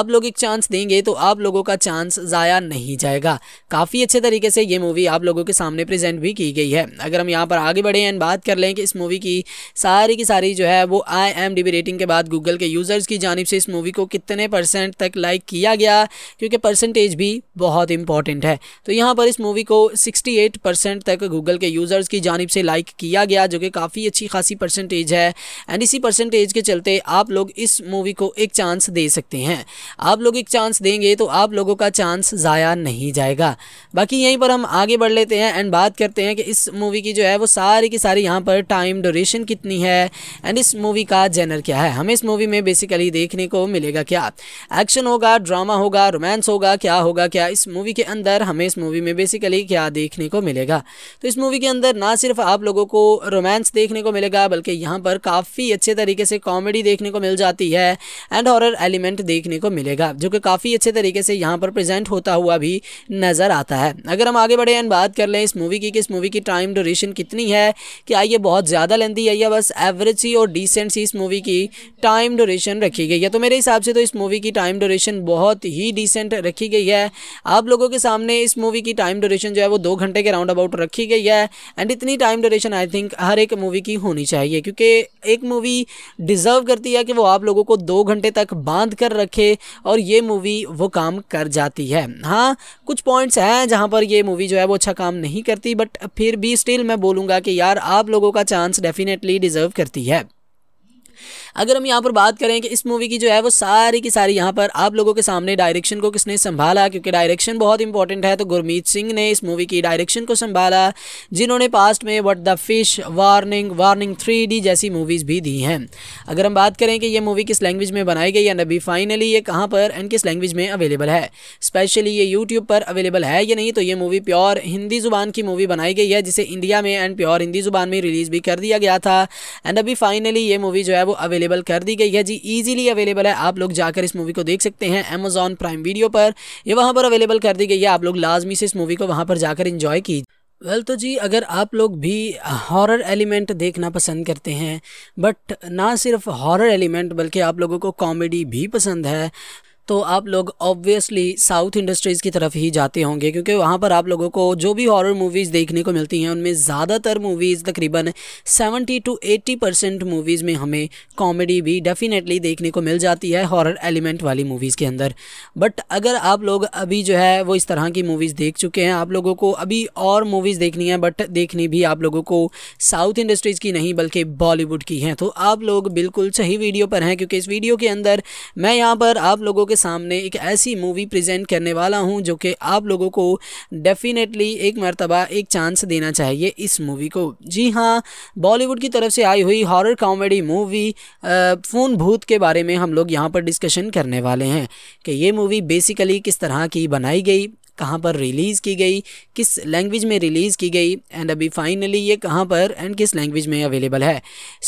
आप लोग एक चांस देंगे तो आप लोगों का चांस ज़ाया नहीं जाएगा काफ़ी अच्छे तरीके से ये मूवी आप लोगों के सामने प्रेजेंट भी की गई है अगर हम यहाँ पर आगे बढ़े एंड बात कर लें कि इस मूवी की सारी की सारी जो है वो आई रेटिंग के बाद गूगल के यूज़र्स की जानब से इस मूवी को कितने परसेंट तक लाइक किया गया क्योंकि परसेंटेज भी बहुत इंपॉर्टेंट है तो यहाँ पर इस मूवी को 68 परसेंट तक गूगल के यूज़र्स की जानब से लाइक किया गया जो कि काफ़ी अच्छी खासी परसेंटेज है एंड इसी परसेंटेज के चलते आप लोग इस मूवी को एक चांस दे सकते हैं आप लोग एक चांस देंगे तो आप लोगों का चांस ज़ाया नहीं जाएगा बाकी यहीं पर हम आगे बढ़ लेते हैं एंड बात करते हैं कि इस मूवी की जो है वो सारी की सारी यहाँ पर टाइम ड्यूरेशन कितनी है एंड इस मूवी का जेनर क्या है हमें इस मूवी में बेसिकली देखने को मिलेगा क्या एक्शन होगा ड्रामा होगा रोमांस होगा क्या होगा क्या इस मूवी के अंदर हमें इस मूवी में बेसिकली क्या देखने को मिलेगा तो इस मूवी के अंदर ना सिर्फ आप लोगों को रोमांस देखने को मिलेगा बल्कि यहाँ पर काफ़ी अच्छे तरीके से कॉमेडी देखने को मिल जाती है एंड हॉरर एलिमेंट देखने को मिलेगा जो कि काफ़ी अच्छे तरीके से यहाँ पर प्रेजेंट होता हुआ भी नज़र आता है अगर हम आगे बढ़े एंड बात कर लें इस मूवी की कि इस मूवी की टाइम ड्यूरेशन कितनी है क्या ये बहुत ज़्यादा लेंदी है या बस एवरेज सी और डिसेंट सी इस मूवी की टाइम ड्यूरेशन रखी गई है तो मेरे मेरे हिसाब से तो इस मूवी की टाइम ड्यूरेशन बहुत ही डिसेंट रखी गई है आप लोगों के सामने इस मूवी की टाइम ड्यूरेशन जो है वो दो घंटे के राउंड अबाउट रखी गई है एंड इतनी टाइम ड्यूरेशन आई थिंक हर एक मूवी की होनी चाहिए क्योंकि एक मूवी डिज़र्व करती है कि वो आप लोगों को दो घंटे तक बांध कर रखे और ये मूवी वो काम कर जाती है हाँ कुछ पॉइंट्स हैं जहाँ पर ये मूवी जो है वो अच्छा काम नहीं करती बट फिर भी स्टिल मैं बोलूँगा कि यार आप लोगों का चांस डेफिनेटली डिज़र्व करती है अगर हम यहाँ पर बात करें कि इस मूवी की जो है वो सारी की सारी यहाँ पर आप लोगों के सामने डायरेक्शन को किसने संभाला क्योंकि डायरेक्शन बहुत इंपॉर्टेंट है तो गुरमीत सिंह ने इस मूवी की डायरेक्शन को संभाला जिन्होंने पास्ट में what the fish warning warning three जैसी मूवीज़ भी दी हैं अगर हम बात करें कि ये मूवी किस लैंग्वेज में बनाई गई या नबी फाइनली ये कहाँ पर एंड किस लैंग्वेज में अवेलेबल है स्पेशली ये यूट्यूब पर अवेलेबल है या नहीं तो ये मूवी प्योर हिंदी ज़ुबान की मूवी बनाई गई है जिसे इंडिया में एंड प्योर हिंदी ज़ुबान में रिलीज़ भी कर दिया गया था एंड अभी फाइनली ये मूवी जो है वो अवेलेबल अवेलेबल कर दी गई है जी ईजिली अवेलेबल है आप लोग जाकर इस मूवी को देख सकते हैं अमेजॉन प्राइम वीडियो पर ये वहाँ पर अवेलेबल कर दी गई है आप लोग लाजमी से इस मूवी को वहाँ पर जाकर इंजॉय कीजिए वेल well, तो जी अगर आप लोग भी हॉरर एलिमेंट देखना पसंद करते हैं बट ना सिर्फ हॉरर एलिमेंट बल्कि आप लोगों को कॉमेडी भी पसंद है तो आप लोग ऑब्वियसली साउथ इंडस्ट्रीज़ की तरफ ही जाते होंगे क्योंकि वहाँ पर आप लोगों को जो भी हॉरर मूवीज़ देखने को मिलती हैं उनमें ज़्यादातर मूवीज़ तकरीबन 70 टू 80 परसेंट मूवीज़ में हमें कॉमेडी भी डेफ़िनेटली देखने को मिल जाती है हॉरर एलिमेंट वाली मूवीज़ के अंदर बट अगर आप लोग अभी जो है वो इस तरह की मूवीज़ देख चुके हैं आप लोगों को अभी और मूवीज़ देखनी है बट देखनी भी आप लोगों को साउथ इंडस्ट्रीज़ की नहीं बल्कि बॉलीवुड की हैं तो आप लोग बिल्कुल सही वीडियो पर हैं क्योंकि इस वीडियो के अंदर मैं यहाँ पर आप लोगों के सामने एक ऐसी मूवी प्रेजेंट करने वाला हूँ जो कि आप लोगों को डेफिनेटली एक मरतबा एक चांस देना चाहिए इस मूवी को जी हाँ बॉलीवुड की तरफ से आई हुई हॉरर कॉमेडी मूवी फ़ोन भूत के बारे में हम लोग यहाँ पर डिस्कशन करने वाले हैं कि ये मूवी बेसिकली किस तरह की बनाई गई कहाँ पर रिलीज़ की गई किस लैंग्वेज में रिलीज़ की गई एंड अभी फाइनली ये कहाँ पर एंड किस लैंग्वेज में अवेलेबल है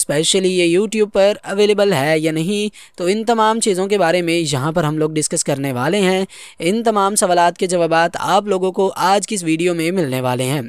स्पेशली ये यूट्यूब पर अवेलेबल है या नहीं तो इन तमाम चीज़ों के बारे में यहाँ पर हम लोग डिस्कस करने वाले हैं इन तमाम सवाल के जवाब आप लोगों को आज की इस वीडियो में मिलने वाले हैं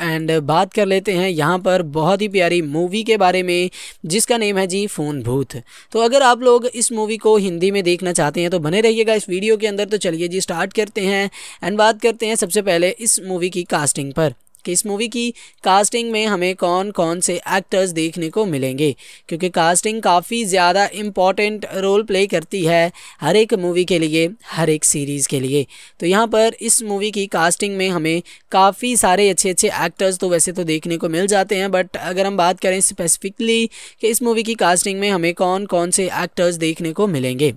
एंड बात कर लेते हैं यहाँ पर बहुत ही प्यारी मूवी के बारे में जिसका नेम है जी फ़ोन भूत तो अगर आप लोग इस मूवी को हिंदी में देखना चाहते हैं तो बने रहिएगा इस वीडियो के अंदर तो चलिए जी स्टार्ट करते हैं एंड बात करते हैं सबसे पहले इस मूवी की कास्टिंग पर कि इस मूवी की कास्टिंग में हमें कौन कौन से एक्टर्स देखने को मिलेंगे क्योंकि कास्टिंग काफ़ी ज़्यादा इम्पॉर्टेंट रोल प्ले करती है हर एक मूवी के लिए हर एक सीरीज़ के लिए तो यहाँ पर इस मूवी की कास्टिंग में हमें काफ़ी सारे अच्छे अच्छे एक्टर्स तो वैसे तो देखने को मिल जाते हैं बट अगर हम बात करें स्पेसिफिकली कि इस मूवी की कास्टिंग में हमें कौन कौन से एक्टर्स देखने को मिलेंगे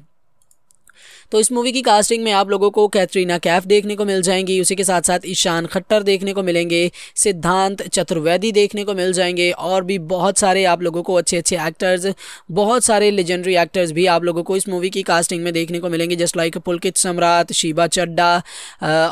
तो इस मूवी की कास्टिंग में आप लोगों को कैटरीना कैफ देखने को मिल जाएंगी उसी के साथ साथ ईशान खट्टर देखने को मिलेंगे सिद्धांत चतुर्वेदी देखने को मिल जाएंगे और भी बहुत सारे आप लोगों को अच्छे अच्छे एक्टर्स बहुत सारे लेजेंडरी एक्टर्स भी आप लोगों को इस मूवी की कास्टिंग में देखने को मिलेंगे जस्ट लाइक पुलकित सम्राट शिबा चड्डा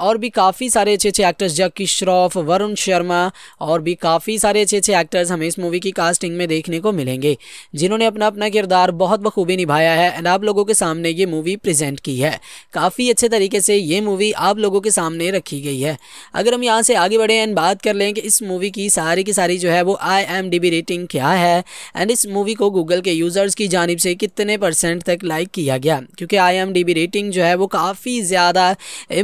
और भी काफ़ी सारे अच्छे अच्छे एक्टर्स जक्की श्रॉफ वरुण शर्मा और भी काफ़ी सारे अच्छे अच्छे एक्टर्स हमें इस मूवी की कास्टिंग में देखने को मिलेंगे जिन्होंने अपना अपना किरदार बहुत बखूबी निभाया है एंड आप लोगों के सामने ये मूवी प्रेजेंट की है काफ़ी अच्छे तरीके से ये मूवी आप लोगों के सामने रखी गई है अगर हम यहाँ से आगे बढ़े एंड बात कर लें कि इस मूवी की सारी की सारी जो है वो आई रेटिंग क्या है एंड इस मूवी को गूगल के यूज़र्स की जानब से कितने परसेंट तक लाइक किया गया क्योंकि आई रेटिंग जो है वो काफ़ी ज़्यादा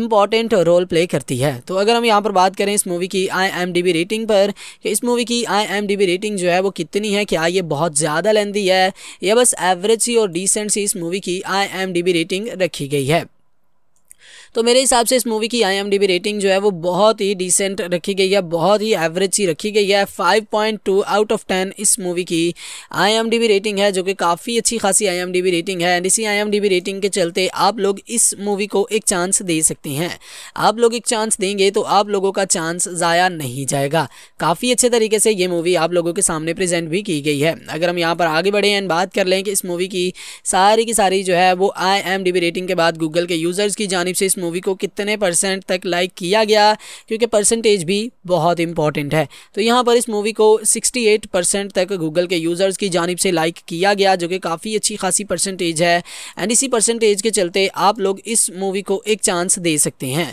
इम्पॉर्टेंट रोल प्ले करती है तो अगर हम यहाँ पर बात करें इस मूवी की आई रेटिंग पर कि इस मूवी की आई रेटिंग जो है वो कितनी है क्या ये बहुत ज़्यादा लेंदी है या बस एवरेज सी और डिसेंट सी इस मूवी की आई रेटिंग रखी रखी गई है तो मेरे हिसाब से इस मूवी की आई रेटिंग जो है वो बहुत ही डिसेंट रखी गई है बहुत ही एवरेज सी रखी गई है five point two out of ten इस मूवी की आई रेटिंग है जो कि काफ़ी अच्छी खासी आई रेटिंग है एंड इसी आई रेटिंग के चलते आप लोग इस मूवी को एक चांस दे सकते हैं आप लोग एक चांस देंगे तो आप लोगों का चांस ज़ाया नहीं जाएगा काफ़ी अच्छे तरीके से ये मूवी आप लोगों के सामने प्रेजेंट भी की गई है अगर हम यहाँ पर आगे बढ़े एंड बात कर लें कि इस मूवी की सारी की सारी जो है वो आई रेटिंग के बाद गूगल के यूज़र्स की जानब से इस मूवी को कितने परसेंट तक लाइक किया गया क्योंकि परसेंटेज भी बहुत इंपॉर्टेंट है तो यहाँ पर इस मूवी को 68 परसेंट तक गूगल के यूज़र्स की जानब से लाइक किया गया जो कि काफ़ी अच्छी खासी परसेंटेज है एंड इसी परसेंटेज के चलते आप लोग इस मूवी को एक चांस दे सकते हैं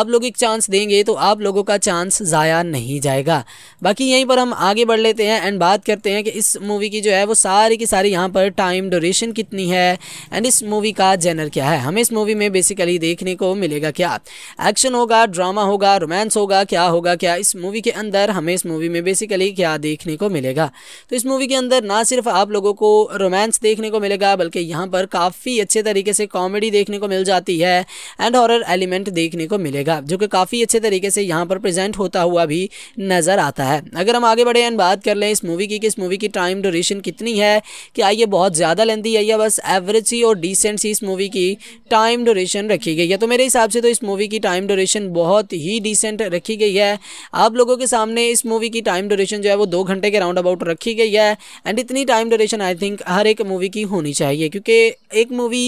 आप लोग एक चांस देंगे तो आप लोगों का चांस ज़ाया नहीं जाएगा बाकी यहीं पर हम आगे बढ़ लेते हैं एंड बात करते हैं कि इस मूवी की जो है वो सारी की सारी यहाँ पर टाइम ड्यूरेशन कितनी है एंड इस मूवी का जेनर क्या है हमें इस मूवी में बेसिकली देखने को मिलेगा क्या एक्शन होगा ड्रामा होगा रोमांस होगा क्या होगा क्या इस मूवी के अंदर हमें इस मूवी में बेसिकली क्या देखने को मिलेगा तो इस मूवी के अंदर ना सिर्फ आप लोगों को रोमांस देखने को मिलेगा बल्कि यहाँ पर काफ़ी अच्छे तरीके से कॉमेडी देखने को मिल जाती है एंड हॉरर एलिमेंट देखने को मिलेगा जो कि काफ़ी अच्छे तरीके से यहाँ पर प्रेजेंट होता हुआ भी नज़र आता है अगर हम आगे बढ़े एंड बात कर लें इस मूवी की कि इस मूवी की टाइम ड्यूरेशन कितनी है क्या ये बहुत ज़्यादा लेंदी है या बस एवरेज सी और डिसेंट सी इस मूवी की टाइम ड्यूरेशन रखी गई है तो मेरे मेरे हिसाब से तो इस मूवी की टाइम ड्यूरेशन बहुत ही डिसेंट रखी गई है आप लोगों के सामने इस मूवी की टाइम ड्यूरेशन जो है वो दो घंटे के राउंड अबाउट रखी गई है एंड इतनी टाइम ड्यूरेशन आई थिंक हर एक मूवी की होनी चाहिए क्योंकि एक मूवी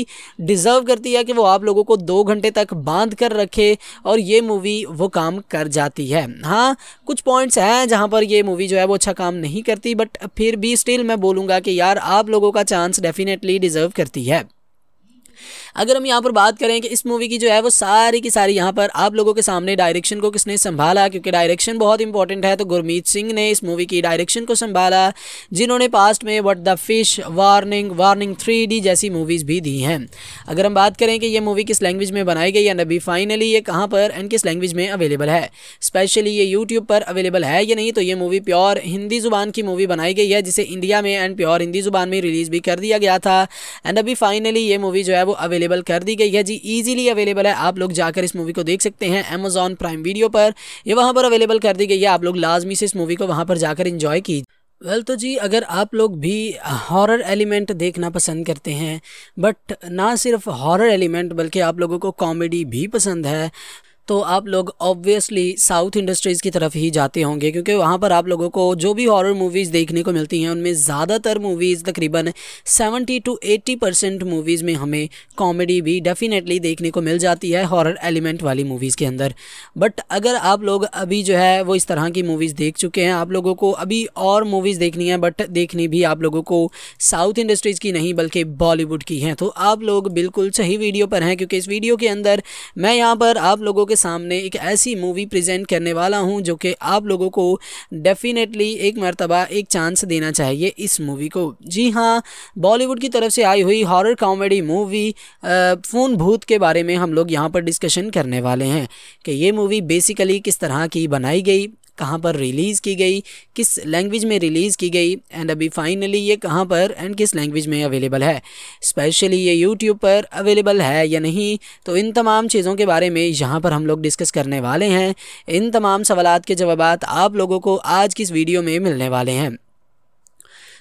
डिज़र्व करती है कि वो आप लोगों को दो घंटे तक बांध कर रखे और ये मूवी वो काम कर जाती है हाँ कुछ पॉइंट्स हैं जहाँ पर ये मूवी जो है वो अच्छा काम नहीं करती बट फिर भी स्टिल मैं बोलूँगा कि यार आप लोगों का चांस डेफिनेटली डिज़र्व करती है अगर हम यहाँ पर बात करें कि इस मूवी की जो है वो सारी की सारी यहाँ पर आप लोगों के सामने डायरेक्शन को किसने संभाला क्योंकि डायरेक्शन बहुत इंपॉर्टेंट है तो गुरमीत सिंह ने इस मूवी की डायरेक्शन को संभाला जिन्होंने पास्ट में what the fish warning warning three जैसी मूवीज़ भी दी हैं अगर हम बात करें कि ये मूवी किस लैंग्वेज में बनाई गई या नबी फाइनली ये कहाँ पर एंड किस लैंग्वेज में अवेलेबल है स्पेशली ये यूट्यूब पर अवेलेबल है या नहीं तो ये मूवी प्योर हिंदी ज़ुबान की मूवी बनाई गई है जिसे इंडिया में एंड प्योर हिंदी ज़ुबान में रिलीज़ भी कर दिया गया था एंड अभी फाइनली ये मूवी जो है वो वो अवेलेबल कर दी गई है जी ईजिली अवेलेबल है आप लोग जाकर इस मूवी को देख सकते हैं अमेजोन प्राइम वीडियो पर यह वहाँ पर अवेलेबल कर दी गई है आप लोग लाजमी से इस मूवी को वहाँ पर जाकर इंजॉय कीजिए वेल well, तो जी अगर आप लोग भी हॉरर एलिमेंट देखना पसंद करते हैं बट ना सिर्फ हॉरर एलिमेंट बल्कि आप लोगों को कॉमेडी भी पसंद है तो आप लोग ऑब्वियसली साउथ इंडस्ट्रीज़ की तरफ ही जाते होंगे क्योंकि वहाँ पर आप लोगों को जो भी हॉरर मूवीज़ देखने को मिलती हैं उनमें ज़्यादातर मूवीज़ तकरीबन 70 टू 80 परसेंट मूवीज़ में हमें कॉमेडी भी डेफ़िनेटली देखने को मिल जाती है हॉरर एलिमेंट वाली मूवीज़ के अंदर बट अगर आप लोग अभी जो है वो इस तरह की मूवीज़ देख चुके हैं आप लोगों को अभी और मूवीज़ देखनी है बट देखनी भी आप लोगों को साउथ इंडस्ट्रीज़ की नहीं बल्कि बॉलीवुड की हैं तो आप लोग बिल्कुल सही वीडियो पर हैं क्योंकि इस वीडियो के अंदर मैं यहाँ पर आप लोगों के सामने एक ऐसी मूवी प्रेजेंट करने वाला हूँ जो कि आप लोगों को डेफिनेटली एक मरतबा एक चांस देना चाहिए इस मूवी को जी हाँ बॉलीवुड की तरफ से आई हुई हॉरर कॉमेडी मूवी फ़ोन भूत के बारे में हम लोग यहाँ पर डिस्कशन करने वाले हैं कि ये मूवी बेसिकली किस तरह की बनाई गई कहाँ पर रिलीज़ की गई किस लैंग्वेज में रिलीज़ की गई एंड अभी फाइनली ये कहाँ पर एंड किस लैंग्वेज में अवेलेबल है स्पेशली ये यूट्यूब पर अवेलेबल है या नहीं तो इन तमाम चीज़ों के बारे में यहाँ पर हम लोग डिस्कस करने वाले हैं इन तमाम सवाल के जवाब आप लोगों को आज की इस वीडियो में मिलने वाले हैं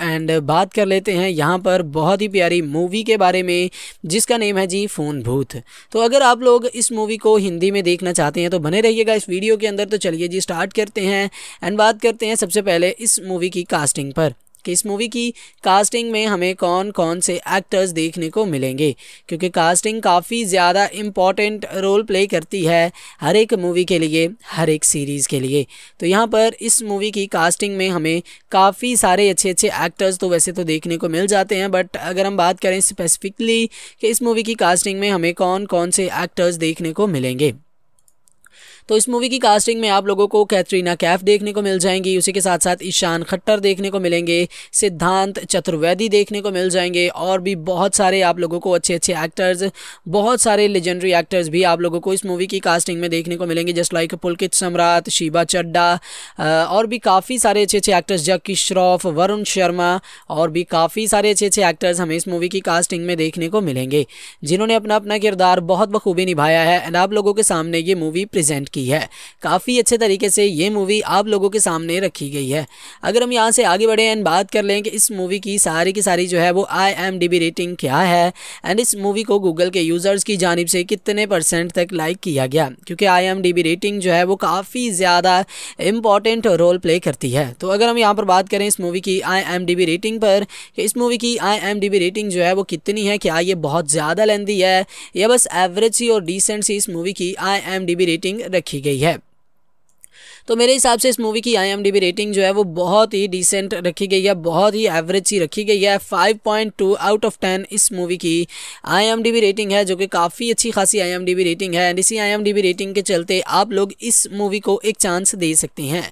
एंड बात कर लेते हैं यहाँ पर बहुत ही प्यारी मूवी के बारे में जिसका नेम है जी फ़ोन भूत तो अगर आप लोग इस मूवी को हिंदी में देखना चाहते हैं तो बने रहिएगा इस वीडियो के अंदर तो चलिए जी स्टार्ट करते हैं एंड बात करते हैं सबसे पहले इस मूवी की कास्टिंग पर कि इस मूवी की कास्टिंग में हमें कौन कौन से एक्टर्स देखने को मिलेंगे क्योंकि कास्टिंग काफ़ी ज़्यादा इम्पॉर्टेंट रोल प्ले करती है हर एक मूवी के लिए हर एक सीरीज़ के लिए तो यहाँ पर इस मूवी की कास्टिंग में हमें काफ़ी सारे अच्छे अच्छे एक्टर्स तो वैसे तो देखने को मिल जाते हैं बट अगर हम बात करें स्पेसिफिकली कि इस मूवी की कास्टिंग में हमें कौन कौन से एक्टर्स देखने को मिलेंगे तो इस मूवी की कास्टिंग में आप लोगों को कैटरीना कैफ देखने को मिल जाएंगी उसी के साथ साथ ईशान खट्टर देखने को मिलेंगे सिद्धांत चतुर्वेदी देखने को मिल जाएंगे और भी बहुत सारे आप लोगों को अच्छे अच्छे एक्टर्स बहुत सारे लेजेंडरी एक्टर्स भी आप लोगों को इस मूवी की कास्टिंग में देखने को मिलेंगे जस्ट लाइक पुलकित सम्राट शिबा चड्डा और भी काफ़ी सारे अच्छे अच्छे एक्टर्स जक्की श्रॉफ वरुण शर्मा और भी काफ़ी सारे अच्छे अच्छे एक्टर्स हमें इस मूवी की कास्टिंग में देखने को मिलेंगे जिन्होंने अपना अपना किरदार बहुत बखूबी निभाया है एंड आप लोगों के सामने ये मूवी प्रेजेंट की है काफ़ी अच्छे तरीके से ये मूवी आप लोगों के सामने रखी गई है अगर हम यहाँ से आगे बढ़े एंड बात कर लें कि इस मूवी की सारी की सारी जो है वो आई रेटिंग क्या है एंड इस मूवी को गूगल के यूज़र्स की जानब से कितने परसेंट तक लाइक किया गया क्योंकि आई रेटिंग जो है वो काफ़ी ज़्यादा इम्पॉर्टेंट रोल प्ले करती है तो अगर हम यहाँ पर बात करें इस मूवी की आई रेटिंग पर कि इस मूवी की आई रेटिंग जो है वो कितनी है क्या ये बहुत ज़्यादा लेंदी है या बस एवरेज सी और डिसेंट सी इस मूवी की आई रेटिंग रखी रखी गई है तो मेरे हिसाब से इस मूवी की आई रेटिंग जो है वो बहुत ही डिसेंट रखी गई है बहुत ही एवरेज सी रखी गई है five point two out of ten इस मूवी की आई रेटिंग है जो कि काफ़ी अच्छी खासी आई रेटिंग है एंड इसी आई रेटिंग के चलते आप लोग इस मूवी को एक चांस दे सकते हैं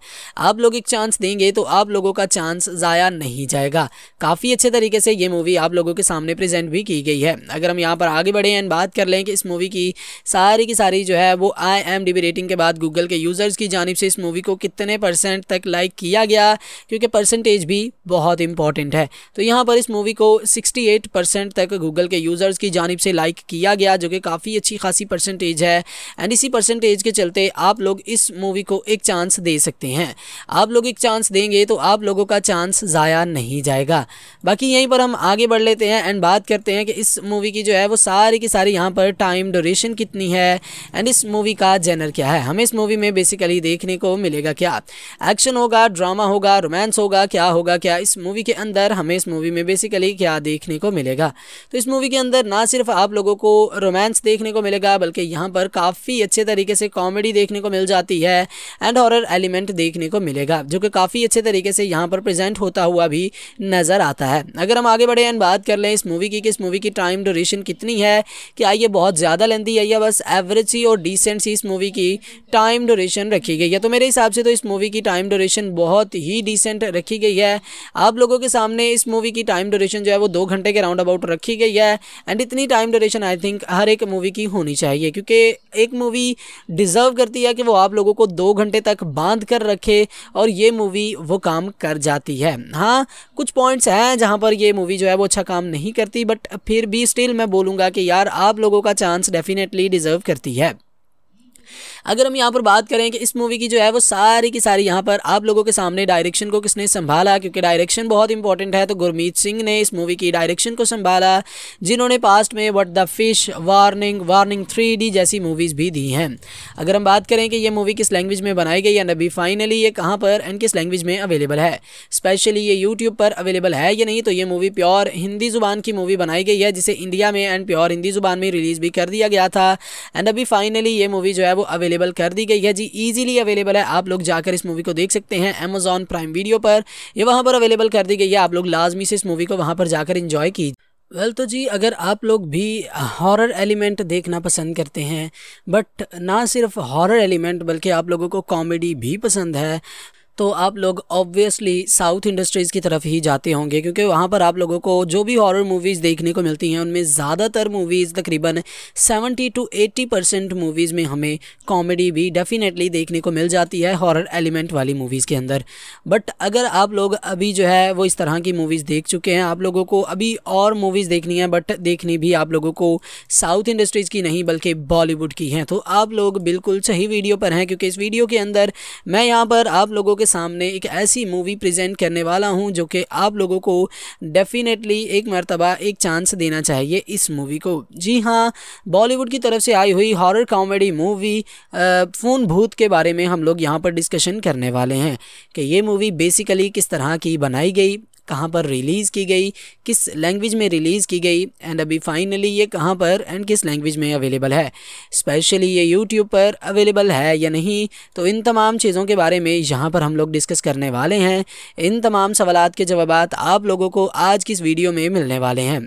आप लोग एक चांस देंगे तो आप लोगों का चांस ज़ाया नहीं जाएगा काफ़ी अच्छे तरीके से ये मूवी आप लोगों के सामने प्रेजेंट भी की गई है अगर हम यहाँ पर आगे बढ़े एंड बात कर लें कि इस मूवी की सारी की सारी जो है वो आई रेटिंग के बाद गूगल के यूज़र्स की जानब से इस मूवी को कितने परसेंट तक लाइक किया गया क्योंकि परसेंटेज भी बहुत इंपॉर्टेंट है तो यहाँ पर इस मूवी को 68 परसेंट तक गूगल के यूज़र्स की जानब से लाइक किया गया जो कि काफ़ी अच्छी खासी परसेंटेज है एंड इसी परसेंटेज के चलते आप लोग इस मूवी को एक चांस दे सकते हैं आप लोग एक चांस देंगे तो आप लोगों का चांस ज़ाया नहीं जाएगा बाकी यहीं पर हम आगे बढ़ लेते हैं एंड बात करते हैं कि इस मूवी की जो है वो सारी की सारी यहाँ पर टाइम ड्यूरेशन कितनी है एंड इस मूवी का जेनर क्या है हमें इस मूवी में बेसिकली देखने को मिलेगा क्या एक्शन होगा ड्रामा होगा रोमांस होगा क्या होगा क्या इस मूवी के अंदर हमें इस मूवी में बेसिकली क्या देखने को मिलेगा तो इस मूवी के अंदर ना सिर्फ आप लोगों को रोमांस देखने को मिलेगा बल्कि यहाँ पर काफ़ी अच्छे तरीके से कॉमेडी देखने को मिल जाती है एंड हॉरर एलिमेंट देखने को मिलेगा जो कि काफ़ी अच्छे तरीके से यहाँ पर प्रेजेंट होता हुआ भी नज़र आता है अगर हम आगे बढ़े एंड बात कर लें इस मूवी की कि इस मूवी की टाइम ड्यूरेशन कितनी है क्या ये बहुत ज़्यादा लेंदी है या बस एवरेज सी और डिसेंट सी इस मूवी की टाइम ड्यूरेशन रखी गई है तो मेरे मेरे हिसाब से तो इस मूवी की टाइम ड्यूरेशन बहुत ही डिसेंट रखी गई है आप लोगों के सामने इस मूवी की टाइम ड्यूरेशन जो है वो दो घंटे के राउंड अबाउट रखी गई है एंड इतनी टाइम ड्यूरेशन आई थिंक हर एक मूवी की होनी चाहिए क्योंकि एक मूवी डिज़र्व करती है कि वो आप लोगों को दो घंटे तक बांध कर रखे और ये मूवी वो काम कर जाती है हाँ कुछ पॉइंट्स हैं जहाँ पर ये मूवी जो है वो अच्छा काम नहीं करती बट फिर भी स्टिल मैं बोलूँगा कि यार आप लोगों का चांस डेफिनेटली डिज़र्व करती है अगर हम यहाँ पर बात करें कि इस मूवी की जो है वो सारी की सारी यहाँ पर आप लोगों के सामने डायरेक्शन को किसने संभाला क्योंकि डायरेक्शन बहुत इंपॉर्टेंट है तो गुरमीत सिंह ने इस मूवी की डायरेक्शन को संभाला जिन्होंने पास्ट में what the fish warning warning three जैसी मूवीज़ भी दी हैं अगर हम बात करें कि ये मूवी किस लैंग्वेज में बनाई गई या नबी फाइनली ये कहाँ पर एंड किस लैंग्वेज में अवेलेबल है स्पेशली ये यूट्यूब पर अवेलेबल है या नहीं तो ये मूवी प्योर हिंदी ज़ुबान की मूवी बनाई गई है जिसे इंडिया में एंड प्योर हिंदी ज़ुबान में रिलीज़ भी कर दिया गया था एंड अभी फाइनली ये मूवी जो है है वो अवेलेबल कर दी गई है जी ईजिली अवेलेबल है आप लोग जाकर इस मूवी को देख सकते हैं अमेजॉन प्राइम वीडियो पर यह वहाँ पर अवेलेबल कर दी गई है आप लोग लाजमी से इस मूवी को वहाँ पर जाकर इंजॉय कीजिए वेल well, तो जी अगर आप लोग भी हॉरर एलिमेंट देखना पसंद करते हैं बट ना सिर्फ हॉरर एलिमेंट बल्कि आप लोगों को कॉमेडी भी पसंद है तो आप लोग ऑब्वियसली साउथ इंडस्ट्रीज़ की तरफ ही जाते होंगे क्योंकि वहाँ पर आप लोगों को जो भी हॉरर मूवीज़ देखने को मिलती हैं उनमें ज़्यादातर मूवीज़ तकरीबन 70 टू 80 परसेंट मूवीज़ में हमें कॉमेडी भी डेफ़िनेटली देखने को मिल जाती है हॉरर एलिमेंट वाली मूवीज़ के अंदर बट अगर आप लोग अभी जो है वो इस तरह की मूवीज़ देख चुके हैं आप लोगों को अभी और मूवीज़ देखनी है बट देखनी भी आप लोगों को साउथ इंडस्ट्रीज़ की नहीं बल्कि बॉलीवुड की हैं तो आप लोग बिल्कुल सही वीडियो पर हैं क्योंकि इस वीडियो के अंदर मैं यहाँ पर आप लोगों के सामने एक ऐसी मूवी प्रेजेंट करने वाला हूँ जो कि आप लोगों को डेफिनेटली एक मरतबा एक चांस देना चाहिए इस मूवी को जी हाँ बॉलीवुड की तरफ से आई हुई हॉरर कॉमेडी मूवी फ़ोन भूत के बारे में हम लोग यहाँ पर डिस्कशन करने वाले हैं कि ये मूवी बेसिकली किस तरह की बनाई गई कहाँ पर रिलीज़ की गई किस लैंग्वेज में रिलीज़ की गई एंड अभी फाइनली ये कहाँ पर एंड किस लैंग्वेज में अवेलेबल है स्पेशली ये यूट्यूब पर अवेलेबल है या नहीं तो इन तमाम चीज़ों के बारे में यहाँ पर हम लोग डिस्कस करने वाले हैं इन तमाम सवाल के जवाब आप लोगों को आज की इस वीडियो में मिलने वाले हैं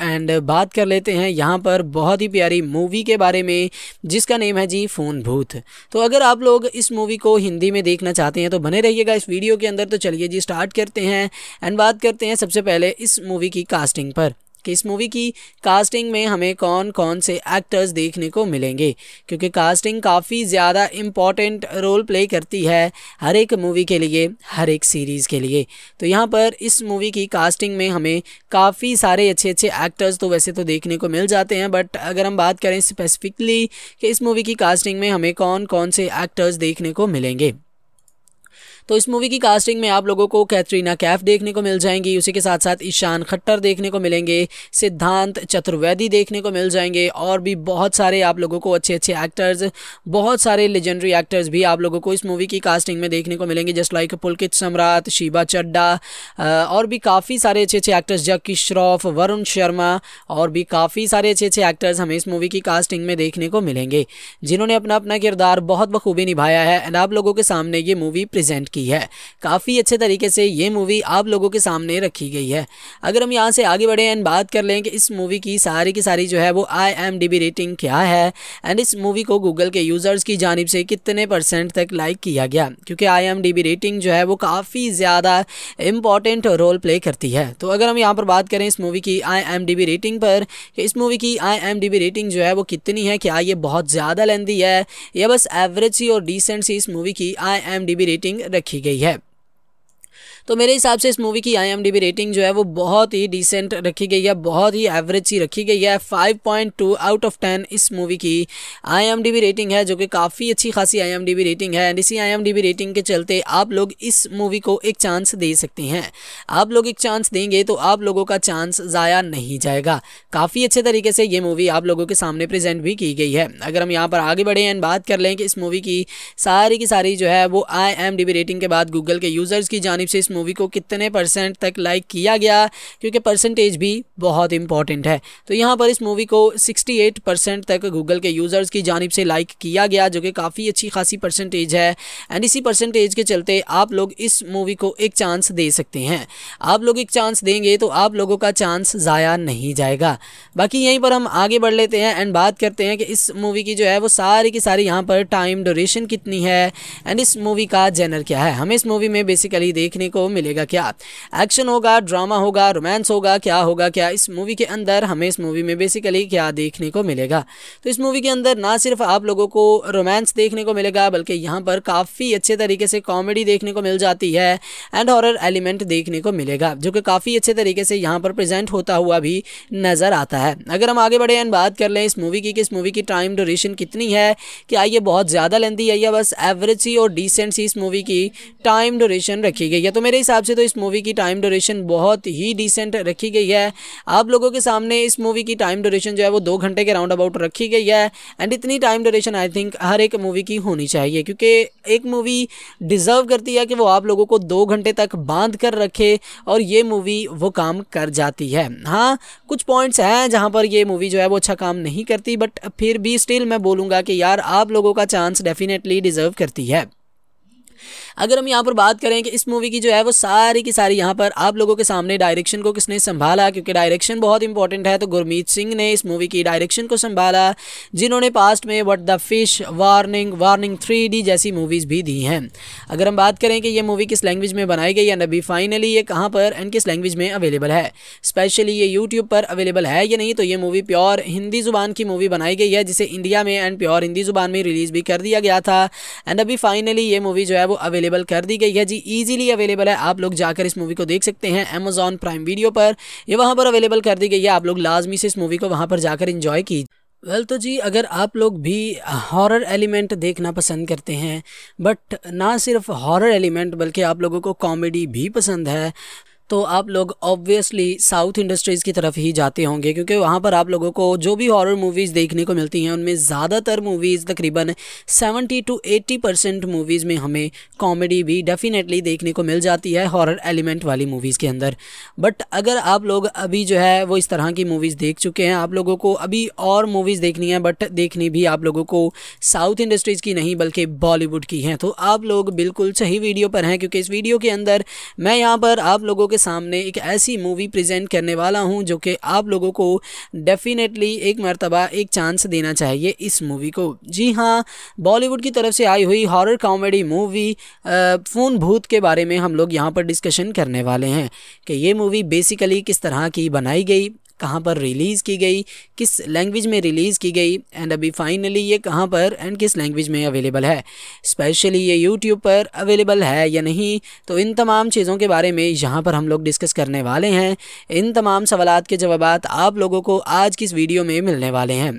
एंड बात कर लेते हैं यहाँ पर बहुत ही प्यारी मूवी के बारे में जिसका नेम है जी फ़ोन भूत तो अगर आप लोग इस मूवी को हिंदी में देखना चाहते हैं तो बने रहिएगा इस वीडियो के अंदर तो चलिए जी स्टार्ट करते हैं एंड बात करते हैं सबसे पहले इस मूवी की कास्टिंग पर कि इस मूवी की कास्टिंग में हमें कौन कौन से एक्टर्स देखने को मिलेंगे क्योंकि कास्टिंग काफ़ी ज़्यादा इम्पॉर्टेंट रोल प्ले करती है हर एक मूवी के लिए हर एक सीरीज़ के लिए तो यहाँ पर इस मूवी की कास्टिंग में हमें काफ़ी सारे अच्छे अच्छे एक्टर्स तो वैसे तो देखने को मिल जाते हैं बट अगर हम बात करें स्पेसिफिकली कि इस मूवी की कास्टिंग में हमें कौन कौन से एक्टर्स देखने को मिलेंगे तो इस मूवी की कास्टिंग में आप लोगों को कैटरीना कैफ देखने को मिल जाएंगी उसी के साथ साथ ईशान खट्टर देखने को मिलेंगे सिद्धांत चतुर्वेदी देखने को मिल जाएंगे और भी बहुत सारे आप लोगों को अच्छे अच्छे एक्टर्स बहुत सारे लेजेंडरी एक्टर्स भी आप लोगों को इस मूवी की कास्टिंग में देखने को मिलेंगे जस्ट लाइक पुलकित सम्राट शिबा चड्डा और भी काफ़ी सारे अच्छे अच्छे एक्टर्स जक्की श्रॉफ वरुण शर्मा और भी काफ़ी सारे अच्छे अच्छे एक्टर्स हमें इस मूवी की कास्टिंग में देखने को मिलेंगे जिन्होंने अपना अपना किरदार बहुत बखूबी निभाया है एंड आप लोगों के सामने ये मूवी प्रेजेंट की है काफ़ी अच्छे तरीके से ये मूवी आप लोगों के सामने रखी गई है अगर हम यहाँ से आगे बढ़े एंड बात कर लें कि इस मूवी की सारी की सारी जो है वो आई रेटिंग क्या है एंड इस मूवी को गूगल के यूज़र्स की जानब से कितने परसेंट तक लाइक किया गया क्योंकि आई रेटिंग जो है वो काफ़ी ज़्यादा इम्पॉर्टेंट रोल प्ले करती है तो अगर हम यहाँ पर बात करें इस मूवी की आई रेटिंग पर कि इस मूवी की आई रेटिंग जो है वो कितनी है क्या ये बहुत ज़्यादा लेंदी है या बस एवरेज सी और डिसेंट सी इस मूवी की आई रेटिंग रखी रखी गई है तो मेरे हिसाब से इस मूवी की आई रेटिंग जो है वो बहुत ही डिसेंट रखी गई है बहुत ही एवरेज सी रखी गई है five point two out of ten इस मूवी की आई रेटिंग है जो कि काफ़ी अच्छी खासी आई रेटिंग है एंड इसी आई रेटिंग के चलते आप लोग इस मूवी को एक चांस दे सकते हैं आप लोग एक चांस देंगे तो आप लोगों का चांस ज़ाया नहीं जाएगा काफ़ी अच्छे तरीके से ये मूवी आप लोगों के सामने प्रेजेंट भी की गई है अगर हम यहाँ पर आगे बढ़े एंड बात कर लें कि इस मूवी की सारी की सारी जो है वो आई रेटिंग के बाद गूगल के यूज़र्स की जानब से इस मूवी को कितने परसेंट तक लाइक किया गया क्योंकि परसेंटेज भी बहुत इंपॉर्टेंट है तो यहाँ पर इस मूवी को 68 परसेंट तक गूगल के यूज़र्स की जानब से लाइक किया गया जो कि काफ़ी अच्छी खासी परसेंटेज है एंड इसी परसेंटेज के चलते आप लोग इस मूवी को एक चांस दे सकते हैं आप लोग एक चांस देंगे तो आप लोगों का चांस ज़ाया नहीं जाएगा बाकी यहीं पर हम आगे बढ़ लेते हैं एंड बात करते हैं कि इस मूवी की जो है वो सारी की सारी यहाँ पर टाइम ड्यूरेशन कितनी है एंड इस मूवी का जेनर क्या है हमें इस मूवी में बेसिकली देखने को मिलेगा क्या एक्शन होगा ड्रामा होगा रोमांस होगा क्या होगा क्या इस मूवी के अंदर हमें इस मूवी में बेसिकली क्या देखने को मिलेगा तो इस मूवी के अंदर ना सिर्फ आप लोगों को रोमांस देखने को मिलेगा बल्कि यहाँ पर काफ़ी अच्छे तरीके से कॉमेडी देखने को मिल जाती है एंड हॉरर एलिमेंट देखने को मिलेगा जो कि काफ़ी अच्छे तरीके से यहाँ पर प्रेजेंट होता हुआ भी नज़र आता है अगर हम आगे बढ़े एंड बात कर लें इस मूवी की कि इस मूवी की टाइम ड्यूरेशन कितनी है क्या ये बहुत ज़्यादा लेंदी है या बस एवरेज सी और डिसेंट सी इस मूवी की टाइम ड्यूरेशन रखी गई है तो मेरे मेरे हिसाब से तो इस मूवी की टाइम ड्यूरेशन बहुत ही डिसेंट रखी गई है आप लोगों के सामने इस मूवी की टाइम ड्यूरेशन जो है वो दो घंटे के राउंड अबाउट रखी गई है एंड इतनी टाइम ड्यूरेशन आई थिंक हर एक मूवी की होनी चाहिए क्योंकि एक मूवी डिज़र्व करती है कि वो आप लोगों को दो घंटे तक बांध कर रखे और ये मूवी वो काम कर जाती है हाँ कुछ पॉइंट्स हैं जहाँ पर ये मूवी जो है वो अच्छा काम नहीं करती बट फिर भी स्टिल मैं बोलूँगा कि यार आप लोगों का चांस डेफिनेटली डिज़र्व करती है अगर हम यहाँ पर बात करें कि इस मूवी की जो है वो सारी की सारी यहाँ पर आप लोगों के सामने डायरेक्शन को किसने संभाला क्योंकि डायरेक्शन बहुत इंपॉर्टेंट है तो गुरमीत सिंह ने इस मूवी की डायरेक्शन को संभाला जिन्होंने पास्ट में what the fish warning warning three जैसी मूवीज़ भी दी हैं अगर हम बात करें कि ये मूवी किस लैंग्वेज में बनाई गई या नबी फाइनली ये कहाँ पर एंड किस लैंग्वेज में अवेलेबल है स्पेशली ये यूट्यूब पर अवेलेबल है या नहीं तो ये मूवी प्योर हिंदी ज़ुबान की मूवी बनाई गई है जिसे इंडिया में एंड प्योर हिंदी ज़ुबान में रिलीज़ भी कर दिया गया था एंड अभी फाइनली ये मूवी जो है वो वो अवेलेबल कर दी गई है जी ईजिली अवेलेबल है आप लोग जाकर इस मूवी को देख सकते हैं अमेजॉन प्राइम वीडियो पर यह वहाँ पर अवेलेबल कर दी गई है आप लोग लाजमी से इस मूवी को वहाँ पर जाकर इंजॉय कीजिए वेल well, तो जी अगर आप लोग भी हॉरर एलिमेंट देखना पसंद करते हैं बट ना सिर्फ हॉरर एलिमेंट बल्कि आप लोगों को कॉमेडी भी पसंद है तो आप लोग ऑब्वियसली साउथ इंडस्ट्रीज़ की तरफ ही जाते होंगे क्योंकि वहाँ पर आप लोगों को जो भी हॉरर मूवीज़ देखने को मिलती हैं उनमें ज़्यादातर मूवीज़ तकरीबन 70 टू 80 परसेंट मूवीज़ में हमें कॉमेडी भी डेफ़िनेटली देखने को मिल जाती है हॉरर एलिमेंट वाली मूवीज़ के अंदर बट अगर आप लोग अभी जो है वो इस तरह की मूवीज़ देख चुके हैं आप लोगों को अभी और मूवीज़ देखनी है बट देखनी भी आप लोगों को साउथ इंडस्ट्रीज़ की नहीं बल्कि बॉलीवुड की हैं तो आप लोग बिल्कुल सही वीडियो पर हैं क्योंकि इस वीडियो के अंदर मैं यहाँ पर आप लोगों के सामने एक ऐसी मूवी प्रेजेंट करने वाला हूँ जो कि आप लोगों को डेफिनेटली एक मरतबा एक चांस देना चाहिए इस मूवी को जी हाँ बॉलीवुड की तरफ से आई हुई हॉरर कॉमेडी मूवी फ़ोन भूत के बारे में हम लोग यहाँ पर डिस्कशन करने वाले हैं कि ये मूवी बेसिकली किस तरह की बनाई गई कहाँ पर रिलीज़ की गई किस लैंग्वेज में रिलीज़ की गई एंड अभी फाइनली ये कहाँ पर एंड किस लैंग्वेज में अवेलेबल है स्पेशली ये यूट्यूब पर अवेलेबल है या नहीं तो इन तमाम चीज़ों के बारे में यहाँ पर हम लोग डिस्कस करने वाले हैं इन तमाम सवाल के जवाब आप लोगों को आज की इस वीडियो में मिलने वाले हैं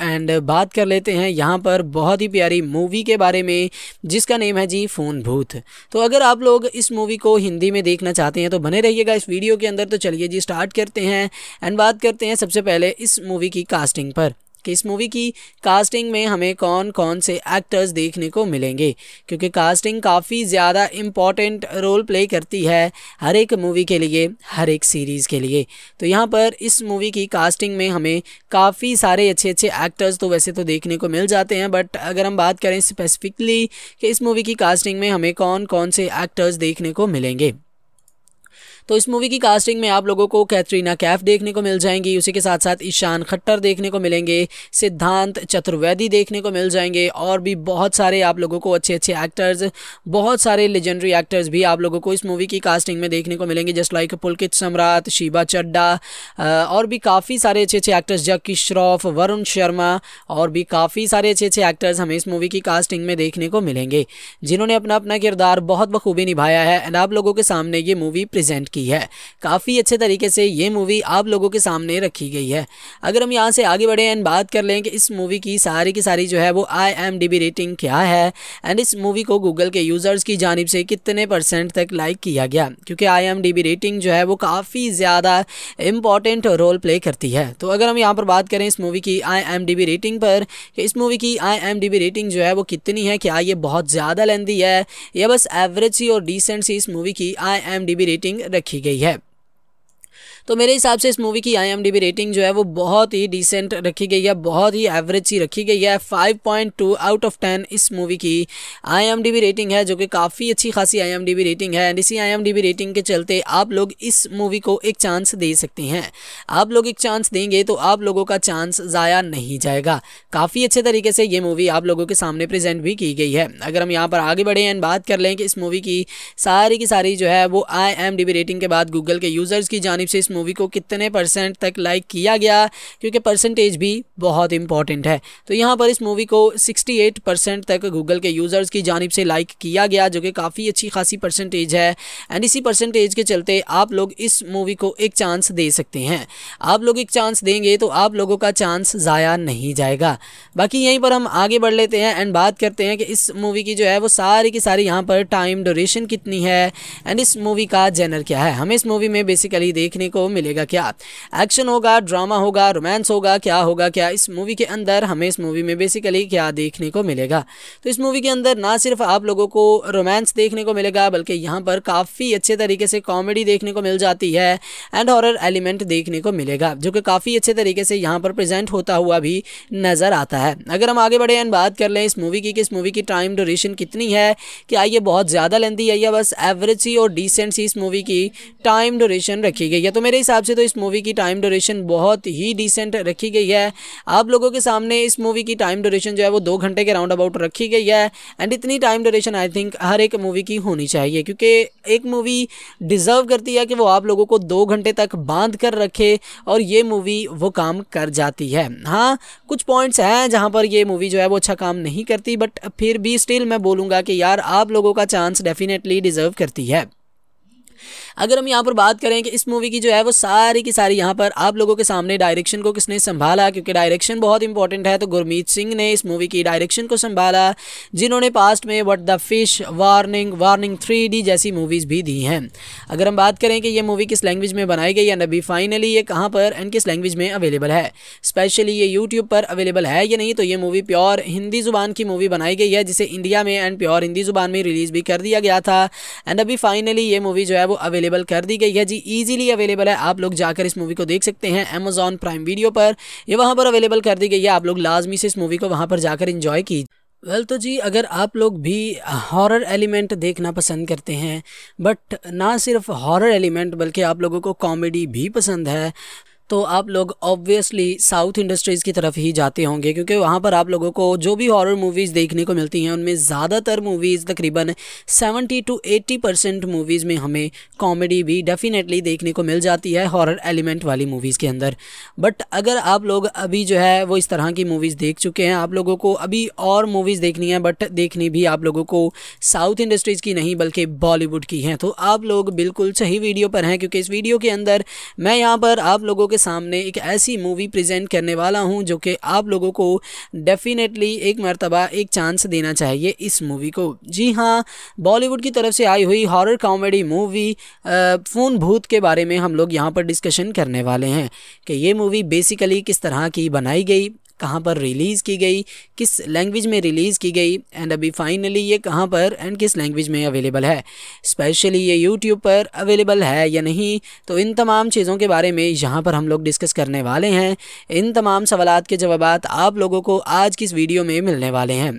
एंड बात कर लेते हैं यहाँ पर बहुत ही प्यारी मूवी के बारे में जिसका नेम है जी फ़ोन भूत तो अगर आप लोग इस मूवी को हिंदी में देखना चाहते हैं तो बने रहिएगा इस वीडियो के अंदर तो चलिए जी स्टार्ट करते हैं एंड बात करते हैं सबसे पहले इस मूवी की कास्टिंग पर कि इस मूवी की कास्टिंग में हमें कौन कौन से एक्टर्स देखने को मिलेंगे क्योंकि कास्टिंग काफ़ी ज़्यादा इम्पॉर्टेंट रोल प्ले करती है हर एक मूवी के लिए हर एक सीरीज़ के लिए तो यहाँ पर इस मूवी की कास्टिंग में हमें काफ़ी सारे अच्छे अच्छे एक्टर्स तो वैसे तो देखने को मिल जाते हैं बट अगर हम बात करें स्पेसिफिकली कि इस मूवी की कास्टिंग में हमें कौन कौन से एक्टर्स देखने को मिलेंगे तो इस मूवी की कास्टिंग में आप लोगों को कैटरीना कैफ देखने को मिल जाएंगी उसी के साथ साथ ईशान खट्टर देखने को मिलेंगे सिद्धांत चतुर्वेदी देखने को मिल जाएंगे और भी बहुत सारे आप लोगों को अच्छे अच्छे एक्टर्स बहुत सारे लेजेंडरी एक्टर्स भी आप लोगों को इस मूवी की कास्टिंग में देखने को मिलेंगे जस्ट लाइक पुलकित सम्राट शिबा चड्डा और भी काफ़ी सारे अच्छे अच्छे एक्टर्स जक्की श्रॉफ वरुण शर्मा और भी काफ़ी सारे अच्छे अच्छे एक्टर्स हमें इस मूवी की कास्टिंग में देखने को मिलेंगे जिन्होंने अपना अपना किरदार बहुत बखूबी निभाया है एंड आप लोगों के सामने ये मूवी प्रेजेंट की है काफ़ी अच्छे तरीके से ये मूवी आप लोगों के सामने रखी गई है अगर हम यहाँ से आगे बढ़े एंड बात कर लें कि इस मूवी की सारी की सारी जो है वो आई रेटिंग क्या है एंड इस मूवी को गूगल के यूज़र्स की जानब से कितने परसेंट तक लाइक किया गया क्योंकि आई रेटिंग जो है वो काफ़ी ज़्यादा इम्पॉर्टेंट रोल प्ले करती है तो अगर हम यहाँ पर बात करें इस मूवी की आई रेटिंग पर कि इस मूवी की आई रेटिंग जो है वो कितनी है क्या ये बहुत ज़्यादा लेंदी है या बस एवरेज सी और डिसेंट सी इस मूवी की आई रेटिंग रखी रखी गई है तो मेरे हिसाब से इस मूवी की आई रेटिंग जो है वो बहुत ही डिसेंट रखी गई है बहुत ही एवरेज सी रखी गई है five point two out of ten इस मूवी की आई रेटिंग है जो कि काफ़ी अच्छी खासी आई रेटिंग है एंड इसी आई रेटिंग के चलते आप लोग इस मूवी को एक चांस दे सकते हैं आप लोग एक चांस देंगे तो आप लोगों का चांस ज़ाया नहीं जाएगा काफ़ी अच्छे तरीके से ये मूवी आप लोगों के सामने प्रेजेंट भी की गई है अगर हम यहाँ पर आगे बढ़े एंड बात कर लें कि इस मूवी की सारी की सारी जो है वो आई रेटिंग के बाद गूगल के यूज़र्स की जानब से इस मूवी को कितने परसेंट तक लाइक किया गया क्योंकि परसेंटेज भी बहुत इंपॉर्टेंट है तो यहाँ पर इस मूवी को 68 परसेंट तक गूगल के यूज़र्स की जानब से लाइक किया गया जो कि काफ़ी अच्छी खासी परसेंटेज है एंड इसी परसेंटेज के चलते आप लोग इस मूवी को एक चांस दे सकते हैं आप लोग एक चांस देंगे तो आप लोगों का चांस ज़ाया नहीं जाएगा बाकी यहीं पर हम आगे बढ़ लेते हैं एंड बात करते हैं कि इस मूवी की जो है वो सारी की सारी यहाँ पर टाइम ड्यूरेशन कितनी है एंड इस मूवी का जेनर क्या है हमें इस मूवी में बेसिकली देखने को मिलेगा क्या एक्शन होगा ड्रामा होगा रोमांस होगा क्या होगा क्या इस मूवी के अंदर हमें इस मूवी में बेसिकली क्या देखने को मिलेगा तो इस मूवी के अंदर ना सिर्फ आप लोगों को रोमांस देखने को मिलेगा बल्कि यहाँ पर काफ़ी अच्छे तरीके से कॉमेडी देखने को मिल जाती है एंड हॉरर एलिमेंट देखने को मिलेगा जो कि काफ़ी अच्छे तरीके से यहाँ पर प्रेजेंट होता हुआ भी नज़र आता है अगर हम आगे बढ़े एंड बात कर लें इस मूवी की कि इस मूवी की टाइम ड्यूरेशन कितनी है क्या ये बहुत ज़्यादा लेंदी है या बस एवरेज सी और डिसेंट सी इस मूवी की टाइम ड्यूरेशन रखी गई है तो मेरे मेरे हिसाब से तो इस मूवी की टाइम ड्यूरेशन बहुत ही डिसेंट रखी गई है आप लोगों के सामने इस मूवी की टाइम ड्यूरेशन जो है वो दो घंटे के राउंड अबाउट रखी गई है एंड इतनी टाइम ड्यूरेशन आई थिंक हर एक मूवी की होनी चाहिए क्योंकि एक मूवी डिज़र्व करती है कि वो आप लोगों को दो घंटे तक बांध कर रखे और ये मूवी वो काम कर जाती है हाँ कुछ पॉइंट्स हैं जहाँ पर ये मूवी जो है वो अच्छा काम नहीं करती बट फिर भी स्टिल मैं बोलूँगा कि यार आप लोगों का चांस डेफिनेटली डिज़र्व करती है अगर हम यहाँ पर बात करें कि इस मूवी की जो है वो सारी की सारी यहाँ पर आप लोगों के सामने डायरेक्शन को किसने संभाला क्योंकि डायरेक्शन बहुत इंपॉर्टेंट है तो गुरमीत सिंह ने इस मूवी की डायरेक्शन को संभाला जिन्होंने पास्ट में what the fish warning warning three जैसी मूवीज़ भी दी हैं अगर हम बात करें कि ये मूवी किस लैंग्वेज में बनाई गई या नबी फाइनली ये कहाँ पर एंड किस लैंग्वेज में अवेलेबल है स्पेशली ये यूट्यूब पर अवेलेबल है या नहीं तो ये मूवी प्योर हिंदी ज़ुबान की मूवी बनाई गई है जिसे इंडिया में एंड प्योर हिंदी ज़ुबान में रिलीज़ भी कर दिया गया था एंड अभी फाइनली ये मूवी जो है वो वो अवेलेबल कर दी गई है जी ईजिली अवेलेबल है आप लोग जाकर इस मूवी को देख सकते हैं अमेजोन प्राइम वीडियो पर यह वहाँ पर अवेलेबल कर दी गई है आप लोग लाजमी से इस मूवी को वहाँ पर जाकर इंजॉय कीजिए वेल well, तो जी अगर आप लोग भी हॉरर एलिमेंट देखना पसंद करते हैं बट ना सिर्फ हॉरर एलिमेंट बल्कि आप लोगों को कॉमेडी भी पसंद है तो आप लोग ऑब्वियसली साउथ इंडस्ट्रीज़ की तरफ ही जाते होंगे क्योंकि वहाँ पर आप लोगों को जो भी हॉरर मूवीज़ देखने को मिलती हैं उनमें ज़्यादातर मूवीज़ तकरीबन 70 टू 80 परसेंट मूवीज़ में हमें कॉमेडी भी डेफ़िनेटली देखने को मिल जाती है हॉरर एलिमेंट वाली मूवीज़ के अंदर बट अगर आप लोग अभी जो है वो इस तरह की मूवीज़ देख चुके हैं आप लोगों को अभी और मूवीज़ देखनी है बट देखनी भी आप लोगों को साउथ इंडस्ट्रीज़ की नहीं बल्कि बॉलीवुड की हैं तो आप लोग बिल्कुल सही वीडियो पर हैं क्योंकि इस वीडियो के अंदर मैं यहाँ पर आप लोगों के सामने एक ऐसी मूवी प्रेजेंट करने वाला हूँ जो कि आप लोगों को डेफिनेटली एक मरतबा एक चांस देना चाहिए इस मूवी को जी हाँ बॉलीवुड की तरफ से आई हुई हॉरर कॉमेडी मूवी फ़ोन भूत के बारे में हम लोग यहाँ पर डिस्कशन करने वाले हैं कि ये मूवी बेसिकली किस तरह की बनाई गई कहाँ पर रिलीज़ की गई किस लैंग्वेज में रिलीज़ की गई एंड अभी फाइनली ये कहाँ पर एंड किस लैंग्वेज में अवेलेबल है स्पेशली ये यूट्यूब पर अवेलेबल है या नहीं तो इन तमाम चीज़ों के बारे में यहाँ पर हम लोग डिस्कस करने वाले हैं इन तमाम सवाल के जवाब आप लोगों को आज की इस वीडियो में मिलने वाले हैं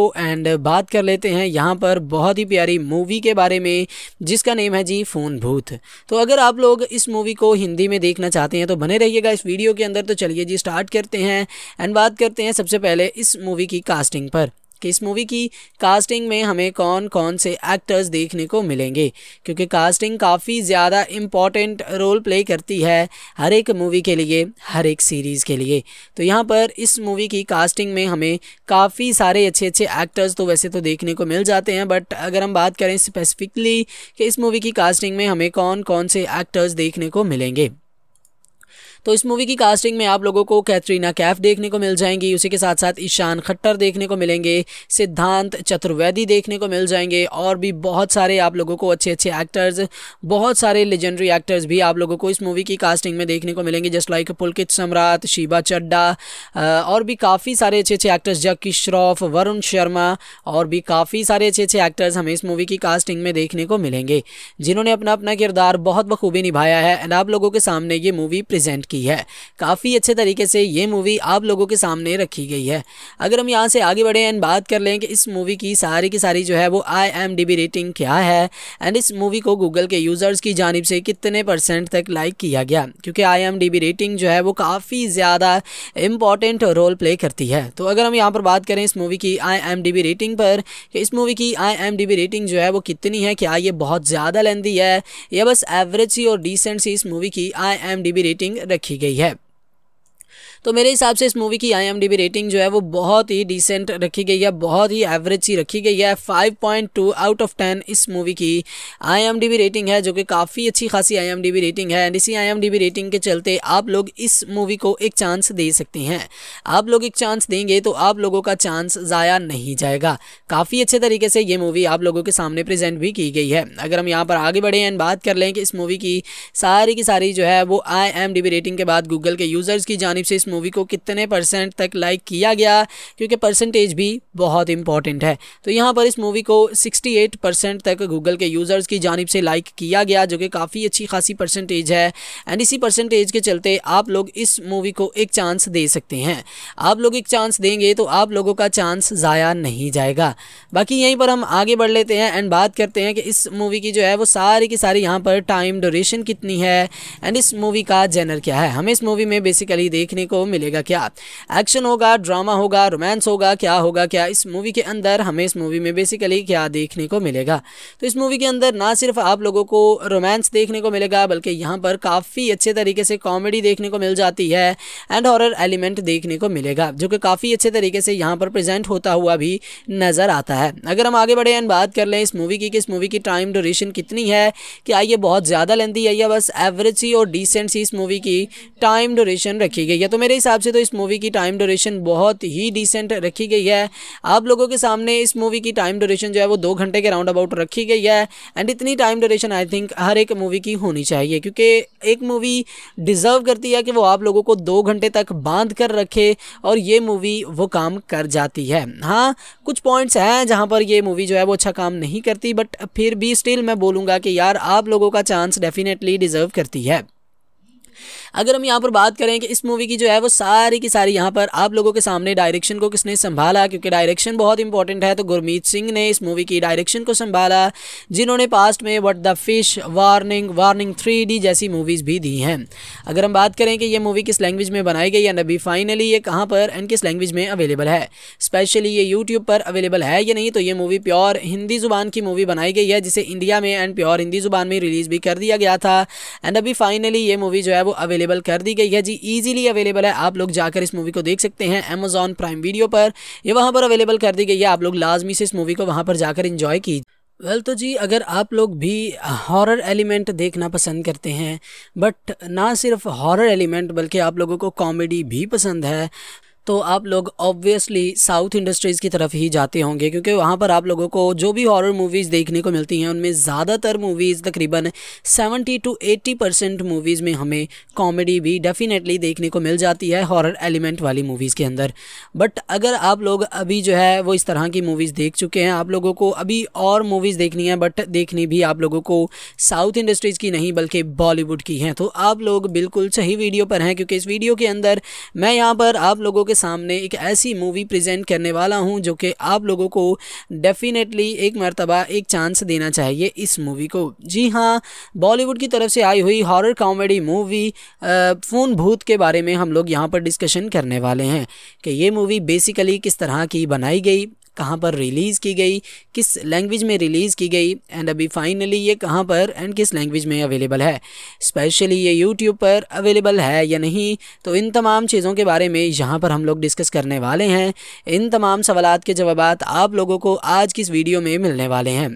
एंड बात कर लेते हैं यहाँ पर बहुत ही प्यारी मूवी के बारे में जिसका नेम है जी फ़ोन भूत तो अगर आप लोग इस मूवी को हिंदी में देखना चाहते हैं तो बने रहिएगा इस वीडियो के अंदर तो चलिए जी स्टार्ट करते हैं एंड बात करते हैं सबसे पहले इस मूवी की कास्टिंग पर कि इस मूवी की कास्टिंग में हमें कौन कौन से एक्टर्स देखने को मिलेंगे क्योंकि कास्टिंग काफ़ी ज़्यादा इम्पॉर्टेंट रोल प्ले करती है हर एक मूवी के लिए हर एक सीरीज़ के लिए तो यहाँ पर इस मूवी की कास्टिंग में हमें काफ़ी सारे अच्छे अच्छे एक्टर्स तो वैसे तो देखने को मिल जाते हैं बट अगर हम बात करें स्पेसिफिकली कि इस मूवी की कास्टिंग में हमें कौन कौन से एक्टर्स देखने को मिलेंगे तो इस मूवी की कास्टिंग में आप लोगों को कैटरीना कैफ देखने को मिल जाएंगी उसी के साथ साथ ईशान खट्टर देखने को मिलेंगे सिद्धांत चतुर्वेदी देखने को मिल जाएंगे और भी बहुत सारे आप लोगों को अच्छे अच्छे एक्टर्स बहुत सारे लेजेंडरी एक्टर्स भी आप लोगों को इस मूवी की कास्टिंग में देखने को मिलेंगे जस्ट लाइक पुलकित सम्राट शिबा चड्डा और भी काफ़ी सारे अच्छे अच्छे एक्टर्स जक्की श्रॉफ वरुण शर्मा और भी काफ़ी सारे अच्छे अच्छे एक्टर्स हमें इस मूवी की कास्टिंग में देखने को मिलेंगे जिन्होंने अपना अपना किरदार बहुत बखूबी निभाया है एंड आप लोगों के सामने ये मूवी प्रेजेंट की है काफ़ी अच्छे तरीके से ये मूवी आप लोगों के सामने रखी गई है अगर हम यहाँ से आगे बढ़े एंड बात कर लें कि इस मूवी की सारी की सारी जो है वो आई एम रेटिंग क्या है एंड इस मूवी को गूगल के यूज़र्स की जानब से कितने परसेंट तक लाइक किया गया क्योंकि आई एम रेटिंग जो है वो काफ़ी ज़्यादा इम्पॉर्टेंट रोल प्ले करती है तो अगर हम यहाँ पर बात करें इस मूवी की आई एम रेटिंग पर कि इस मूवी की आई एम रेटिंग जो है वो कितनी है क्या ये बहुत ज़्यादा लेंदी है या बस एवरेज सी और डिसेंट सी इस मूवी की आई एम रेटिंग रखी रखी गई है तो मेरे हिसाब से इस मूवी की आई रेटिंग जो है वो बहुत ही डिसेंट रखी गई है बहुत ही एवरेज सी रखी गई है five point two out of ten इस मूवी की आई रेटिंग है जो कि काफ़ी अच्छी खासी आई रेटिंग है एंड इसी आई रेटिंग के चलते आप लोग इस मूवी को एक चांस दे सकते हैं आप लोग एक चांस देंगे तो आप लोगों का चांस ज़ाया नहीं जाएगा काफ़ी अच्छे तरीके से ये मूवी आप लोगों के सामने प्रेजेंट भी की गई है अगर हम यहाँ पर आगे बढ़े एंड बात कर लें कि इस मूवी की सारी की सारी जो है वो आई रेटिंग के बाद गूगल के यूज़र्स की जानब से इस मूवी को कितने परसेंट तक लाइक किया गया क्योंकि परसेंटेज भी बहुत इंपॉर्टेंट है तो यहाँ पर इस मूवी को 68 परसेंट तक गूगल के यूज़र्स की जानब से लाइक किया गया जो कि काफ़ी अच्छी खासी परसेंटेज है एंड इसी परसेंटेज के चलते आप लोग इस मूवी को एक चांस दे सकते हैं आप लोग एक चांस देंगे तो आप लोगों का चांस ज़ाया नहीं जाएगा बाकी यहीं पर हम आगे बढ़ लेते हैं एंड बात करते हैं कि इस मूवी की जो है वो सारी की सारी यहाँ पर टाइम ड्यूरेशन कितनी है एंड इस मूवी का जेनर क्या है हमें इस मूवी में बेसिकली देखने को मिलेगा क्या एक्शन होगा ड्रामा होगा रोमांस होगा क्या होगा क्या इस मूवी के अंदर हमें इस मूवी में बेसिकली क्या देखने को मिलेगा तो इस मूवी के अंदर ना सिर्फ आप लोगों को रोमांस देखने को मिलेगा बल्कि यहाँ पर काफ़ी अच्छे तरीके से कॉमेडी देखने को मिल जाती है एंड हॉरर एलिमेंट देखने को मिलेगा जो कि काफ़ी अच्छे तरीके से यहाँ पर प्रेजेंट होता हुआ भी नज़र आता है अगर हम आगे बढ़े एंड बात कर लें इस मूवी की कि इस मूवी की टाइम ड्यूरेशन कितनी है क्या ये बहुत ज़्यादा लेंदी है या बस एवरेज सी और डिसेंट सी इस मूवी की टाइम ड्यूरेशन रखी गई है तो मेरे मेरे हिसाब से तो इस मूवी की टाइम ड्यूरेशन बहुत ही डिसेंट रखी गई है आप लोगों के सामने इस मूवी की टाइम ड्यूरेशन जो है वो दो घंटे के राउंड अबाउट रखी गई है एंड इतनी टाइम ड्यूरेशन आई थिंक हर एक मूवी की होनी चाहिए क्योंकि एक मूवी डिज़र्व करती है कि वो आप लोगों को दो घंटे तक बांध कर रखे और ये मूवी वो काम कर जाती है हाँ कुछ पॉइंट्स हैं जहाँ पर ये मूवी जो है वो अच्छा काम नहीं करती बट फिर भी स्टिल मैं बोलूँगा कि यार आप लोगों का चांस डेफिनेटली डिज़र्व करती है अगर हम यहाँ पर बात करें कि इस मूवी की जो है वो सारी की सारी यहाँ पर आप लोगों के सामने डायरेक्शन को किसने संभाला क्योंकि डायरेक्शन बहुत इंपॉर्टेंट है तो गुरमीत सिंह ने इस मूवी की डायरेक्शन को संभाला जिन्होंने पास्ट में what the fish warning warning three जैसी मूवीज़ भी दी हैं अगर हम बात करें कि ये मूवी किस लैंग्वेज में बनाई गई या नबी फाइनली ये कहाँ पर एंड किस लैंग्वेज में अवेलेबल है स्पेशली ये यूट्यूब पर अवेलेबल है या नहीं तो ये मूवी प्योर हिंदी ज़ुबान की मूवी बनाई गई है जिसे इंडिया में एंड प्योर हिंदी ज़ुबान में रिलीज़ भी कर दिया गया था एंड अभी फाइनली ये मूवी जो है वो वो अवेलेबल कर दी गई है जी ईजिली अवेलेबल है आप लोग जाकर इस मूवी को देख सकते हैं अमेजॉन प्राइम वीडियो पर यह वहाँ पर अवेलेबल कर दी गई है आप लोग लाजमी से इस मूवी को वहाँ पर जाकर इंजॉय कीजिए वेल well, तो जी अगर आप लोग भी हॉरर एलिमेंट देखना पसंद करते हैं बट ना सिर्फ हॉरर एलिमेंट बल्कि आप लोगों को कॉमेडी भी पसंद है तो आप लोग ऑब्वियसली साउथ इंडस्ट्रीज़ की तरफ ही जाते होंगे क्योंकि वहाँ पर आप लोगों को जो भी हॉरर मूवीज़ देखने को मिलती हैं उनमें ज़्यादातर मूवीज़ तकरीबन 70 टू 80 परसेंट मूवीज़ में हमें कॉमेडी भी डेफ़िनेटली देखने को मिल जाती है हॉरर एलिमेंट वाली मूवीज़ के अंदर बट अगर आप लोग अभी जो है वो इस तरह की मूवीज़ देख चुके हैं आप लोगों को अभी और मूवीज़ देखनी है बट देखनी भी आप लोगों को साउथ इंडस्ट्रीज़ की नहीं बल्कि बॉलीवुड की हैं तो आप लोग बिल्कुल सही वीडियो पर हैं क्योंकि इस वीडियो के अंदर मैं यहाँ पर आप लोगों के सामने एक ऐसी मूवी प्रेजेंट करने वाला हूँ जो कि आप लोगों को डेफिनेटली एक मरतबा एक चांस देना चाहिए इस मूवी को जी हाँ बॉलीवुड की तरफ से आई हुई हॉरर कॉमेडी मूवी फ़ोन भूत के बारे में हम लोग यहाँ पर डिस्कशन करने वाले हैं कि ये मूवी बेसिकली किस तरह की बनाई गई कहाँ पर रिलीज़ की गई किस लैंग्वेज में रिलीज़ की गई एंड अभी फाइनली ये कहाँ पर एंड किस लैंग्वेज में अवेलेबल है स्पेशली ये यूट्यूब पर अवेलेबल है या नहीं तो इन तमाम चीज़ों के बारे में यहाँ पर हम लोग डिस्कस करने वाले हैं इन तमाम सवाल के जवाब आप लोगों को आज की इस वीडियो में मिलने वाले हैं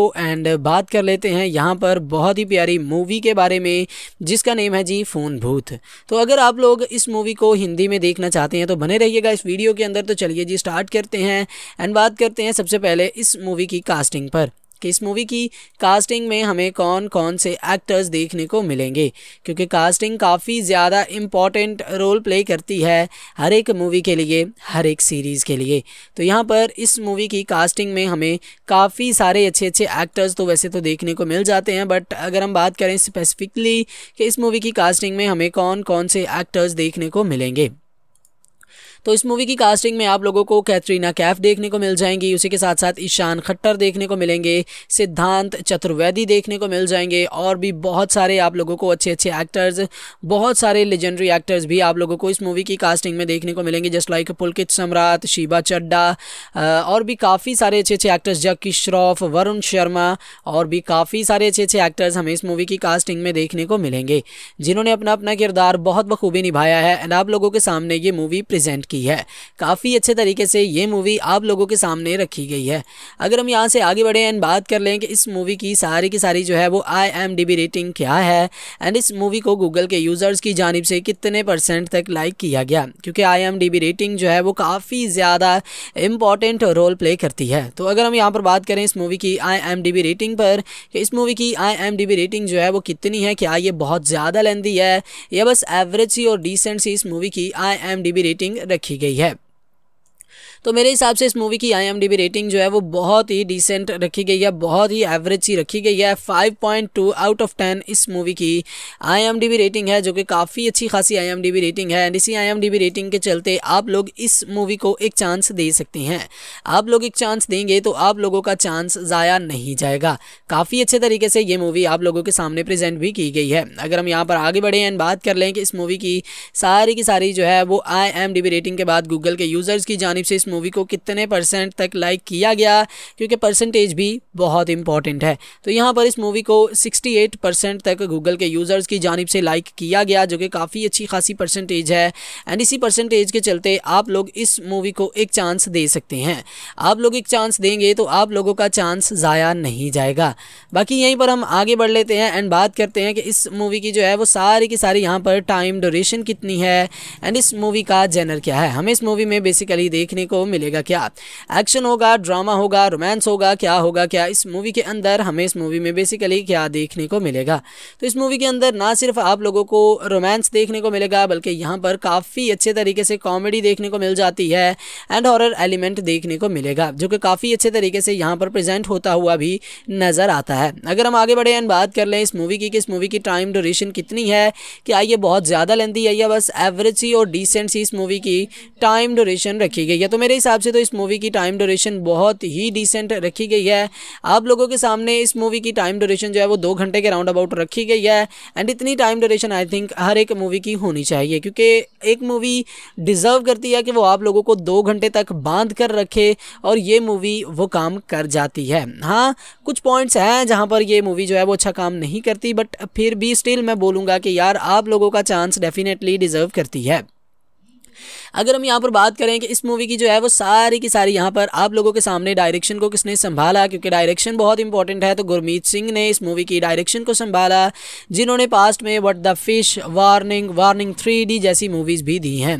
एंड बात कर लेते हैं यहाँ पर बहुत ही प्यारी मूवी के बारे में जिसका नेम है जी फ़ोन भूत तो अगर आप लोग इस मूवी को हिंदी में देखना चाहते हैं तो बने रहिएगा इस वीडियो के अंदर तो चलिए जी स्टार्ट करते हैं एंड बात करते हैं सबसे पहले इस मूवी की कास्टिंग पर कि इस मूवी की कास्टिंग में हमें कौन कौन से एक्टर्स देखने को मिलेंगे क्योंकि कास्टिंग काफ़ी ज़्यादा इम्पॉर्टेंट रोल प्ले करती है हर एक मूवी के लिए हर एक सीरीज़ के लिए तो यहाँ पर इस मूवी की कास्टिंग में हमें काफ़ी सारे अच्छे अच्छे एक्टर्स तो वैसे तो देखने को मिल जाते हैं बट अगर हम बात करें स्पेसिफिकली कि इस मूवी की कास्टिंग में हमें कौन कौन से एक्टर्स देखने को मिलेंगे तो इस मूवी की कास्टिंग में आप लोगों को कैटरीना कैफ देखने को मिल जाएंगी उसी के साथ साथ ईशान खट्टर देखने को मिलेंगे सिद्धांत चतुर्वेदी देखने को मिल जाएंगे और भी बहुत सारे आप लोगों को अच्छे अच्छे एक्टर्स बहुत सारे लेजेंडरी एक्टर्स भी आप लोगों को इस मूवी की कास्टिंग में देखने को मिलेंगे जस्ट लाइक पुलकित सम्राट शिबा चड्डा और भी काफ़ी सारे अच्छे अच्छे एक्टर्स जक्की श्रॉफ वरुण शर्मा और भी काफ़ी सारे अच्छे अच्छे एक्टर्स हमें इस मूवी की कास्टिंग में देखने को मिलेंगे जिन्होंने अपना अपना किरदार बहुत बखूबी निभाया है एंड आप लोगों के सामने ये मूवी प्रेजेंट की है काफ़ी अच्छे तरीके से ये मूवी आप लोगों के सामने रखी गई है अगर हम यहाँ से आगे बढ़े एंड बात कर लें कि इस मूवी की सारी की सारी जो है वो आई एम रेटिंग क्या है एंड इस मूवी को गूगल के यूज़र्स की जानब से कितने परसेंट तक लाइक किया गया क्योंकि आई एम रेटिंग जो है वो काफ़ी ज़्यादा इम्पॉर्टेंट रोल प्ले करती है तो अगर हम यहाँ पर बात करें इस मूवी की आई एम रेटिंग पर कि इस मूवी की आई एम रेटिंग जो है वो कितनी है क्या ये बहुत ज़्यादा लेंदी है या बस एवरेज सी और डिसेंट सी इस मूवी की आई एम रेटिंग रखी रखी गई है तो मेरे हिसाब से इस मूवी की आई रेटिंग जो है वो बहुत ही डिसेंट रखी गई है बहुत ही एवरेज सी रखी गई है five point two out of ten इस मूवी की आई रेटिंग है जो कि काफ़ी अच्छी खासी आई रेटिंग है एंड इसी आई रेटिंग के चलते आप लोग इस मूवी को एक चांस दे सकते हैं आप लोग एक चांस देंगे तो आप लोगों का चांस ज़ाया नहीं जाएगा काफ़ी अच्छे तरीके से ये मूवी आप लोगों के सामने प्रेजेंट भी की गई है अगर हम यहाँ पर आगे बढ़े एंड बात कर लें कि इस मूवी की सारी की सारी जो है वो आई रेटिंग के बाद गूगल के यूज़र्स की जानब से इस मूवी को कितने परसेंट तक लाइक किया गया क्योंकि परसेंटेज भी बहुत इंपॉर्टेंट है तो यहाँ पर इस मूवी को 68 परसेंट तक गूगल के यूज़र्स की जानब से लाइक किया गया जो कि काफ़ी अच्छी खासी परसेंटेज है एंड इसी परसेंटेज के चलते आप लोग इस मूवी को एक चांस दे सकते हैं आप लोग एक चांस देंगे तो आप लोगों का चांस ज़ाया नहीं जाएगा बाकी यहीं पर हम आगे बढ़ लेते हैं एंड बात करते हैं कि इस मूवी की जो है वो सारी की सारी यहाँ पर टाइम ड्यूरेशन कितनी है एंड इस मूवी का जेनर क्या है हमें इस मूवी में बेसिकली देखने को मिलेगा क्या एक्शन होगा ड्रामा होगा रोमांस होगा क्या होगा क्या इस मूवी के अंदर हमें इस मूवी में बेसिकली क्या देखने को मिलेगा तो इस मूवी के अंदर ना सिर्फ आप लोगों को रोमांस देखने को मिलेगा बल्कि यहाँ पर काफ़ी अच्छे तरीके से कॉमेडी देखने को मिल जाती है एंड हॉरर एलिमेंट देखने को मिलेगा जो कि काफ़ी अच्छे तरीके से यहाँ पर प्रेजेंट होता हुआ भी नज़र आता है अगर हम आगे बढ़े एंड बात कर लें इस मूवी की कि इस मूवी की टाइम ड्यूरेशन कितनी है क्या ये बहुत ज़्यादा लेंदी है या बस एवरेज सी और डिसेंट सी इस मूवी की टाइम ड्यूरेशन रखी गई है तो मेरे मेरे हिसाब से तो इस मूवी की टाइम ड्यूरेशन बहुत ही डिसेंट रखी गई है आप लोगों के सामने इस मूवी की टाइम ड्यूरेशन जो है वो दो घंटे के राउंड अबाउट रखी गई है एंड इतनी टाइम ड्यूरेशन आई थिंक हर एक मूवी की होनी चाहिए क्योंकि एक मूवी डिज़र्व करती है कि वो आप लोगों को दो घंटे तक बांध कर रखे और ये मूवी वो काम कर जाती है हाँ कुछ पॉइंट्स हैं जहाँ पर ये मूवी जो है वो अच्छा काम नहीं करती बट फिर भी स्टिल मैं बोलूँगा कि यार आप लोगों का चांस डेफिनेटली डिज़र्व करती है अगर हम यहाँ पर बात करें कि इस मूवी की जो है वो सारी की सारी यहाँ पर आप लोगों के सामने डायरेक्शन को किसने संभाला क्योंकि डायरेक्शन बहुत इंपॉर्टेंट है तो गुरमीत सिंह ने इस मूवी की डायरेक्शन को संभाला जिन्होंने पास्ट में what the fish warning warning three जैसी मूवीज़ भी दी हैं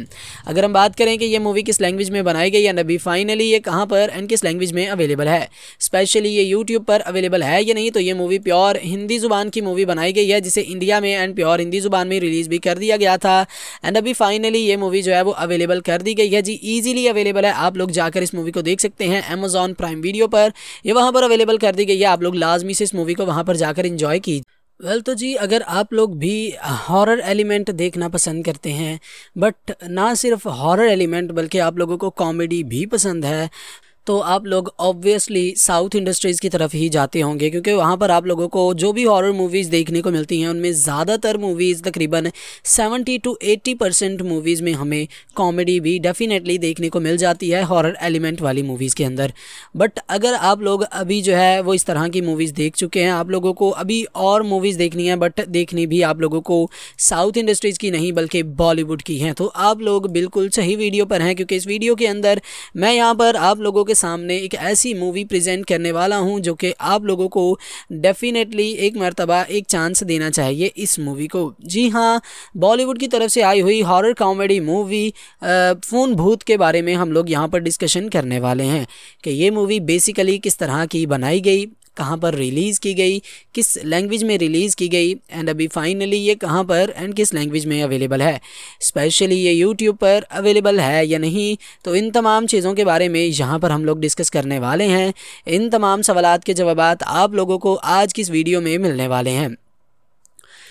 अगर हम बात करें कि ये मूवी किस लैंग्वेज में बनाई गई या नबी फाइनली ये कहाँ पर एंड किस लैंग्वेज में अवेलेबल है स्पेशली ये यूट्यूब पर अवेलेबल है या नहीं तो ये मूवी प्योर हिंदी ज़ुबान की मूवी बनाई गई है जिसे इंडिया में एंड प्योर हिंदी ज़ुबान में रिलीज़ भी कर दिया गया था एंड अभी फाइनली ये मूवी जो है वो वो अवेलेबल कर दी गई है जी ईजिली अवेलेबल है आप लोग जाकर इस मूवी को देख सकते हैं अमेजॉन प्राइम वीडियो पर यह वहाँ पर अवेलेबल कर दी गई है आप लोग लाजमी से इस मूवी को वहाँ पर जाकर इंजॉय कीजिए वेल well, तो जी अगर आप लोग भी हॉरर एलिमेंट देखना पसंद करते हैं बट ना सिर्फ हॉरर एलिमेंट बल्कि आप लोगों को कॉमेडी भी पसंद है तो आप लोग ऑब्वियसली साउथ इंडस्ट्रीज़ की तरफ ही जाते होंगे क्योंकि वहाँ पर आप लोगों को जो भी हॉरर मूवीज़ देखने को मिलती हैं उनमें ज़्यादातर मूवीज़ तकरीबन 70 टू 80 परसेंट मूवीज़ में हमें कॉमेडी भी डेफ़िनेटली देखने को मिल जाती है हॉरर एलिमेंट वाली मूवीज़ के अंदर बट अगर आप लोग अभी जो है वो इस तरह की मूवीज़ देख चुके हैं आप लोगों को अभी और मूवीज़ देखनी है बट देखनी भी आप लोगों को साउथ इंडस्ट्रीज़ की नहीं बल्कि बॉलीवुड की हैं तो आप लोग बिल्कुल सही वीडियो पर हैं क्योंकि इस वीडियो के अंदर मैं यहाँ पर आप लोगों के सामने एक ऐसी मूवी प्रेजेंट करने वाला हूँ जो कि आप लोगों को डेफिनेटली एक मरतबा एक चांस देना चाहिए इस मूवी को जी हाँ बॉलीवुड की तरफ से आई हुई हॉरर कॉमेडी मूवी फ़ोन भूत के बारे में हम लोग यहाँ पर डिस्कशन करने वाले हैं कि ये मूवी बेसिकली किस तरह की बनाई गई कहाँ पर रिलीज़ की गई किस लैंग्वेज में रिलीज़ की गई एंड अभी फाइनली ये कहाँ पर एंड किस लैंग्वेज में अवेलेबल है स्पेशली ये यूट्यूब पर अवेलेबल है या नहीं तो इन तमाम चीज़ों के बारे में यहाँ पर हम लोग डिस्कस करने वाले हैं इन तमाम सवाल के जवाब आप लोगों को आज की इस वीडियो में मिलने वाले हैं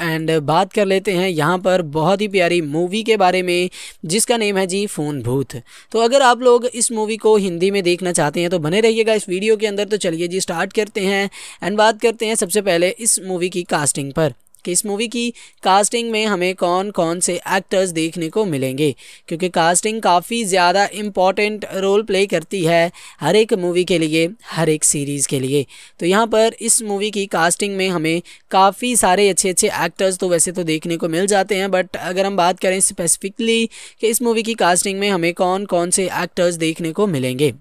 एंड बात कर लेते हैं यहाँ पर बहुत ही प्यारी मूवी के बारे में जिसका नेम है जी फ़ोन भूत तो अगर आप लोग इस मूवी को हिंदी में देखना चाहते हैं तो बने रहिएगा इस वीडियो के अंदर तो चलिए जी स्टार्ट करते हैं एंड बात करते हैं सबसे पहले इस मूवी की कास्टिंग पर कि इस मूवी की कास्टिंग में हमें कौन कौन से एक्टर्स देखने को मिलेंगे क्योंकि कास्टिंग काफ़ी ज़्यादा इम्पॉर्टेंट रोल प्ले करती है हर एक मूवी के लिए हर एक सीरीज़ के लिए तो यहाँ पर इस मूवी की कास्टिंग में हमें काफ़ी सारे अच्छे अच्छे एक्टर्स तो वैसे तो देखने को मिल जाते हैं बट अगर हम बात करें स्पेसिफिकली कि इस मूवी की कास्टिंग में हमें कौन कौन से एक्टर्स देखने को मिलेंगे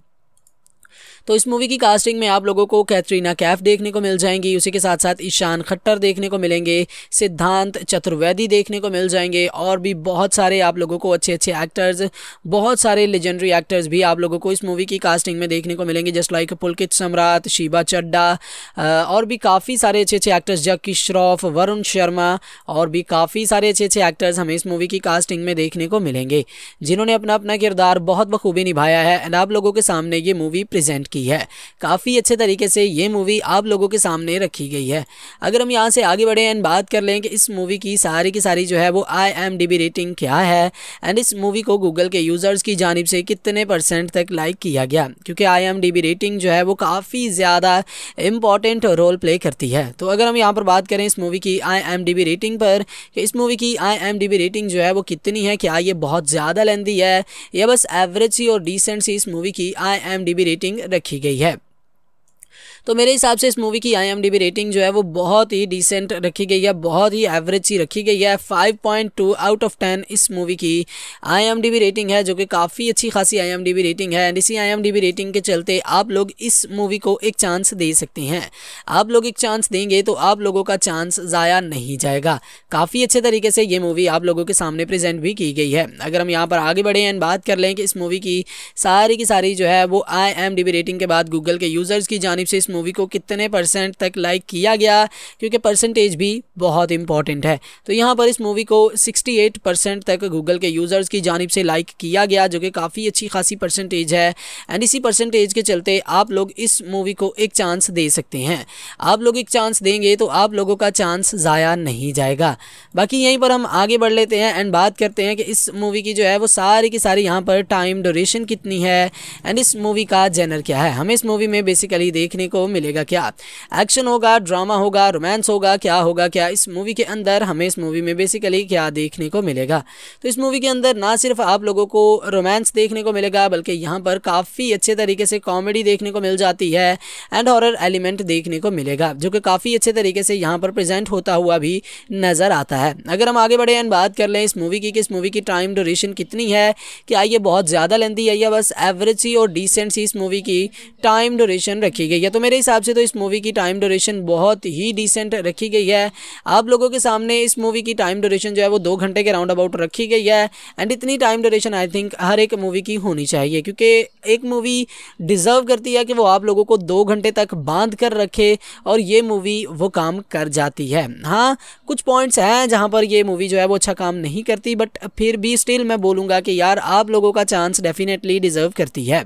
तो इस मूवी की कास्टिंग में आप लोगों को कैटरीना कैफ देखने को मिल जाएंगी उसी के साथ साथ ईशान खट्टर देखने को मिलेंगे सिद्धांत चतुर्वेदी देखने को मिल जाएंगे और भी बहुत सारे आप लोगों को अच्छे अच्छे एक्टर्स बहुत सारे लेजेंडरी एक्टर्स भी आप लोगों को इस मूवी की कास्टिंग में देखने को मिलेंगे जस्ट लाइक पुलकित सम्राट शिबा चड्डा और भी काफ़ी सारे अच्छे अच्छे एक्टर्स जक्की श्रॉफ वरुण शर्मा और भी काफ़ी सारे अच्छे अच्छे एक्टर्स हमें इस मूवी की कास्टिंग में देखने को मिलेंगे जिन्होंने अपना अपना किरदार बहुत बखूबी निभाया है एंड आप लोगों के सामने ये मूवी प्रेजेंट की है काफ़ी अच्छे तरीके से ये मूवी आप लोगों के सामने रखी गई है अगर हम यहाँ से आगे बढ़े एंड बात कर लें कि इस मूवी की सारी की सारी जो है वो आई एम रेटिंग क्या है एंड इस मूवी को गूगल के यूज़र्स की जानब से कितने परसेंट तक लाइक किया गया क्योंकि आई एम रेटिंग जो है वो काफ़ी ज़्यादा इम्पॉर्टेंट रोल प्ले करती है तो अगर हम यहाँ पर बात करें इस मूवी की आई एम रेटिंग पर कि इस मूवी की आई एम रेटिंग जो है वो कितनी है क्या ये बहुत ज़्यादा लेंदी है या बस एवरेज सी और डिसेंट सी इस मूवी की आई एम रेटिंग रखी रखी गई है तो मेरे हिसाब से इस मूवी की आई रेटिंग जो है वो बहुत ही डिसेंट रखी गई है बहुत ही एवरेज सी रखी गई है five point two out of ten इस मूवी की आई रेटिंग है जो कि काफ़ी अच्छी खासी आई रेटिंग है एंड इसी आई रेटिंग के चलते आप लोग इस मूवी को एक चांस दे सकते हैं आप लोग एक चांस देंगे तो आप लोगों का चांस ज़ाया नहीं जाएगा काफ़ी अच्छे तरीके से ये मूवी आप लोगों के सामने प्रेजेंट भी की गई है अगर हम यहाँ पर आगे बढ़े एंड बात कर लें कि इस मूवी की सारी की सारी जो है वो आई रेटिंग के बाद गूगल के यूज़र्स की जानब से इस मूवी को कितने परसेंट तक लाइक किया गया क्योंकि परसेंटेज भी बहुत इंपॉर्टेंट है तो यहाँ पर इस मूवी को 68 परसेंट तक गूगल के यूज़र्स की जानब से लाइक किया गया जो कि काफ़ी अच्छी खासी परसेंटेज है एंड इसी परसेंटेज के चलते आप लोग इस मूवी को एक चांस दे सकते हैं आप लोग एक चांस देंगे तो आप लोगों का चांस ज़ाया नहीं जाएगा बाकी यहीं पर हम आगे बढ़ लेते हैं एंड बात करते हैं कि इस मूवी की जो है वो सारी की सारी यहाँ पर टाइम ड्यूरेशन कितनी है एंड इस मूवी का जेनर क्या है हमें इस मूवी में बेसिकली देखने को मिलेगा क्या एक्शन होगा ड्रामा होगा रोमांस होगा क्या होगा क्या इस मूवी के अंदर हमें इस मूवी में बेसिकली क्या देखने को मिलेगा तो इस मूवी के अंदर ना सिर्फ आप लोगों को रोमांस देखने को मिलेगा बल्कि यहाँ पर काफ़ी अच्छे तरीके से कॉमेडी देखने को मिल जाती है एंड हॉरर एलिमेंट देखने को मिलेगा जो कि काफ़ी अच्छे तरीके से यहाँ पर प्रेजेंट होता हुआ भी नज़र आता है अगर हम आगे बढ़े एंड बात कर लें इस मूवी की कि इस मूवी की टाइम ड्यूरेशन कितनी है क्या ये बहुत ज़्यादा लेंदी है या बस एवरेज सी और डिसेंट सी इस मूवी की टाइम ड्यूरेशन रखी गई है तो मेरे मेरे हिसाब से तो इस मूवी की टाइम ड्यूरेशन बहुत ही डिसेंट रखी गई है आप लोगों के सामने इस मूवी की टाइम ड्यूरेशन जो है वो दो घंटे के राउंड अबाउट रखी गई है एंड इतनी टाइम ड्यूरेशन आई थिंक हर एक मूवी की होनी चाहिए क्योंकि एक मूवी डिज़र्व करती है कि वो आप लोगों को दो घंटे तक बांध कर रखे और ये मूवी वो काम कर जाती है हाँ कुछ पॉइंट्स हैं जहाँ पर ये मूवी जो है वो अच्छा काम नहीं करती बट फिर भी स्टिल मैं बोलूँगा कि यार आप लोगों का चांस डेफिनेटली डिज़र्व करती है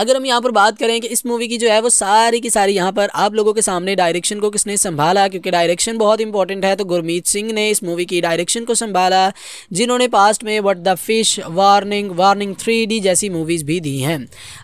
अगर हम यहाँ पर बात करें कि इस मूवी की जो है वो सारी की सारी यहाँ पर आप लोगों के सामने डायरेक्शन को किसने संभाला क्योंकि डायरेक्शन बहुत इंपॉर्टेंट है तो गुरमीत सिंह ने इस मूवी की डायरेक्शन को संभाला जिन्होंने पास्ट में what the fish warning warning three जैसी मूवीज़ भी दी हैं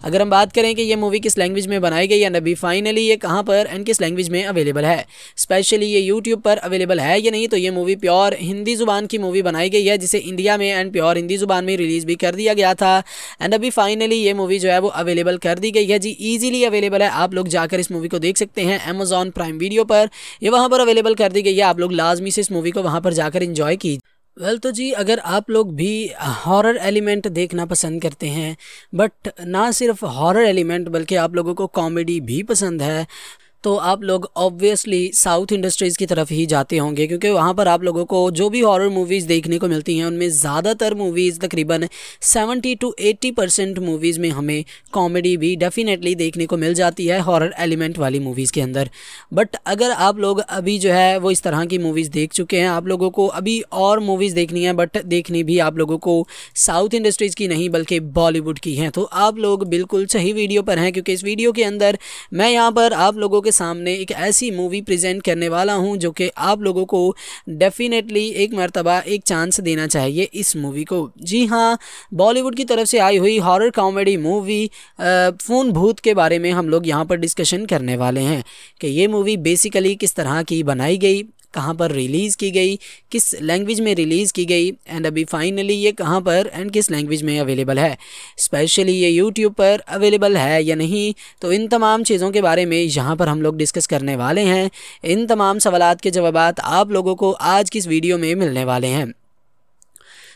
अगर हम बात करें कि ये मूवी किस लैंग्वेज में बनाई गई या नबी फाइनली ये कहाँ पर एंड किस लैंग्वेज में अवेलेबल है स्पेशली ये यूट्यूब पर अवेलेबल है या नहीं तो ये मूवी प्योर हिंदी ज़ुबान की मूवी बनाई गई है जिसे इंडिया में एंड प्योर हिंदी ज़ुबान में रिलीज़ भी कर दिया गया था एंड अभी फाइनली ये मूवी जो है वो अवेलेबल अवेलेबल कर दी गई है जी ईजिली अवेलेबल है आप लोग जाकर इस मूवी को देख सकते हैं अमेजॉन प्राइम वीडियो पर ये वहाँ पर अवेलेबल कर दी गई है आप लोग लाजमी से इस मूवी को वहाँ पर जाकर इंजॉय कीजिए वेल well, तो जी अगर आप लोग भी हॉरर एलिमेंट देखना पसंद करते हैं बट ना सिर्फ हॉरर एलिमेंट बल्कि आप लोगों को कॉमेडी भी पसंद है तो आप लोग ऑब्वियसली साउथ इंडस्ट्रीज़ की तरफ ही जाते होंगे क्योंकि वहाँ पर आप लोगों को जो भी हॉरर मूवीज़ देखने को मिलती हैं उनमें ज़्यादातर मूवीज़ तकरीबन 70 टू 80 परसेंट मूवीज़ में हमें कॉमेडी भी डेफ़िनेटली देखने को मिल जाती है हॉरर एलिमेंट वाली मूवीज़ के अंदर बट अगर आप लोग अभी जो है वो इस तरह की मूवीज़ देख चुके हैं आप लोगों को अभी और मूवीज़ देखनी है बट देखनी भी आप लोगों को साउथ इंडस्ट्रीज़ की नहीं बल्कि बॉलीवुड की हैं तो आप लोग बिल्कुल सही वीडियो पर हैं क्योंकि इस वीडियो के अंदर मैं यहाँ पर आप लोगों के सामने एक ऐसी मूवी प्रेजेंट करने वाला हूँ जो कि आप लोगों को डेफिनेटली एक मरतबा एक चांस देना चाहिए इस मूवी को जी हाँ बॉलीवुड की तरफ से आई हुई हॉरर कॉमेडी मूवी फ़ोन भूत के बारे में हम लोग यहाँ पर डिस्कशन करने वाले हैं कि ये मूवी बेसिकली किस तरह की बनाई गई कहाँ पर रिलीज़ की गई किस लैंग्वेज में रिलीज़ की गई एंड अभी फाइनली ये कहाँ पर एंड किस लैंग्वेज में अवेलेबल है स्पेशली ये यूट्यूब पर अवेलेबल है या नहीं तो इन तमाम चीज़ों के बारे में यहाँ पर हम लोग डिस्कस करने वाले हैं इन तमाम सवाल के जवाब आप लोगों को आज की इस वीडियो में मिलने वाले हैं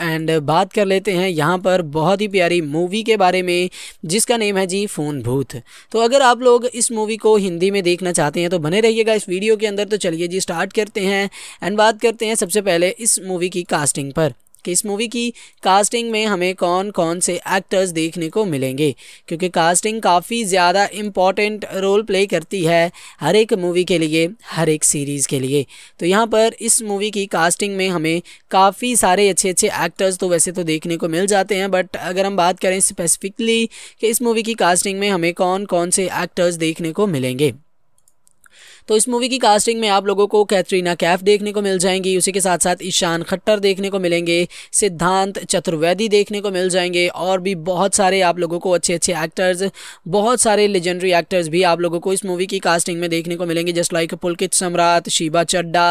एंड बात कर लेते हैं यहाँ पर बहुत ही प्यारी मूवी के बारे में जिसका नेम है जी फ़ोन भूत तो अगर आप लोग इस मूवी को हिंदी में देखना चाहते हैं तो बने रहिएगा इस वीडियो के अंदर तो चलिए जी स्टार्ट करते हैं एंड बात करते हैं सबसे पहले इस मूवी की कास्टिंग पर कि इस मूवी की कास्टिंग में हमें कौन कौन से एक्टर्स देखने को मिलेंगे क्योंकि कास्टिंग काफ़ी ज़्यादा इम्पॉर्टेंट रोल प्ले करती है हर एक मूवी के लिए हर एक सीरीज़ के लिए तो यहाँ पर इस मूवी की कास्टिंग में हमें काफ़ी सारे अच्छे अच्छे एक्टर्स तो वैसे तो देखने को मिल जाते हैं बट अगर हम बात करें स्पेसिफिकली कि इस मूवी की कास्टिंग में हमें कौन कौन से एक्टर्स देखने को मिलेंगे तो इस मूवी की कास्टिंग में आप लोगों को कैटरीना कैफ देखने को मिल जाएंगी उसी के साथ साथ ईशान खट्टर देखने को मिलेंगे सिद्धांत चतुर्वेदी देखने को मिल जाएंगे और भी बहुत सारे आप लोगों को अच्छे अच्छे एक्टर्स बहुत सारे लेजेंडरी एक्टर्स भी आप लोगों को इस मूवी की कास्टिंग में देखने को मिलेंगे जस्ट लाइक पुलकित सम्राट शिबा चड्डा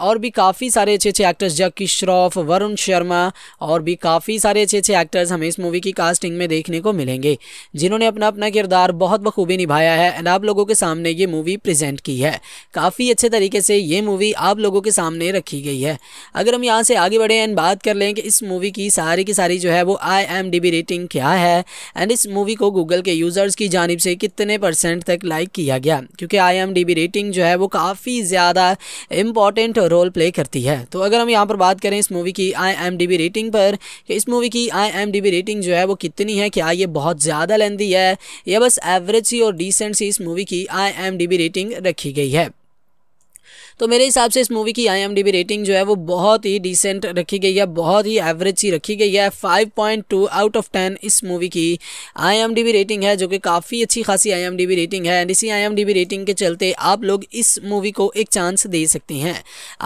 और भी काफ़ी सारे अच्छे अच्छे एक्टर्स जक्की श्रॉफ वरुण शर्मा और भी काफ़ी सारे अच्छे अच्छे एक्टर्स हमें इस मूवी की कास्टिंग में देखने को मिलेंगे जिन्होंने अपना अपना किरदार बहुत बखूबी निभाया है एंड आप लोगों के सामने ये मूवी प्रेजेंट की है काफ़ी अच्छे तरीके से ये मूवी आप लोगों के सामने रखी गई है अगर हम यहाँ से आगे बढ़े एंड बात कर लें कि इस मूवी की सारी की सारी जो है वो I M D B rating क्या है एंड इस मूवी को गूगल के यूज़र्स की जानब से कितने परसेंट तक लाइक किया गया क्योंकि I M D B rating जो है वो काफ़ी ज़्यादा इम्पॉर्टेंट रोल प्ले करती है तो अगर हम यहाँ पर बात करें इस मूवी की I M D B rating पर कि इस मूवी की I M D B rating जो है वो कितनी है क्या ये बहुत ज़्यादा लेंदी है या बस एवरेज सी और डिसेंट सी इस मूवी की I M D B rating रखी रखी गई है तो मेरे हिसाब से इस मूवी की आई रेटिंग जो है वो बहुत ही डिसेंट रखी गई है बहुत ही एवरेज सी रखी गई है five point two out of ten इस मूवी की आई रेटिंग है जो कि काफ़ी अच्छी खासी आई रेटिंग है एंड इसी आई रेटिंग के चलते आप लोग इस मूवी को एक चांस दे सकते हैं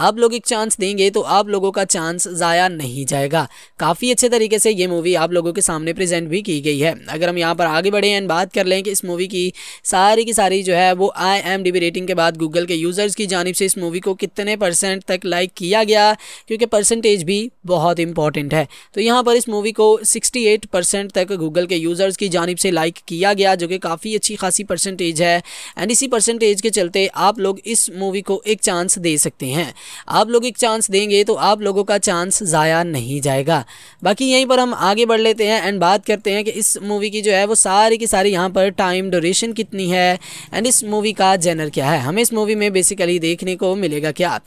आप लोग एक चांस देंगे तो आप लोगों का चांस ज़ाया नहीं जाएगा काफ़ी अच्छे तरीके से ये मूवी आप लोगों के सामने प्रेजेंट भी की गई है अगर हम यहाँ पर आगे बढ़े एंड बात कर लें कि इस मूवी की सारी की सारी जो है वो आई रेटिंग के बाद गूगल के यूज़र्स की जानब से इस मूवी को कितने परसेंट तक लाइक किया गया क्योंकि परसेंटेज भी बहुत इंपॉर्टेंट है तो यहाँ पर इस मूवी को 68 परसेंट तक गूगल के यूज़र्स की जानब से लाइक किया गया जो कि काफ़ी अच्छी खासी परसेंटेज है एंड इसी परसेंटेज के चलते आप लोग इस मूवी को एक चांस दे सकते हैं आप लोग एक चांस देंगे तो आप लोगों का चांस ज़ाया नहीं जाएगा बाकी यहीं पर हम आगे बढ़ लेते हैं एंड बात करते हैं कि इस मूवी की जो है वो सारी की सारी यहाँ पर टाइम ड्यूरेशन कितनी है एंड इस मूवी का जेनर क्या है हमें इस मूवी में बेसिकली देखने को मिलेगा क्या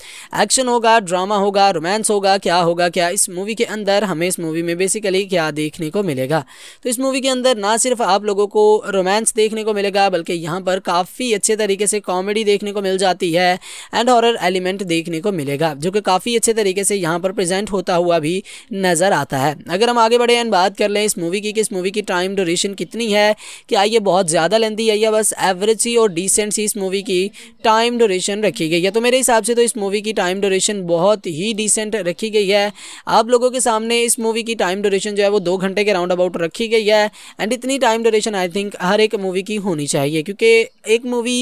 एक्शन होगा ड्रामा होगा रोमांस होगा क्या होगा क्या इस मूवी के अंदर हमें इस मूवी में बेसिकली क्या देखने को मिलेगा तो इस मूवी के अंदर ना सिर्फ आप लोगों को रोमांस देखने को मिलेगा बल्कि यहाँ पर काफ़ी अच्छे तरीके से कॉमेडी देखने को मिल जाती है एंड हॉरर एलिमेंट देखने को मिलेगा जो कि काफ़ी अच्छे तरीके से यहाँ पर प्रेजेंट होता हुआ भी नज़र आता है अगर हम आगे बढ़े एंड बात कर लें इस मूवी की कि इस मूवी की टाइम ड्यूरेशन कितनी है क्या ये बहुत ज़्यादा लेंदी है या बस एवरेज सी और डिसेंट सी इस मूवी की टाइम ड्यूरेशन रखी गई है तो मेरे मेरे हिसाब से तो इस मूवी की टाइम ड्यूरेशन बहुत ही डिसेंट रखी गई है आप लोगों के सामने इस मूवी की टाइम ड्यूरेशन जो है वो दो घंटे के राउंड अबाउट रखी गई है एंड इतनी टाइम ड्यूरेशन आई थिंक हर एक मूवी की होनी चाहिए क्योंकि एक मूवी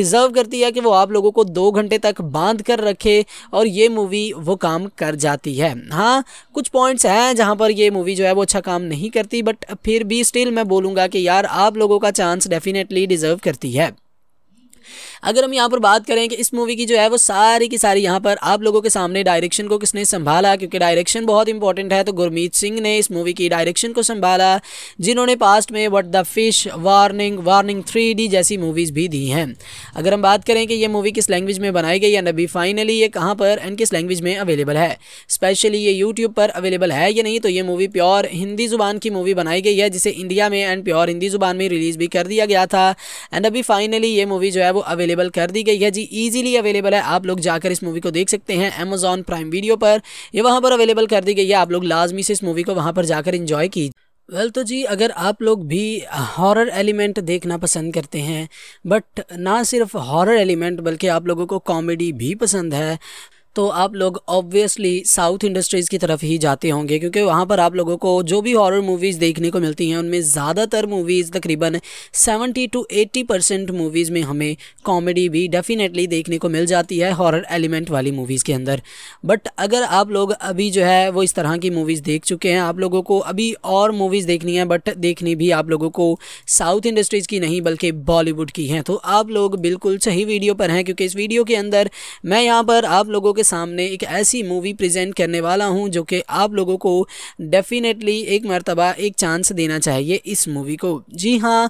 डिज़र्व करती है कि वो आप लोगों को दो घंटे तक बांध कर रखे और ये मूवी वो काम कर जाती है हाँ कुछ पॉइंट्स हैं जहाँ पर ये मूवी जो है वो अच्छा काम नहीं करती बट फिर भी स्टिल मैं बोलूँगा कि यार आप लोगों का चांस डेफिनेटली डिज़र्व करती है अगर हम यहाँ पर बात करें कि इस मूवी की जो है वो सारी की सारी यहाँ पर आप लोगों के सामने डायरेक्शन को किसने संभाला क्योंकि डायरेक्शन बहुत इंपॉर्टेंट है तो गुरमीत सिंह ने इस मूवी की डायरेक्शन को संभाला जिन्होंने पास्ट में what the fish warning warning three जैसी मूवीज़ भी दी हैं अगर हम बात करें कि ये मूवी किस लैंग्वेज में बनाई गई या नबी फाइनली ये कहाँ पर एंड किस लैंग्वेज में अवेलेबल है स्पेशली ये यूट्यूब पर अवेलेबल है या नहीं तो ये मूवी प्योर हिंदी ज़ुबान की मूवी बनाई गई है जिसे इंडिया में एंड प्योर हिंदी ज़ुबान में रिलीज़ भी कर दिया गया था एंड अभी फाइनली ये मूवी जो है वो अवेलेबल अवेलेबल कर दी गई है जी ईजिली अवेलेबल है आप लोग जाकर इस मूवी को देख सकते हैं अमेजॉन प्राइम वीडियो पर ये वहाँ पर अवेलेबल कर दी गई है आप लोग लाजमी से इस मूवी को वहाँ पर जाकर इन्जॉय कीजिए वेल well, तो जी अगर आप लोग भी हॉरर एलिमेंट देखना पसंद करते हैं बट ना सिर्फ हॉरर एलिमेंट बल्कि आप लोगों को कॉमेडी भी पसंद है तो आप लोग ऑब्वियसली साउथ इंडस्ट्रीज़ की तरफ ही जाते होंगे क्योंकि वहाँ पर आप लोगों को जो भी हॉरर मूवीज़ देखने को मिलती हैं उनमें ज़्यादातर मूवीज़ तकरीबन 70 टू 80 परसेंट मूवीज़ में हमें कॉमेडी भी डेफ़िनेटली देखने को मिल जाती है हॉरर एलिमेंट वाली मूवीज़ के अंदर बट अगर आप लोग अभी जो है वो इस तरह की मूवीज़ देख चुके हैं आप लोगों को अभी और मूवीज़ देखनी है बट देखनी भी आप लोगों को साउथ इंडस्ट्रीज़ की नहीं बल्कि बॉलीवुड की हैं तो आप लोग बिल्कुल सही वीडियो पर हैं क्योंकि इस वीडियो के अंदर मैं यहाँ पर आप लोगों के सामने एक ऐसी मूवी प्रेजेंट करने वाला हूँ जो कि आप लोगों को डेफिनेटली एक मरतबा एक चांस देना चाहिए इस मूवी को जी हाँ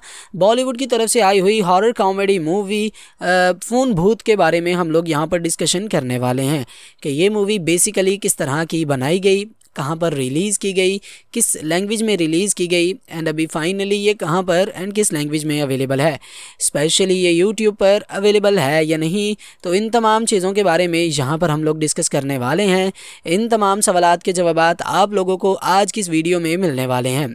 बॉलीवुड की तरफ से आई हुई हॉरर कॉमेडी मूवी फ़ोन भूत के बारे में हम लोग यहाँ पर डिस्कशन करने वाले हैं कि ये मूवी बेसिकली किस तरह की बनाई गई कहाँ पर रिलीज़ की गई किस लैंग्वेज में रिलीज़ की गई एंड अभी फाइनली ये कहाँ पर एंड किस लैंग्वेज में अवेलेबल है स्पेशली ये यूट्यूब पर अवेलेबल है या नहीं तो इन तमाम चीज़ों के बारे में यहाँ पर हम लोग डिस्कस करने वाले हैं इन तमाम सवाल के जवाब आप लोगों को आज की इस वीडियो में मिलने वाले हैं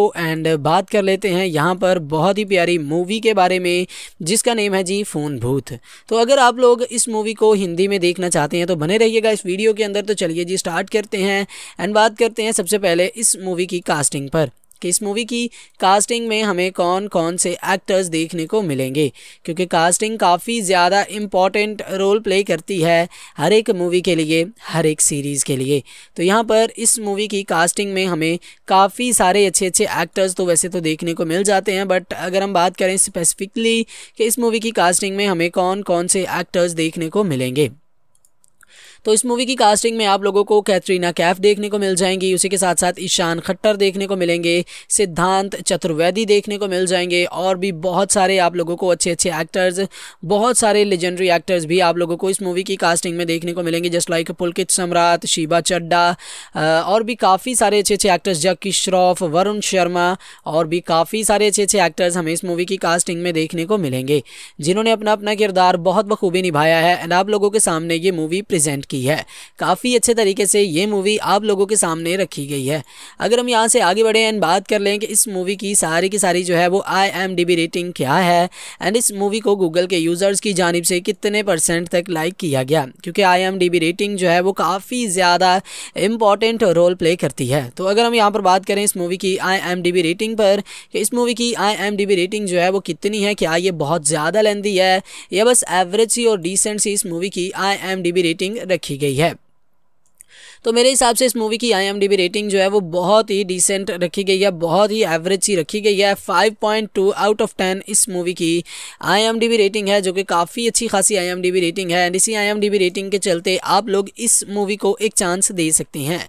एंड बात कर लेते हैं यहाँ पर बहुत ही प्यारी मूवी के बारे में जिसका नेम है जी फ़ोन भूत तो अगर आप लोग इस मूवी को हिंदी में देखना चाहते हैं तो बने रहिएगा इस वीडियो के अंदर तो चलिए जी स्टार्ट करते हैं एंड बात करते हैं सबसे पहले इस मूवी की कास्टिंग पर कि इस मूवी की कास्टिंग में हमें कौन कौन से एक्टर्स देखने को मिलेंगे क्योंकि कास्टिंग काफ़ी ज़्यादा इम्पॉर्टेंट रोल प्ले करती है हर एक मूवी के लिए हर एक सीरीज़ के लिए तो यहाँ पर इस मूवी की कास्टिंग में हमें काफ़ी सारे अच्छे अच्छे एक्टर्स तो वैसे तो देखने को मिल जाते हैं बट अगर हम बात करें स्पेसिफिकली कि इस मूवी की कास्टिंग में हमें कौन कौन से एक्टर्स देखने को मिलेंगे तो इस मूवी की कास्टिंग में आप लोगों को कैटरीना कैफ देखने को मिल जाएंगी उसी के साथ साथ ईशान खट्टर देखने को मिलेंगे सिद्धांत चतुर्वेदी देखने को मिल जाएंगे और भी बहुत सारे आप लोगों को अच्छे अच्छे एक्टर्स बहुत सारे लेजेंडरी एक्टर्स भी आप लोगों को इस मूवी की कास्टिंग में देखने को मिलेंगे जस्ट लाइक पुलकित सम्राट शिबा चड्डा और भी काफ़ी सारे अच्छे अच्छे एक्टर्स जक्की श्रॉफ वरुण शर्मा और भी काफ़ी सारे अच्छे अच्छे एक्टर्स हमें इस मूवी की कास्टिंग में देखने को मिलेंगे जिन्होंने अपना अपना किरदार बहुत बखूबी निभाया है एंड आप लोगों के सामने ये मूवी प्रेजेंट की है काफ़ी अच्छे तरीके से ये मूवी आप लोगों के सामने रखी गई है अगर हम यहाँ से आगे बढ़े एंड बात कर लें कि इस मूवी की सारी की सारी जो है वो आई एम रेटिंग क्या है एंड इस मूवी को गूगल के यूज़र्स की जानब से कितने परसेंट तक लाइक किया गया क्योंकि आई एम रेटिंग जो है वो काफ़ी ज़्यादा इम्पॉर्टेंट रोल प्ले करती है तो अगर हम यहाँ पर बात करें इस मूवी की आई एम रेटिंग पर कि इस मूवी की आई एम रेटिंग जो है वो कितनी है क्या ये बहुत ज़्यादा लेंदी है या बस एवरेज सी और डिसेंट सी इस मूवी की आई एम रेटिंग रखी रखी गई है तो मेरे हिसाब से इस मूवी की आई रेटिंग जो है वो बहुत ही डिसेंट रखी गई है बहुत ही एवरेज सी रखी गई है five point two out of ten इस मूवी की आई रेटिंग है जो कि काफ़ी अच्छी खासी आई रेटिंग है एंड इसी आई रेटिंग के चलते आप लोग इस मूवी को एक चांस दे सकते हैं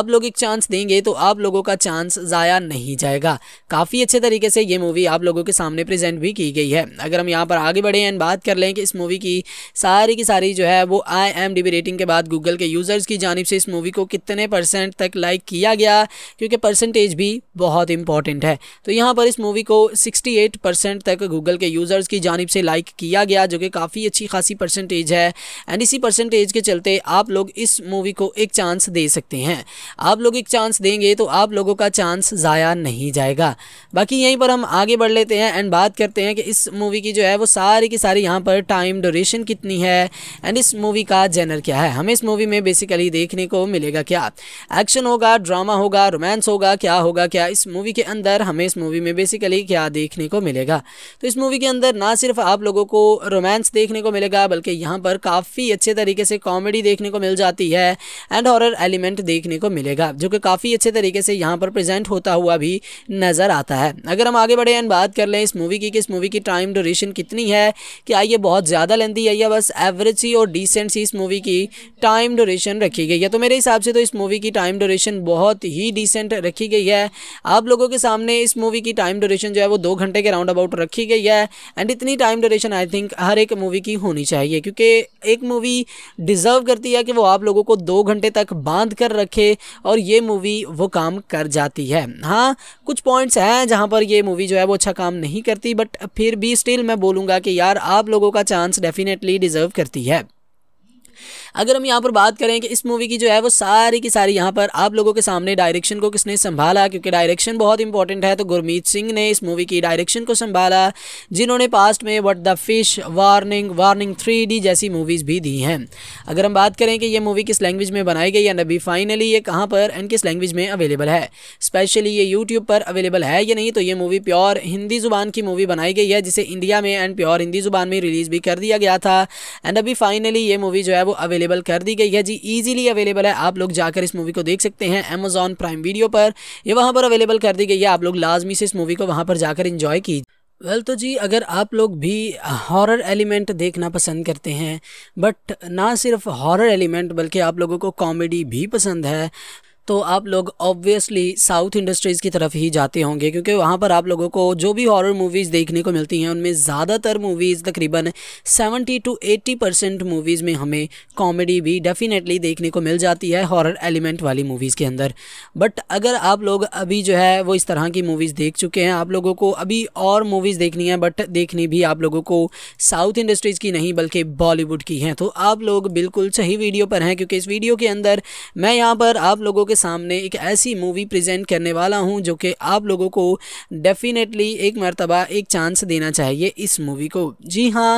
आप लोग एक चांस देंगे तो आप लोगों का चांस ज़ाया नहीं जाएगा काफ़ी अच्छे तरीके से ये मूवी आप लोगों के सामने प्रेजेंट भी की गई है अगर हम यहाँ पर आगे बढ़े एंड बात कर लें कि इस मूवी की सारी की सारी जो है वो आई रेटिंग के बाद गूगल के यूज़र्स की जानब से इस मूवी को कितने परसेंट तक लाइक किया गया क्योंकि परसेंटेज भी बहुत इंपॉर्टेंट है तो यहाँ पर इस मूवी को 68 परसेंट तक गूगल के यूज़र्स की जानब से लाइक किया गया जो कि काफ़ी अच्छी खासी परसेंटेज है एंड इसी परसेंटेज के चलते आप लोग इस मूवी को एक चांस दे सकते हैं आप लोग एक चांस देंगे तो आप लोगों का चांस ज़ाया नहीं जाएगा बाकी यहीं पर हम आगे बढ़ लेते हैं एंड बात करते हैं कि इस मूवी की जो है वो सारी की सारी यहाँ पर टाइम ड्यूरेशन कितनी है एंड इस मूवी का जेनर क्या है हमें इस मूवी में बेसिकली देखने को मिलेगा क्या एक्शन होगा ड्रामा होगा रोमांस होगा क्या होगा क्या इस मूवी के अंदर हमें इस मूवी में बेसिकली क्या देखने को मिलेगा तो इस मूवी के अंदर ना सिर्फ आप लोगों को रोमांस देखने को मिलेगा बल्कि यहाँ पर काफ़ी अच्छे तरीके से कॉमेडी देखने को मिल जाती है एंड हॉरर एलिमेंट देखने को मिलेगा जो कि काफ़ी अच्छे तरीके से यहाँ पर प्रेजेंट होता हुआ भी नज़र आता है अगर हम आगे बढ़े एंड बात कर लें इस मूवी की कि इस मूवी की टाइम ड्यूरेशन कितनी है क्या आइए बहुत ज़्यादा लेंदी है या बस एवरेज सी और डिसेंट सी इस मूवी की टाइम ड्यूरेशन रखी गई है तो मेरे मेरे हिसाब से तो इस मूवी की टाइम ड्यूरेशन बहुत ही डिसेंट रखी गई है आप लोगों के सामने इस मूवी की टाइम ड्यूरेशन जो है वो दो घंटे के राउंड अबाउट रखी गई है एंड इतनी टाइम ड्यूरेशन आई थिंक हर एक मूवी की होनी चाहिए क्योंकि एक मूवी डिज़र्व करती है कि वो आप लोगों को दो घंटे तक बांध कर रखे और ये मूवी वो काम कर जाती है हाँ कुछ पॉइंट्स हैं जहाँ पर ये मूवी जो है वो अच्छा काम नहीं करती बट फिर भी स्टिल मैं बोलूँगा कि यार आप लोगों का चांस डेफिनेटली डिज़र्व करती है अगर हम यहाँ पर बात करें कि इस मूवी की जो है वो सारी की सारी यहाँ पर आप लोगों के सामने डायरेक्शन को किसने संभाला क्योंकि डायरेक्शन बहुत इंपॉर्टेंट है तो गुरमीत सिंह ने इस मूवी की डायरेक्शन को संभाला जिन्होंने पास्ट में what the fish warning warning three जैसी मूवीज़ भी दी हैं अगर हम बात करें कि ये मूवी किस लैंग्वेज में बनाई गई या नबी फाइनली ये कहाँ पर एंड किस लैंग्वेज में अवेलेबल है स्पेशली ये यूट्यूब पर अवेलेबल है या नहीं तो ये मूवी प्योर हिंदी ज़ुबान की मूवी बनाई गई है जिसे इंडिया में एंड प्योर हिंदी ज़ुबान में रिलीज़ भी कर दिया गया था एंड अभी फाइनली ये मूवी जो है वो अवेलेबल अवेलेबल कर दी गई है जी ईजिली अवेलेबल है आप लोग जाकर इस मूवी को देख सकते हैं अमेजॉन प्राइम वीडियो पर ये वहाँ पर अवेलेबल कर दी गई है आप लोग लाजमी से इस मूवी को वहाँ पर जाकर इंजॉय कीजिए वेल well, तो जी अगर आप लोग भी हॉरर एलिमेंट देखना पसंद करते हैं बट ना सिर्फ हॉरर एलिमेंट बल्कि आप लोगों को कॉमेडी भी पसंद है तो आप लोग ऑब्वियसली साउथ इंडस्ट्रीज़ की तरफ ही जाते होंगे क्योंकि वहाँ पर आप लोगों को जो भी हॉरर मूवीज़ देखने को मिलती हैं उनमें ज़्यादातर मूवीज़ तकरीबन 70 टू 80 परसेंट मूवीज़ में हमें कॉमेडी भी डेफ़िनेटली देखने को मिल जाती है हॉरर एलिमेंट वाली मूवीज़ के अंदर बट अगर आप लोग अभी जो है वो इस तरह की मूवीज़ देख चुके हैं आप लोगों को अभी और मूवीज़ देखनी है बट देखनी भी आप लोगों को साउथ इंडस्ट्रीज़ की नहीं बल्कि बॉलीवुड की हैं तो आप लोग बिल्कुल सही वीडियो पर हैं क्योंकि इस वीडियो के अंदर मैं यहाँ पर आप लोगों के सामने एक ऐसी मूवी प्रेजेंट करने वाला हूँ जो कि आप लोगों को डेफिनेटली एक मरतबा एक चांस देना चाहिए इस मूवी को जी हाँ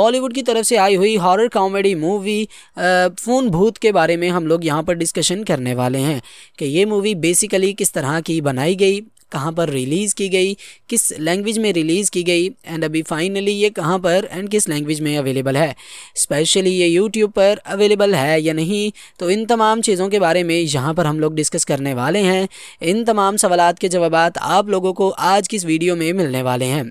बॉलीवुड की तरफ से आई हुई हॉरर कॉमेडी मूवी फ़ोन भूत के बारे में हम लोग यहाँ पर डिस्कशन करने वाले हैं कि ये मूवी बेसिकली किस तरह की बनाई गई कहाँ पर रिलीज़ की गई किस लैंग्वेज में रिलीज़ की गई एंड अभी फाइनली ये कहाँ पर एंड किस लैंग्वेज में अवेलेबल है स्पेशली ये यूट्यूब पर अवेलेबल है या नहीं तो इन तमाम चीज़ों के बारे में यहाँ पर हम लोग डिस्कस करने वाले हैं इन तमाम सवाल के जवाब आप लोगों को आज की इस वीडियो में मिलने वाले हैं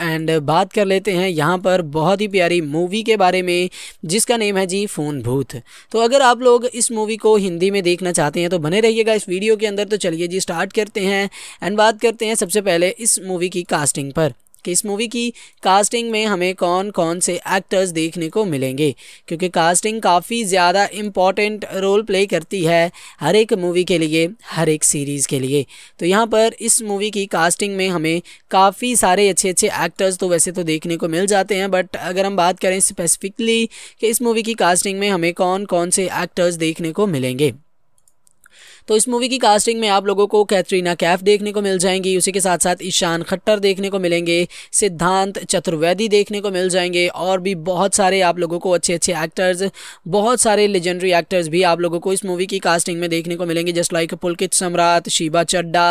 एंड बात कर लेते हैं यहाँ पर बहुत ही प्यारी मूवी के बारे में जिसका नेम है जी फ़ोन भूत तो अगर आप लोग इस मूवी को हिंदी में देखना चाहते हैं तो बने रहिएगा इस वीडियो के अंदर तो चलिए जी स्टार्ट करते हैं एंड बात करते हैं सबसे पहले इस मूवी की कास्टिंग पर कि इस मूवी की कास्टिंग में हमें कौन कौन से एक्टर्स देखने को मिलेंगे क्योंकि कास्टिंग काफ़ी ज़्यादा इम्पॉर्टेंट रोल प्ले करती है हर एक मूवी के लिए हर एक सीरीज़ के लिए तो यहाँ पर इस मूवी की कास्टिंग में हमें काफ़ी सारे अच्छे अच्छे एक्टर्स तो वैसे तो देखने को मिल जाते हैं बट अगर हम बात करें स्पेसिफिकली कि इस मूवी की कास्टिंग में हमें कौन कौन से एक्टर्स देखने को मिलेंगे तो इस मूवी की कास्टिंग में आप लोगों को कैटरीना कैफ देखने को मिल जाएंगी उसी के साथ साथ ईशान खट्टर देखने को मिलेंगे सिद्धांत चतुर्वेदी देखने को मिल जाएंगे और भी बहुत सारे आप लोगों को अच्छे अच्छे एक्टर्स बहुत सारे लेजेंडरी एक्टर्स भी आप लोगों को इस मूवी की कास्टिंग में देखने को मिलेंगे जस्ट लाइक पुलकित सम्राट शिबा चड्डा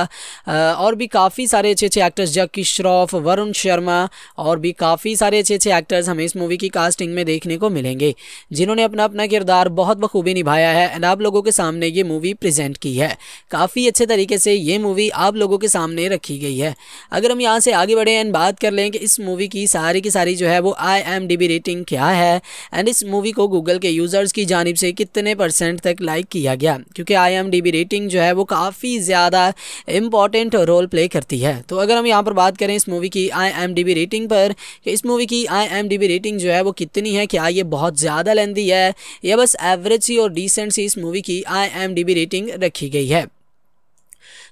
और भी काफ़ी सारे अच्छे अच्छे एक्टर्स जक्की श्रॉफ वरुण शर्मा और भी काफ़ी सारे अच्छे अच्छे एक्टर्स हमें इस मूवी की कास्टिंग में देखने को मिलेंगे जिन्होंने अपना अपना किरदार बहुत बखूबी निभाया है एंड आप लोगों के सामने ये मूवी प्रेजेंट की है काफ़ी अच्छे तरीके से ये मूवी आप लोगों के सामने रखी गई है अगर हम यहाँ से आगे बढ़े एंड बात कर लें कि इस मूवी की सारी की सारी जो है वो आई एम रेटिंग क्या है एंड इस मूवी को गूगल के यूज़र्स की जानब से कितने परसेंट तक लाइक किया गया क्योंकि आई एम रेटिंग जो है वो काफ़ी ज़्यादा इम्पॉर्टेंट रोल प्ले करती है तो अगर हम यहाँ पर बात करें इस मूवी की आई एम रेटिंग पर कि इस मूवी की आई एम रेटिंग जो है वो कितनी है क्या ये बहुत ज़्यादा लेंदी है या बस एवरेज सी और डिसेंट सी इस मूवी की आई एम रेटिंग रखी रखी गई है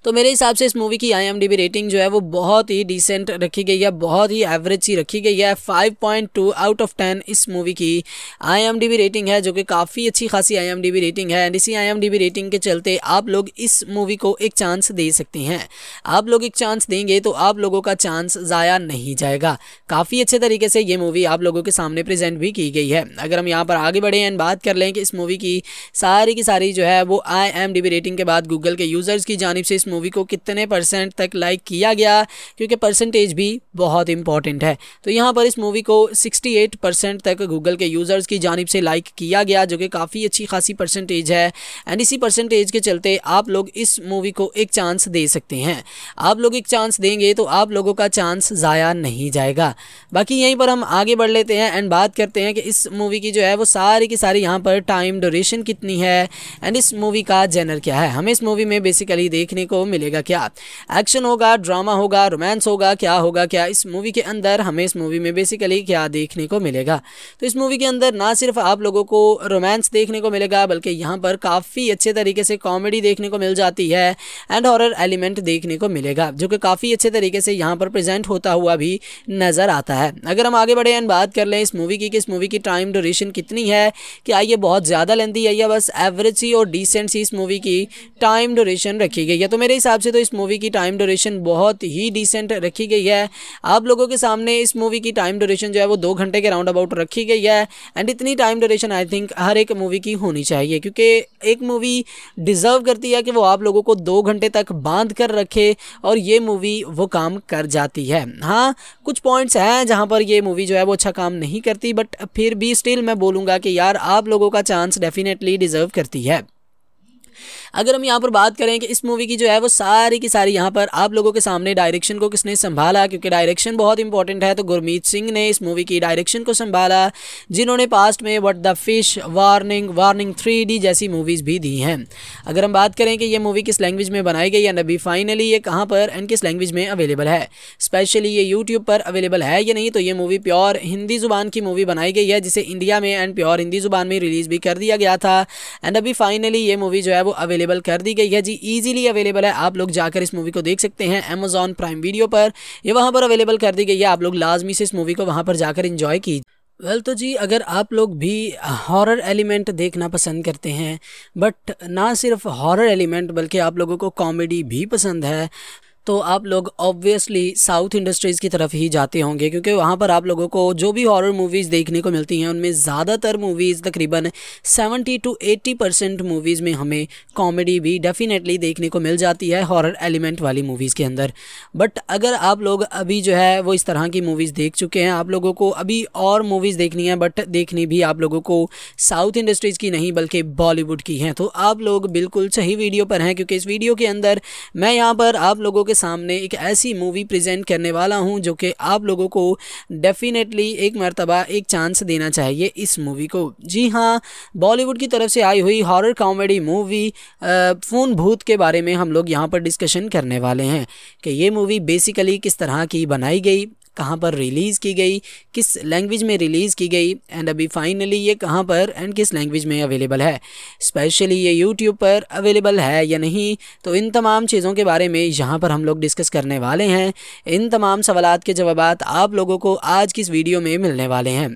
तो मेरे हिसाब से इस मूवी की आई रेटिंग जो है वो बहुत ही डिसेंट रखी गई है बहुत ही एवरेज सी रखी गई है five point two out of ten इस मूवी की आई रेटिंग है जो कि काफ़ी अच्छी खासी आई रेटिंग है एंड इसी आई रेटिंग के चलते आप लोग इस मूवी को एक चांस दे सकते हैं आप लोग एक चांस देंगे तो आप लोगों का चांस ज़ाया नहीं जाएगा काफ़ी अच्छे तरीके से ये मूवी आप लोगों के सामने प्रजेंट भी की गई है अगर हम यहाँ पर आगे बढ़े एंड बात कर लें कि इस मूवी की सारी की सारी जो है वो आई रेटिंग के बाद गूगल के यूज़र्स की जानब से इस मूवी को कितने परसेंट तक लाइक किया गया क्योंकि परसेंटेज भी बहुत इंपॉर्टेंट है तो यहाँ पर इस मूवी को 68 परसेंट तक गूगल के यूज़र्स की जानब से लाइक किया गया जो कि काफ़ी अच्छी खासी परसेंटेज है एंड इसी परसेंटेज के चलते आप लोग इस मूवी को एक चांस दे सकते हैं आप लोग एक चांस देंगे तो आप लोगों का चांस ज़ाया नहीं जाएगा बाकी यहीं पर हम आगे बढ़ लेते हैं एंड बात करते हैं कि इस मूवी की जो है वो सारी की सारी यहाँ पर टाइम ड्यूरेशन कितनी है एंड इस मूवी का जेनर क्या है हमें इस मूवी में बेसिकली देखने को मिलेगा क्या एक्शन होगा ड्रामा होगा रोमांस होगा क्या होगा क्या इस मूवी के अंदर हमें इस मूवी में बेसिकली क्या देखने को मिलेगा तो इस मूवी के अंदर ना सिर्फ आप लोगों को रोमांस देखने को मिलेगा बल्कि यहाँ पर काफ़ी अच्छे तरीके से कॉमेडी देखने को मिल जाती है एंड हॉरर एलिमेंट देखने को मिलेगा जो कि काफ़ी अच्छे तरीके से यहाँ पर प्रेजेंट होता हुआ भी नज़र आता है अगर हम आगे बढ़े एंड बात कर लें इस मूवी की कि इस मूवी की टाइम ड्यूरेशन कितनी है क्या आइए बहुत ज़्यादा लेंदी है या बस एवरेज सी और डिसेंट सी इस मूवी की टाइम ड्यूरेशन रखी गई है तो मेरे मेरे हिसाब से तो इस मूवी की टाइम ड्यूरेशन बहुत ही डिसेंट रखी गई है आप लोगों के सामने इस मूवी की टाइम ड्यूरेशन जो है वो दो घंटे के राउंड अबाउट रखी गई है एंड इतनी टाइम ड्यूरेशन आई थिंक हर एक मूवी की होनी चाहिए क्योंकि एक मूवी डिज़र्व करती है कि वो आप लोगों को दो घंटे तक बांध कर रखे और ये मूवी वो काम कर जाती है हाँ कुछ पॉइंट्स हैं जहाँ पर ये मूवी जो है वो अच्छा काम नहीं करती बट फिर भी स्टिल मैं बोलूँगा कि यार आप लोगों का चांस डेफिनेटली डिज़र्व करती है अगर हम यहाँ पर बात करें कि इस मूवी की जो है वो सारी की सारी यहाँ पर आप लोगों के सामने डायरेक्शन को किसने संभाला क्योंकि डायरेक्शन बहुत इंपॉर्टेंट है तो गुरमीत सिंह ने इस मूवी की डायरेक्शन को संभाला जिन्होंने पास्ट में what the fish warning warning three जैसी मूवीज़ भी दी हैं अगर हम बात करें कि ये मूवी किस लैंग्वेज में बनाई गई या नबी फाइनली ये कहाँ पर एंड किस लैंग्वेज में अवेलेबल है स्पेशली ये यूट्यूब पर अवेलेबल है या नहीं तो ये मूवी प्योर हिंदी ज़ुबान की मूवी बनाई गई है जिसे इंडिया में एंड प्योर हिंदी ज़ुबान में रिलीज़ भी कर दिया गया था एंड अभी फाइनली ये मूवी जो है वो अवेलेबल अवेलेबल कर दी गई है जी ईजिली अवेलेबल है आप लोग जाकर इस मूवी को देख सकते हैं अमेजॉन प्राइम वीडियो पर ये वहाँ पर अवेलेबल कर दी गई है आप लोग लाजमी से इस मूवी को वहाँ पर जाकर इन्जॉय कीजिए वेल well, तो जी अगर आप लोग भी हॉरर एलिमेंट देखना पसंद करते हैं बट ना सिर्फ हॉरर एलिमेंट बल्कि आप लोगों को कॉमेडी भी पसंद है तो आप लोग ऑब्वियसली साउथ इंडस्ट्रीज़ की तरफ ही जाते होंगे क्योंकि वहाँ पर आप लोगों को जो भी हॉरर मूवीज़ देखने को मिलती हैं उनमें ज़्यादातर मूवीज़ तकरीबन 70 टू 80 परसेंट मूवीज़ में हमें कॉमेडी भी डेफ़िनेटली देखने को मिल जाती है हॉरर एलिमेंट वाली मूवीज़ के अंदर बट अगर आप लोग अभी जो है वो इस तरह की मूवीज़ देख चुके हैं आप लोगों को अभी और मूवीज़ देखनी है बट देखनी भी आप लोगों को साउथ इंडस्ट्रीज़ की नहीं बल्कि बॉलीवुड की हैं तो आप लोग बिल्कुल सही वीडियो पर हैं क्योंकि इस वीडियो के अंदर मैं यहाँ पर आप लोगों के सामने एक ऐसी मूवी प्रेजेंट करने वाला हूँ जो कि आप लोगों को डेफिनेटली एक मरतबा एक चांस देना चाहिए इस मूवी को जी हाँ बॉलीवुड की तरफ से आई हुई हॉरर कॉमेडी मूवी फ़ोन भूत के बारे में हम लोग यहाँ पर डिस्कशन करने वाले हैं कि ये मूवी बेसिकली किस तरह की बनाई गई कहाँ पर रिलीज़ की गई किस लैंग्वेज में रिलीज़ की गई एंड अभी फाइनली ये कहाँ पर एंड किस लैंग्वेज में अवेलेबल है स्पेशली ये यूट्यूब पर अवेलेबल है या नहीं तो इन तमाम चीज़ों के बारे में यहाँ पर हम लोग डिस्कस करने वाले हैं इन तमाम सवाल के जवाब आप लोगों को आज की इस वीडियो में मिलने वाले हैं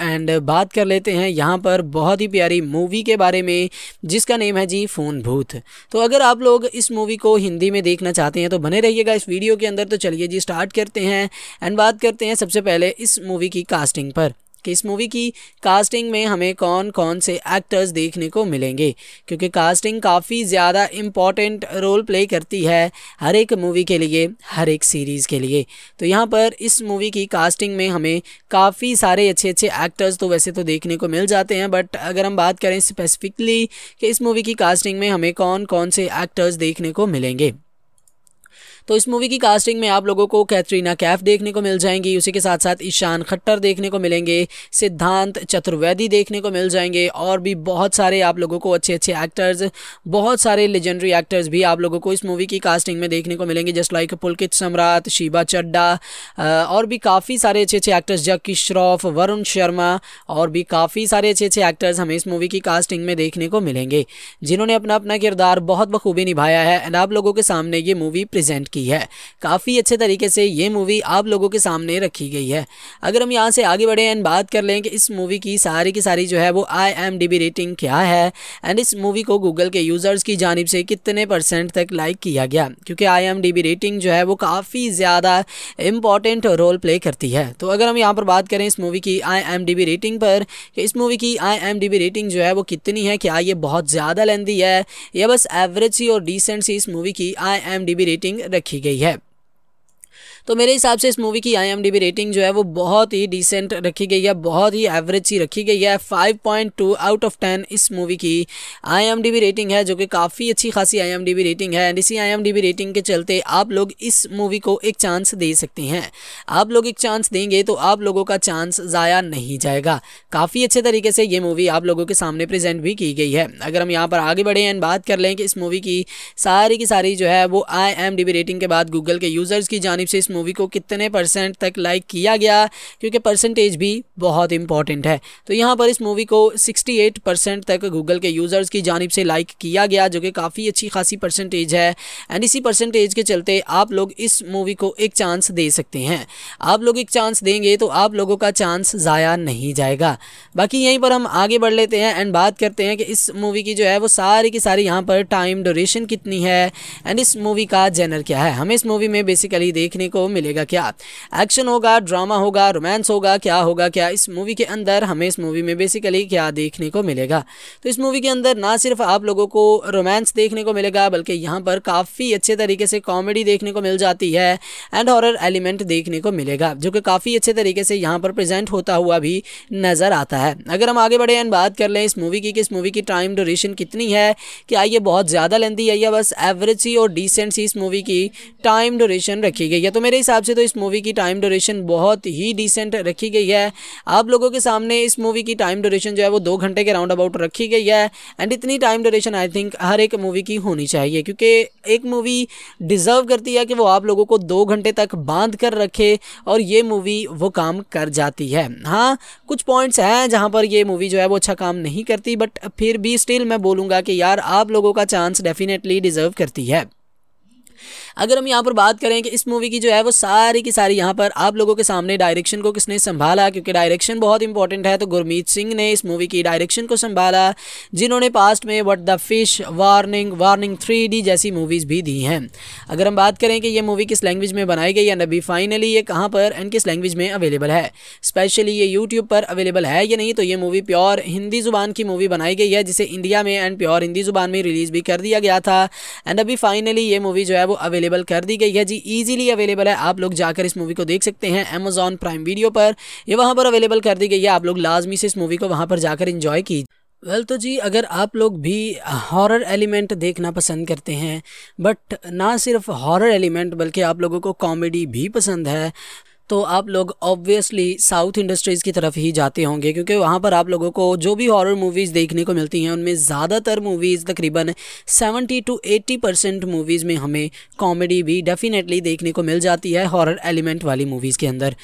एंड बात कर लेते हैं यहाँ पर बहुत ही प्यारी मूवी के बारे में जिसका नेम है जी फ़ोन भूत तो अगर आप लोग इस मूवी को हिंदी में देखना चाहते हैं तो बने रहिएगा इस वीडियो के अंदर तो चलिए जी स्टार्ट करते हैं एंड बात करते हैं सबसे पहले इस मूवी की कास्टिंग पर कि इस मूवी की कास्टिंग में हमें कौन कौन से एक्टर्स देखने को मिलेंगे क्योंकि कास्टिंग काफ़ी ज़्यादा इम्पॉर्टेंट रोल प्ले करती है हर एक मूवी के लिए हर एक सीरीज़ के लिए तो यहाँ पर इस मूवी की कास्टिंग में हमें काफ़ी सारे अच्छे अच्छे एक्टर्स तो वैसे तो देखने को मिल जाते हैं बट अगर हम बात करें स्पेसिफिकली कि इस मूवी की कास्टिंग में हमें कौन कौन से एक्टर्स देखने को मिलेंगे तो इस मूवी की कास्टिंग में आप लोगों को कैटरीना कैफ देखने को मिल जाएंगी उसी के साथ साथ ईशान खट्टर देखने को मिलेंगे सिद्धांत चतुर्वेदी देखने को मिल जाएंगे और भी बहुत सारे आप लोगों को अच्छे अच्छे एक्टर्स बहुत सारे लेजेंडरी एक्टर्स भी आप लोगों को इस मूवी की कास्टिंग में देखने को मिलेंगे जस्ट लाइक पुलकित सम्राट शिबा चड्डा और भी काफ़ी सारे अच्छे अच्छे एक्टर्स जक्की श्रॉफ वरुण शर्मा और भी काफ़ी सारे अच्छे अच्छे एक्टर्स हमें इस मूवी की कास्टिंग में देखने को मिलेंगे जिन्होंने अपना अपना किरदार बहुत बखूबी निभाया है एंड आप लोगों के सामने ये मूवी प्रेजेंट की है काफ़ी अच्छे तरीके से ये मूवी आप लोगों के सामने रखी गई है अगर हम यहाँ से आगे बढ़े एंड बात कर लें कि इस मूवी की सारी की सारी जो है वो आई एम रेटिंग क्या है एंड इस मूवी को गूगल के यूज़र्स की जानब से कितने परसेंट तक लाइक किया गया क्योंकि आई एम रेटिंग जो है वो काफ़ी ज़्यादा इम्पॉर्टेंट रोल प्ले करती है तो अगर हम यहाँ पर बात करें इस मूवी की आई एम रेटिंग पर कि इस मूवी की आई एम रेटिंग जो है वो कितनी है क्या ये बहुत ज़्यादा लेंदी है या बस एवरेज सी और डिसेंट सी इस मूवी की आई एम रेटिंग रखी रखी गई है तो मेरे हिसाब से इस मूवी की आई रेटिंग जो है वो बहुत ही डिसेंट रखी गई है बहुत ही एवरेज सी रखी गई है five point two out of ten इस मूवी की आई रेटिंग है जो कि काफ़ी अच्छी खासी आई रेटिंग है एंड इसी आई रेटिंग के चलते आप लोग इस मूवी को एक चांस दे सकते हैं आप लोग एक चांस देंगे तो आप लोगों का चांस ज़ाया नहीं जाएगा काफ़ी अच्छे तरीके से ये मूवी आप लोगों के सामने प्रजेंट भी की गई है अगर हम यहाँ पर आगे बढ़े एंड बात कर लें कि इस मूवी की सारी की सारी जो है वो आई रेटिंग के बाद गूगल के यूज़र्स की जानब से इस मूवी को कितने परसेंट तक लाइक किया गया क्योंकि परसेंटेज भी बहुत इंपॉर्टेंट है तो यहाँ पर इस मूवी को 68 परसेंट तक गूगल के यूज़र्स की जानब से लाइक किया गया जो कि काफ़ी अच्छी खासी परसेंटेज है एंड इसी परसेंटेज के चलते आप लोग इस मूवी को एक चांस दे सकते हैं आप लोग एक चांस देंगे तो आप लोगों का चांस ज़ाया नहीं जाएगा बाकी यहीं पर हम आगे बढ़ लेते हैं एंड बात करते हैं कि इस मूवी की जो है वो सारी की सारी यहाँ पर टाइम ड्यूरेशन कितनी है एंड इस मूवी का जेनर क्या है हमें इस मूवी में बेसिकली देखने को मिलेगा क्या एक्शन होगा ड्रामा होगा रोमांस होगा क्या होगा क्या इस मूवी के अंदर हमें इस मूवी में बेसिकली क्या देखने को मिलेगा तो इस मूवी के अंदर ना सिर्फ आप लोगों को रोमांस देखने को मिलेगा बल्कि यहाँ पर काफ़ी अच्छे तरीके से कॉमेडी देखने को मिल जाती है एंड हॉरर एलिमेंट देखने को मिलेगा जो कि काफ़ी अच्छे तरीके से यहाँ पर प्रेजेंट होता हुआ भी नज़र आता है अगर हम आगे बढ़े एंड बात कर लें इस मूवी की कि इस मूवी की टाइम ड्यूरेशन कितनी है क्या आइए बहुत ज़्यादा लेंदी है या बस एवरेज सी और डिसेंट सी इस मूवी की टाइम ड्यूरेशन रखी गई है तो मेरे मेरे हिसाब से तो इस मूवी की टाइम ड्यूरेशन बहुत ही डिसेंट रखी गई है आप लोगों के सामने इस मूवी की टाइम ड्यूरेशन जो है वो दो घंटे के राउंड अबाउट रखी गई है एंड इतनी टाइम ड्यूरेशन आई थिंक हर एक मूवी की होनी चाहिए क्योंकि एक मूवी डिज़र्व करती है कि वो आप लोगों को दो घंटे तक बांध कर रखे और ये मूवी वो काम कर जाती है हाँ कुछ पॉइंट्स हैं जहाँ पर ये मूवी जो है वो अच्छा काम नहीं करती बट फिर भी स्टिल मैं बोलूँगा कि यार आप लोगों का चांस डेफिनेटली डिज़र्व करती है अगर हम यहाँ पर बात करें कि इस मूवी की जो है वो सारी की सारी यहाँ पर आप लोगों के सामने डायरेक्शन को किसने संभाला क्योंकि डायरेक्शन बहुत इंपॉर्टेंट है तो गुरमीत सिंह ने इस मूवी की डायरेक्शन को संभाला जिन्होंने पास्ट में what the fish warning warning three जैसी मूवीज़ भी दी हैं अगर हम बात करें कि ये मूवी किस लैंग्वेज में बनाई गई या नबी फाइनली ये कहाँ पर एंड किस लैंग्वेज में अवेलेबल है स्पेशली ये यूट्यूब पर अवेलेबल है या नहीं तो ये मूवी प्योर हिंदी ज़ुबान की मूवी बनाई गई है जिसे इंडिया में एंड प्योर हिंदी ज़ुबान में रिलीज़ भी कर दिया गया था एंड अभी फाइनली ये मूवी जो है है वो अवेलेबल कर दी गई है जी ईजिली अवेलेबल है आप लोग जाकर इस मूवी को देख सकते हैं अमेजॉन प्राइम वीडियो पर यह वहाँ पर अवेलेबल कर दी गई है आप लोग लाजमी से इस मूवी को वहाँ पर जाकर इंजॉय कीजिए वेल well, तो जी अगर आप लोग भी हॉरर एलिमेंट देखना पसंद करते हैं बट ना सिर्फ हॉरर एलिमेंट बल्कि आप लोगों को कॉमेडी भी पसंद है तो आप लोग ऑब्वियसली साउथ इंडस्ट्रीज़ की तरफ ही जाते होंगे क्योंकि वहाँ पर आप लोगों को जो भी हॉरर मूवीज़ देखने को मिलती हैं उनमें ज़्यादातर मूवीज़ तकरीबन 70 टू 80 परसेंट मूवीज़ में हमें कॉमेडी भी डेफ़िनेटली देखने को मिल जाती है हॉरर एलिमेंट वाली मूवीज़ के अंदर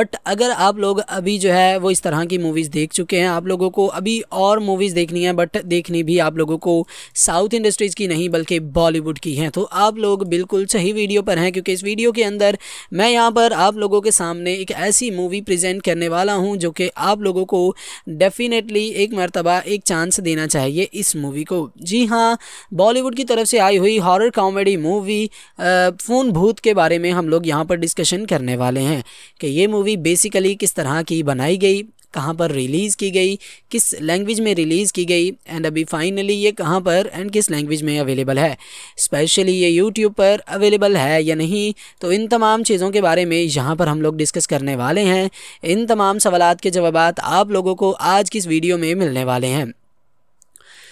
बट अगर आप लोग अभी जो है वो इस तरह की मूवीज़ देख चुके हैं आप लोगों को अभी और मूवीज़ देखनी है बट देखनी भी आप लोगों को साउथ इंडस्ट्रीज़ की नहीं बल्कि बॉलीवुड की हैं तो आप लोग बिल्कुल सही वीडियो पर हैं क्योंकि इस वीडियो के अंदर मैं यहाँ पर आप लोगों के सामने एक ऐसी मूवी प्रेजेंट करने वाला हूँ जो कि आप लोगों को डेफिनेटली एक मरतबा एक चांस देना चाहिए इस मूवी को जी हाँ बॉलीवुड की तरफ से आई हुई हॉरर कॉमेडी मूवी फ़ोन भूत के बारे में हम लोग यहाँ पर डिस्कशन करने वाले हैं कि ये मूवी बेसिकली किस तरह की बनाई गई कहाँ पर रिलीज़ की गई किस लैंग्वेज में रिलीज़ की गई एंड अभी फाइनली ये कहाँ पर एंड किस लैंग्वेज में अवेलेबल है स्पेशली ये यूट्यूब पर अवेलेबल है या नहीं तो इन तमाम चीज़ों के बारे में यहाँ पर हम लोग डिस्कस करने वाले हैं इन तमाम सवाल के जवाब आप लोगों को आज की इस वीडियो में मिलने वाले हैं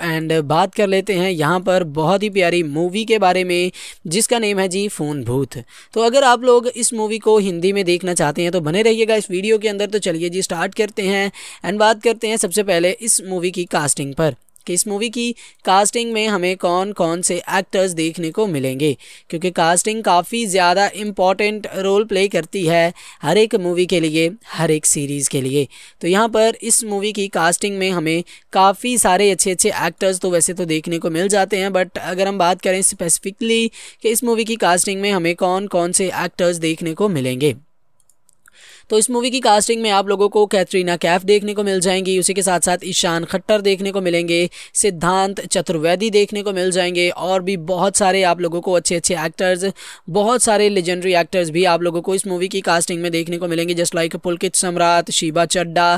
एंड बात कर लेते हैं यहाँ पर बहुत ही प्यारी मूवी के बारे में जिसका नेम है जी फ़ोन भूत तो अगर आप लोग इस मूवी को हिंदी में देखना चाहते हैं तो बने रहिएगा इस वीडियो के अंदर तो चलिए जी स्टार्ट करते हैं एंड बात करते हैं सबसे पहले इस मूवी की कास्टिंग पर कि इस मूवी की कास्टिंग में हमें कौन कौन से एक्टर्स देखने को मिलेंगे क्योंकि कास्टिंग काफ़ी ज़्यादा इम्पॉर्टेंट रोल प्ले करती है हर एक मूवी के लिए हर एक सीरीज़ के लिए तो यहाँ पर इस मूवी की कास्टिंग में हमें काफ़ी सारे अच्छे अच्छे एक्टर्स तो वैसे तो देखने को मिल जाते हैं बट अगर हम बात करें स्पेसिफिकली कि इस मूवी की कास्टिंग में हमें कौन कौन से एक्टर्स देखने को मिलेंगे तो इस मूवी की कास्टिंग में आप लोगों को कैटरीना कैफ देखने को मिल जाएंगी उसी के साथ साथ ईशान खट्टर देखने को मिलेंगे सिद्धांत चतुर्वेदी देखने को मिल जाएंगे और भी बहुत सारे आप लोगों को अच्छे अच्छे एक्टर्स बहुत सारे लेजेंडरी एक्टर्स भी आप लोगों को इस मूवी की कास्टिंग में देखने को मिलेंगे जस्ट लाइक पुलकित सम्राट शिबा चड्डा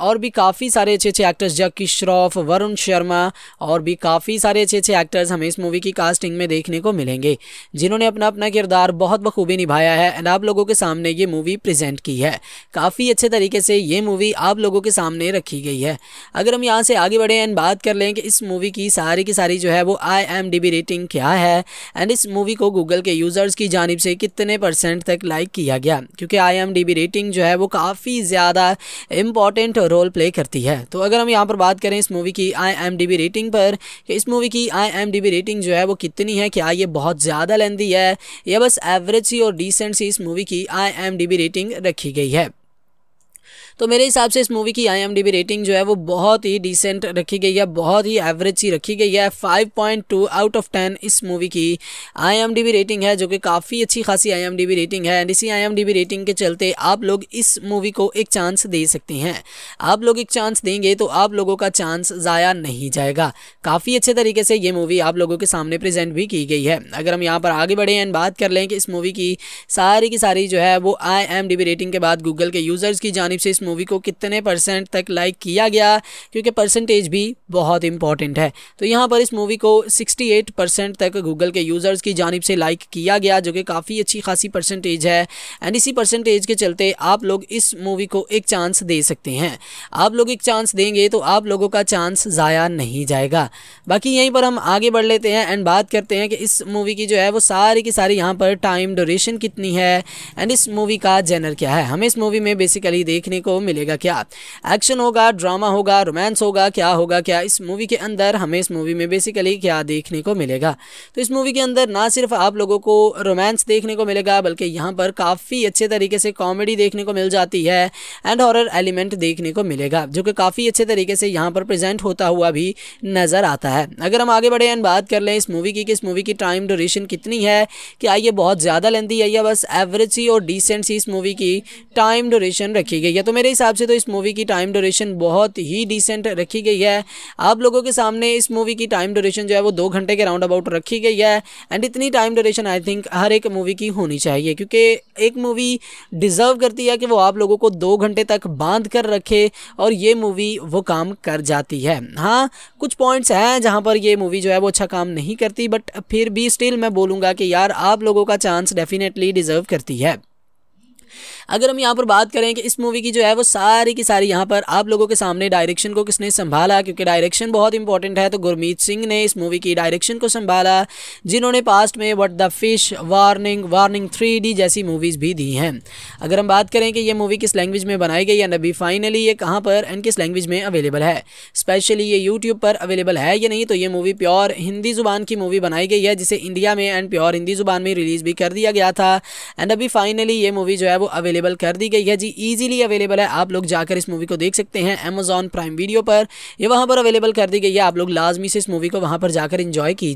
और भी काफ़ी सारे अच्छे अच्छे एक्टर्स जक्की श्रॉफ वरुण शर्मा और भी काफ़ी सारे अच्छे अच्छे एक्टर्स हमें इस मूवी की कास्टिंग में देखने को मिलेंगे जिन्होंने अपना अपना किरदार बहुत बखूबी निभाया है एंड आप लोगों के सामने ये मूवी प्रेजेंट की है काफ़ी अच्छे तरीके से ये मूवी आप लोगों के सामने रखी गई है अगर हम यहाँ से आगे बढ़े एंड बात कर लें कि इस मूवी की सारी की सारी जो है वो आई एम रेटिंग क्या है एंड इस मूवी को गूगल के यूज़र्स की जानब से कितने परसेंट तक लाइक किया गया क्योंकि आई एम रेटिंग जो है वो काफ़ी ज़्यादा इम्पॉर्टेंट रोल प्ले करती है तो अगर हम यहाँ पर बात करें इस मूवी की आई एम रेटिंग पर कि इस मूवी की आई एम रेटिंग जो है वो कितनी है क्या ये बहुत ज़्यादा लेंदी है या बस एवरेज सी और डिसेंट सी इस मूवी की आई एम रेटिंग रखी रखी गई है तो मेरे हिसाब से इस मूवी की आई रेटिंग जो है वो बहुत ही डिसेंट रखी गई है बहुत ही एवरेज सी रखी गई है 5.2 आउट ऑफ 10 इस मूवी की आई रेटिंग है जो कि काफ़ी अच्छी खासी आई रेटिंग है एंड इसी आई रेटिंग के चलते आप लोग इस मूवी को एक चांस दे सकते हैं आप लोग एक चांस देंगे तो आप लोगों का चांस ज़ाया नहीं जाएगा काफ़ी अच्छे तरीके से ये मूवी आप लोगों के सामने प्रजेंट भी की गई है अगर हम यहाँ पर आगे बढ़े एंड बात कर लें कि इस मूवी की सारी की सारी जो है वो आई रेटिंग के बाद गूगल के यूज़र्स की जानब से इस मूवी को कितने परसेंट तक लाइक किया गया क्योंकि परसेंटेज भी बहुत इंपॉर्टेंट है तो यहाँ पर इस मूवी को 68 परसेंट तक गूगल के यूज़र्स की जानब से लाइक किया गया जो कि काफ़ी अच्छी खासी परसेंटेज है एंड इसी परसेंटेज के चलते आप लोग इस मूवी को एक चांस दे सकते हैं आप लोग एक चांस देंगे तो आप लोगों का चांस ज़ाया नहीं जाएगा बाकी यहीं पर हम आगे बढ़ लेते हैं एंड बात करते हैं कि इस मूवी की जो है वो सारी की सारी यहाँ पर टाइम ड्यूरेशन कितनी है एंड इस मूवी का जेनर क्या है हमें इस मूवी में बेसिकली देखने को मिलेगा क्या एक्शन होगा ड्रामा होगा रोमांस होगा क्या होगा क्या इस मूवी के अंदर हमें इस मूवी में बेसिकली क्या देखने को मिलेगा तो इस मूवी के अंदर ना सिर्फ आप लोगों को रोमांस देखने को मिलेगा बल्कि यहाँ पर काफ़ी अच्छे तरीके से कॉमेडी देखने को मिल जाती है एंड हॉरर एलिमेंट देखने को मिलेगा जो कि काफ़ी अच्छे तरीके से यहाँ पर प्रेजेंट होता हुआ भी नज़र आता है अगर हम आगे बढ़े एंड बात कर लें इस मूवी की कि इस मूवी की टाइम ड्यूरेशन कितनी है क्या आइए बहुत ज़्यादा लेंदी है या बस एवरेज सी और डिसेंट सी इस मूवी की टाइम ड्यूरेशन रखी गई है तो मेरे मेरे हिसाब से तो इस मूवी की टाइम ड्यूरेशन बहुत ही डिसेंट रखी गई है आप लोगों के सामने इस मूवी की टाइम ड्यूरेशन जो है वो दो घंटे के राउंड अबाउट रखी गई है एंड इतनी टाइम ड्यूरेशन आई थिंक हर एक मूवी की होनी चाहिए क्योंकि एक मूवी डिज़र्व करती है कि वो आप लोगों को दो घंटे तक बांध कर रखे और ये मूवी वो काम कर जाती है हाँ कुछ पॉइंट्स हैं जहाँ पर ये मूवी जो है वो अच्छा काम नहीं करती बट फिर भी स्टिल मैं बोलूँगा कि यार आप लोगों का चांस डेफिनेटली डिज़र्व करती है अगर हम यहाँ पर बात करें कि इस मूवी की जो है वो सारी की सारी यहाँ पर आप लोगों के सामने डायरेक्शन को किसने संभाला क्योंकि डायरेक्शन बहुत इंपॉर्टेंट है तो गुरमीत सिंह ने इस मूवी की डायरेक्शन को संभाला जिन्होंने पास्ट में what the fish warning warning three जैसी मूवीज़ भी दी हैं अगर हम बात करें कि ये मूवी किस लैंग्वेज में बनाई गई या नबी फाइनली ये कहाँ पर एंड किस लैंग्वेज में अवेलेबल है स्पेशली ये यूट्यूब पर अवेलेबल है या नहीं तो ये मूवी प्योर हिंदी ज़ुबान की मूवी बनाई गई है जिसे इंडिया में एंड प्योर हिंदी ज़ुबान में रिलीज़ भी कर दिया गया था एंड अभी फाइनली ये मूवी जो है वो अवेलेबल कर दी गई है जी ईजिली अवेलेबल है आप लोग जाकर इस मूवी को देख सकते हैं अमेजॉन प्राइम वीडियो पर यह वहाँ पर अवेलेबल कर दी गई है आप लोग लाजमी से इस मूवी को वहाँ पर जाकर इंजॉय कीजिए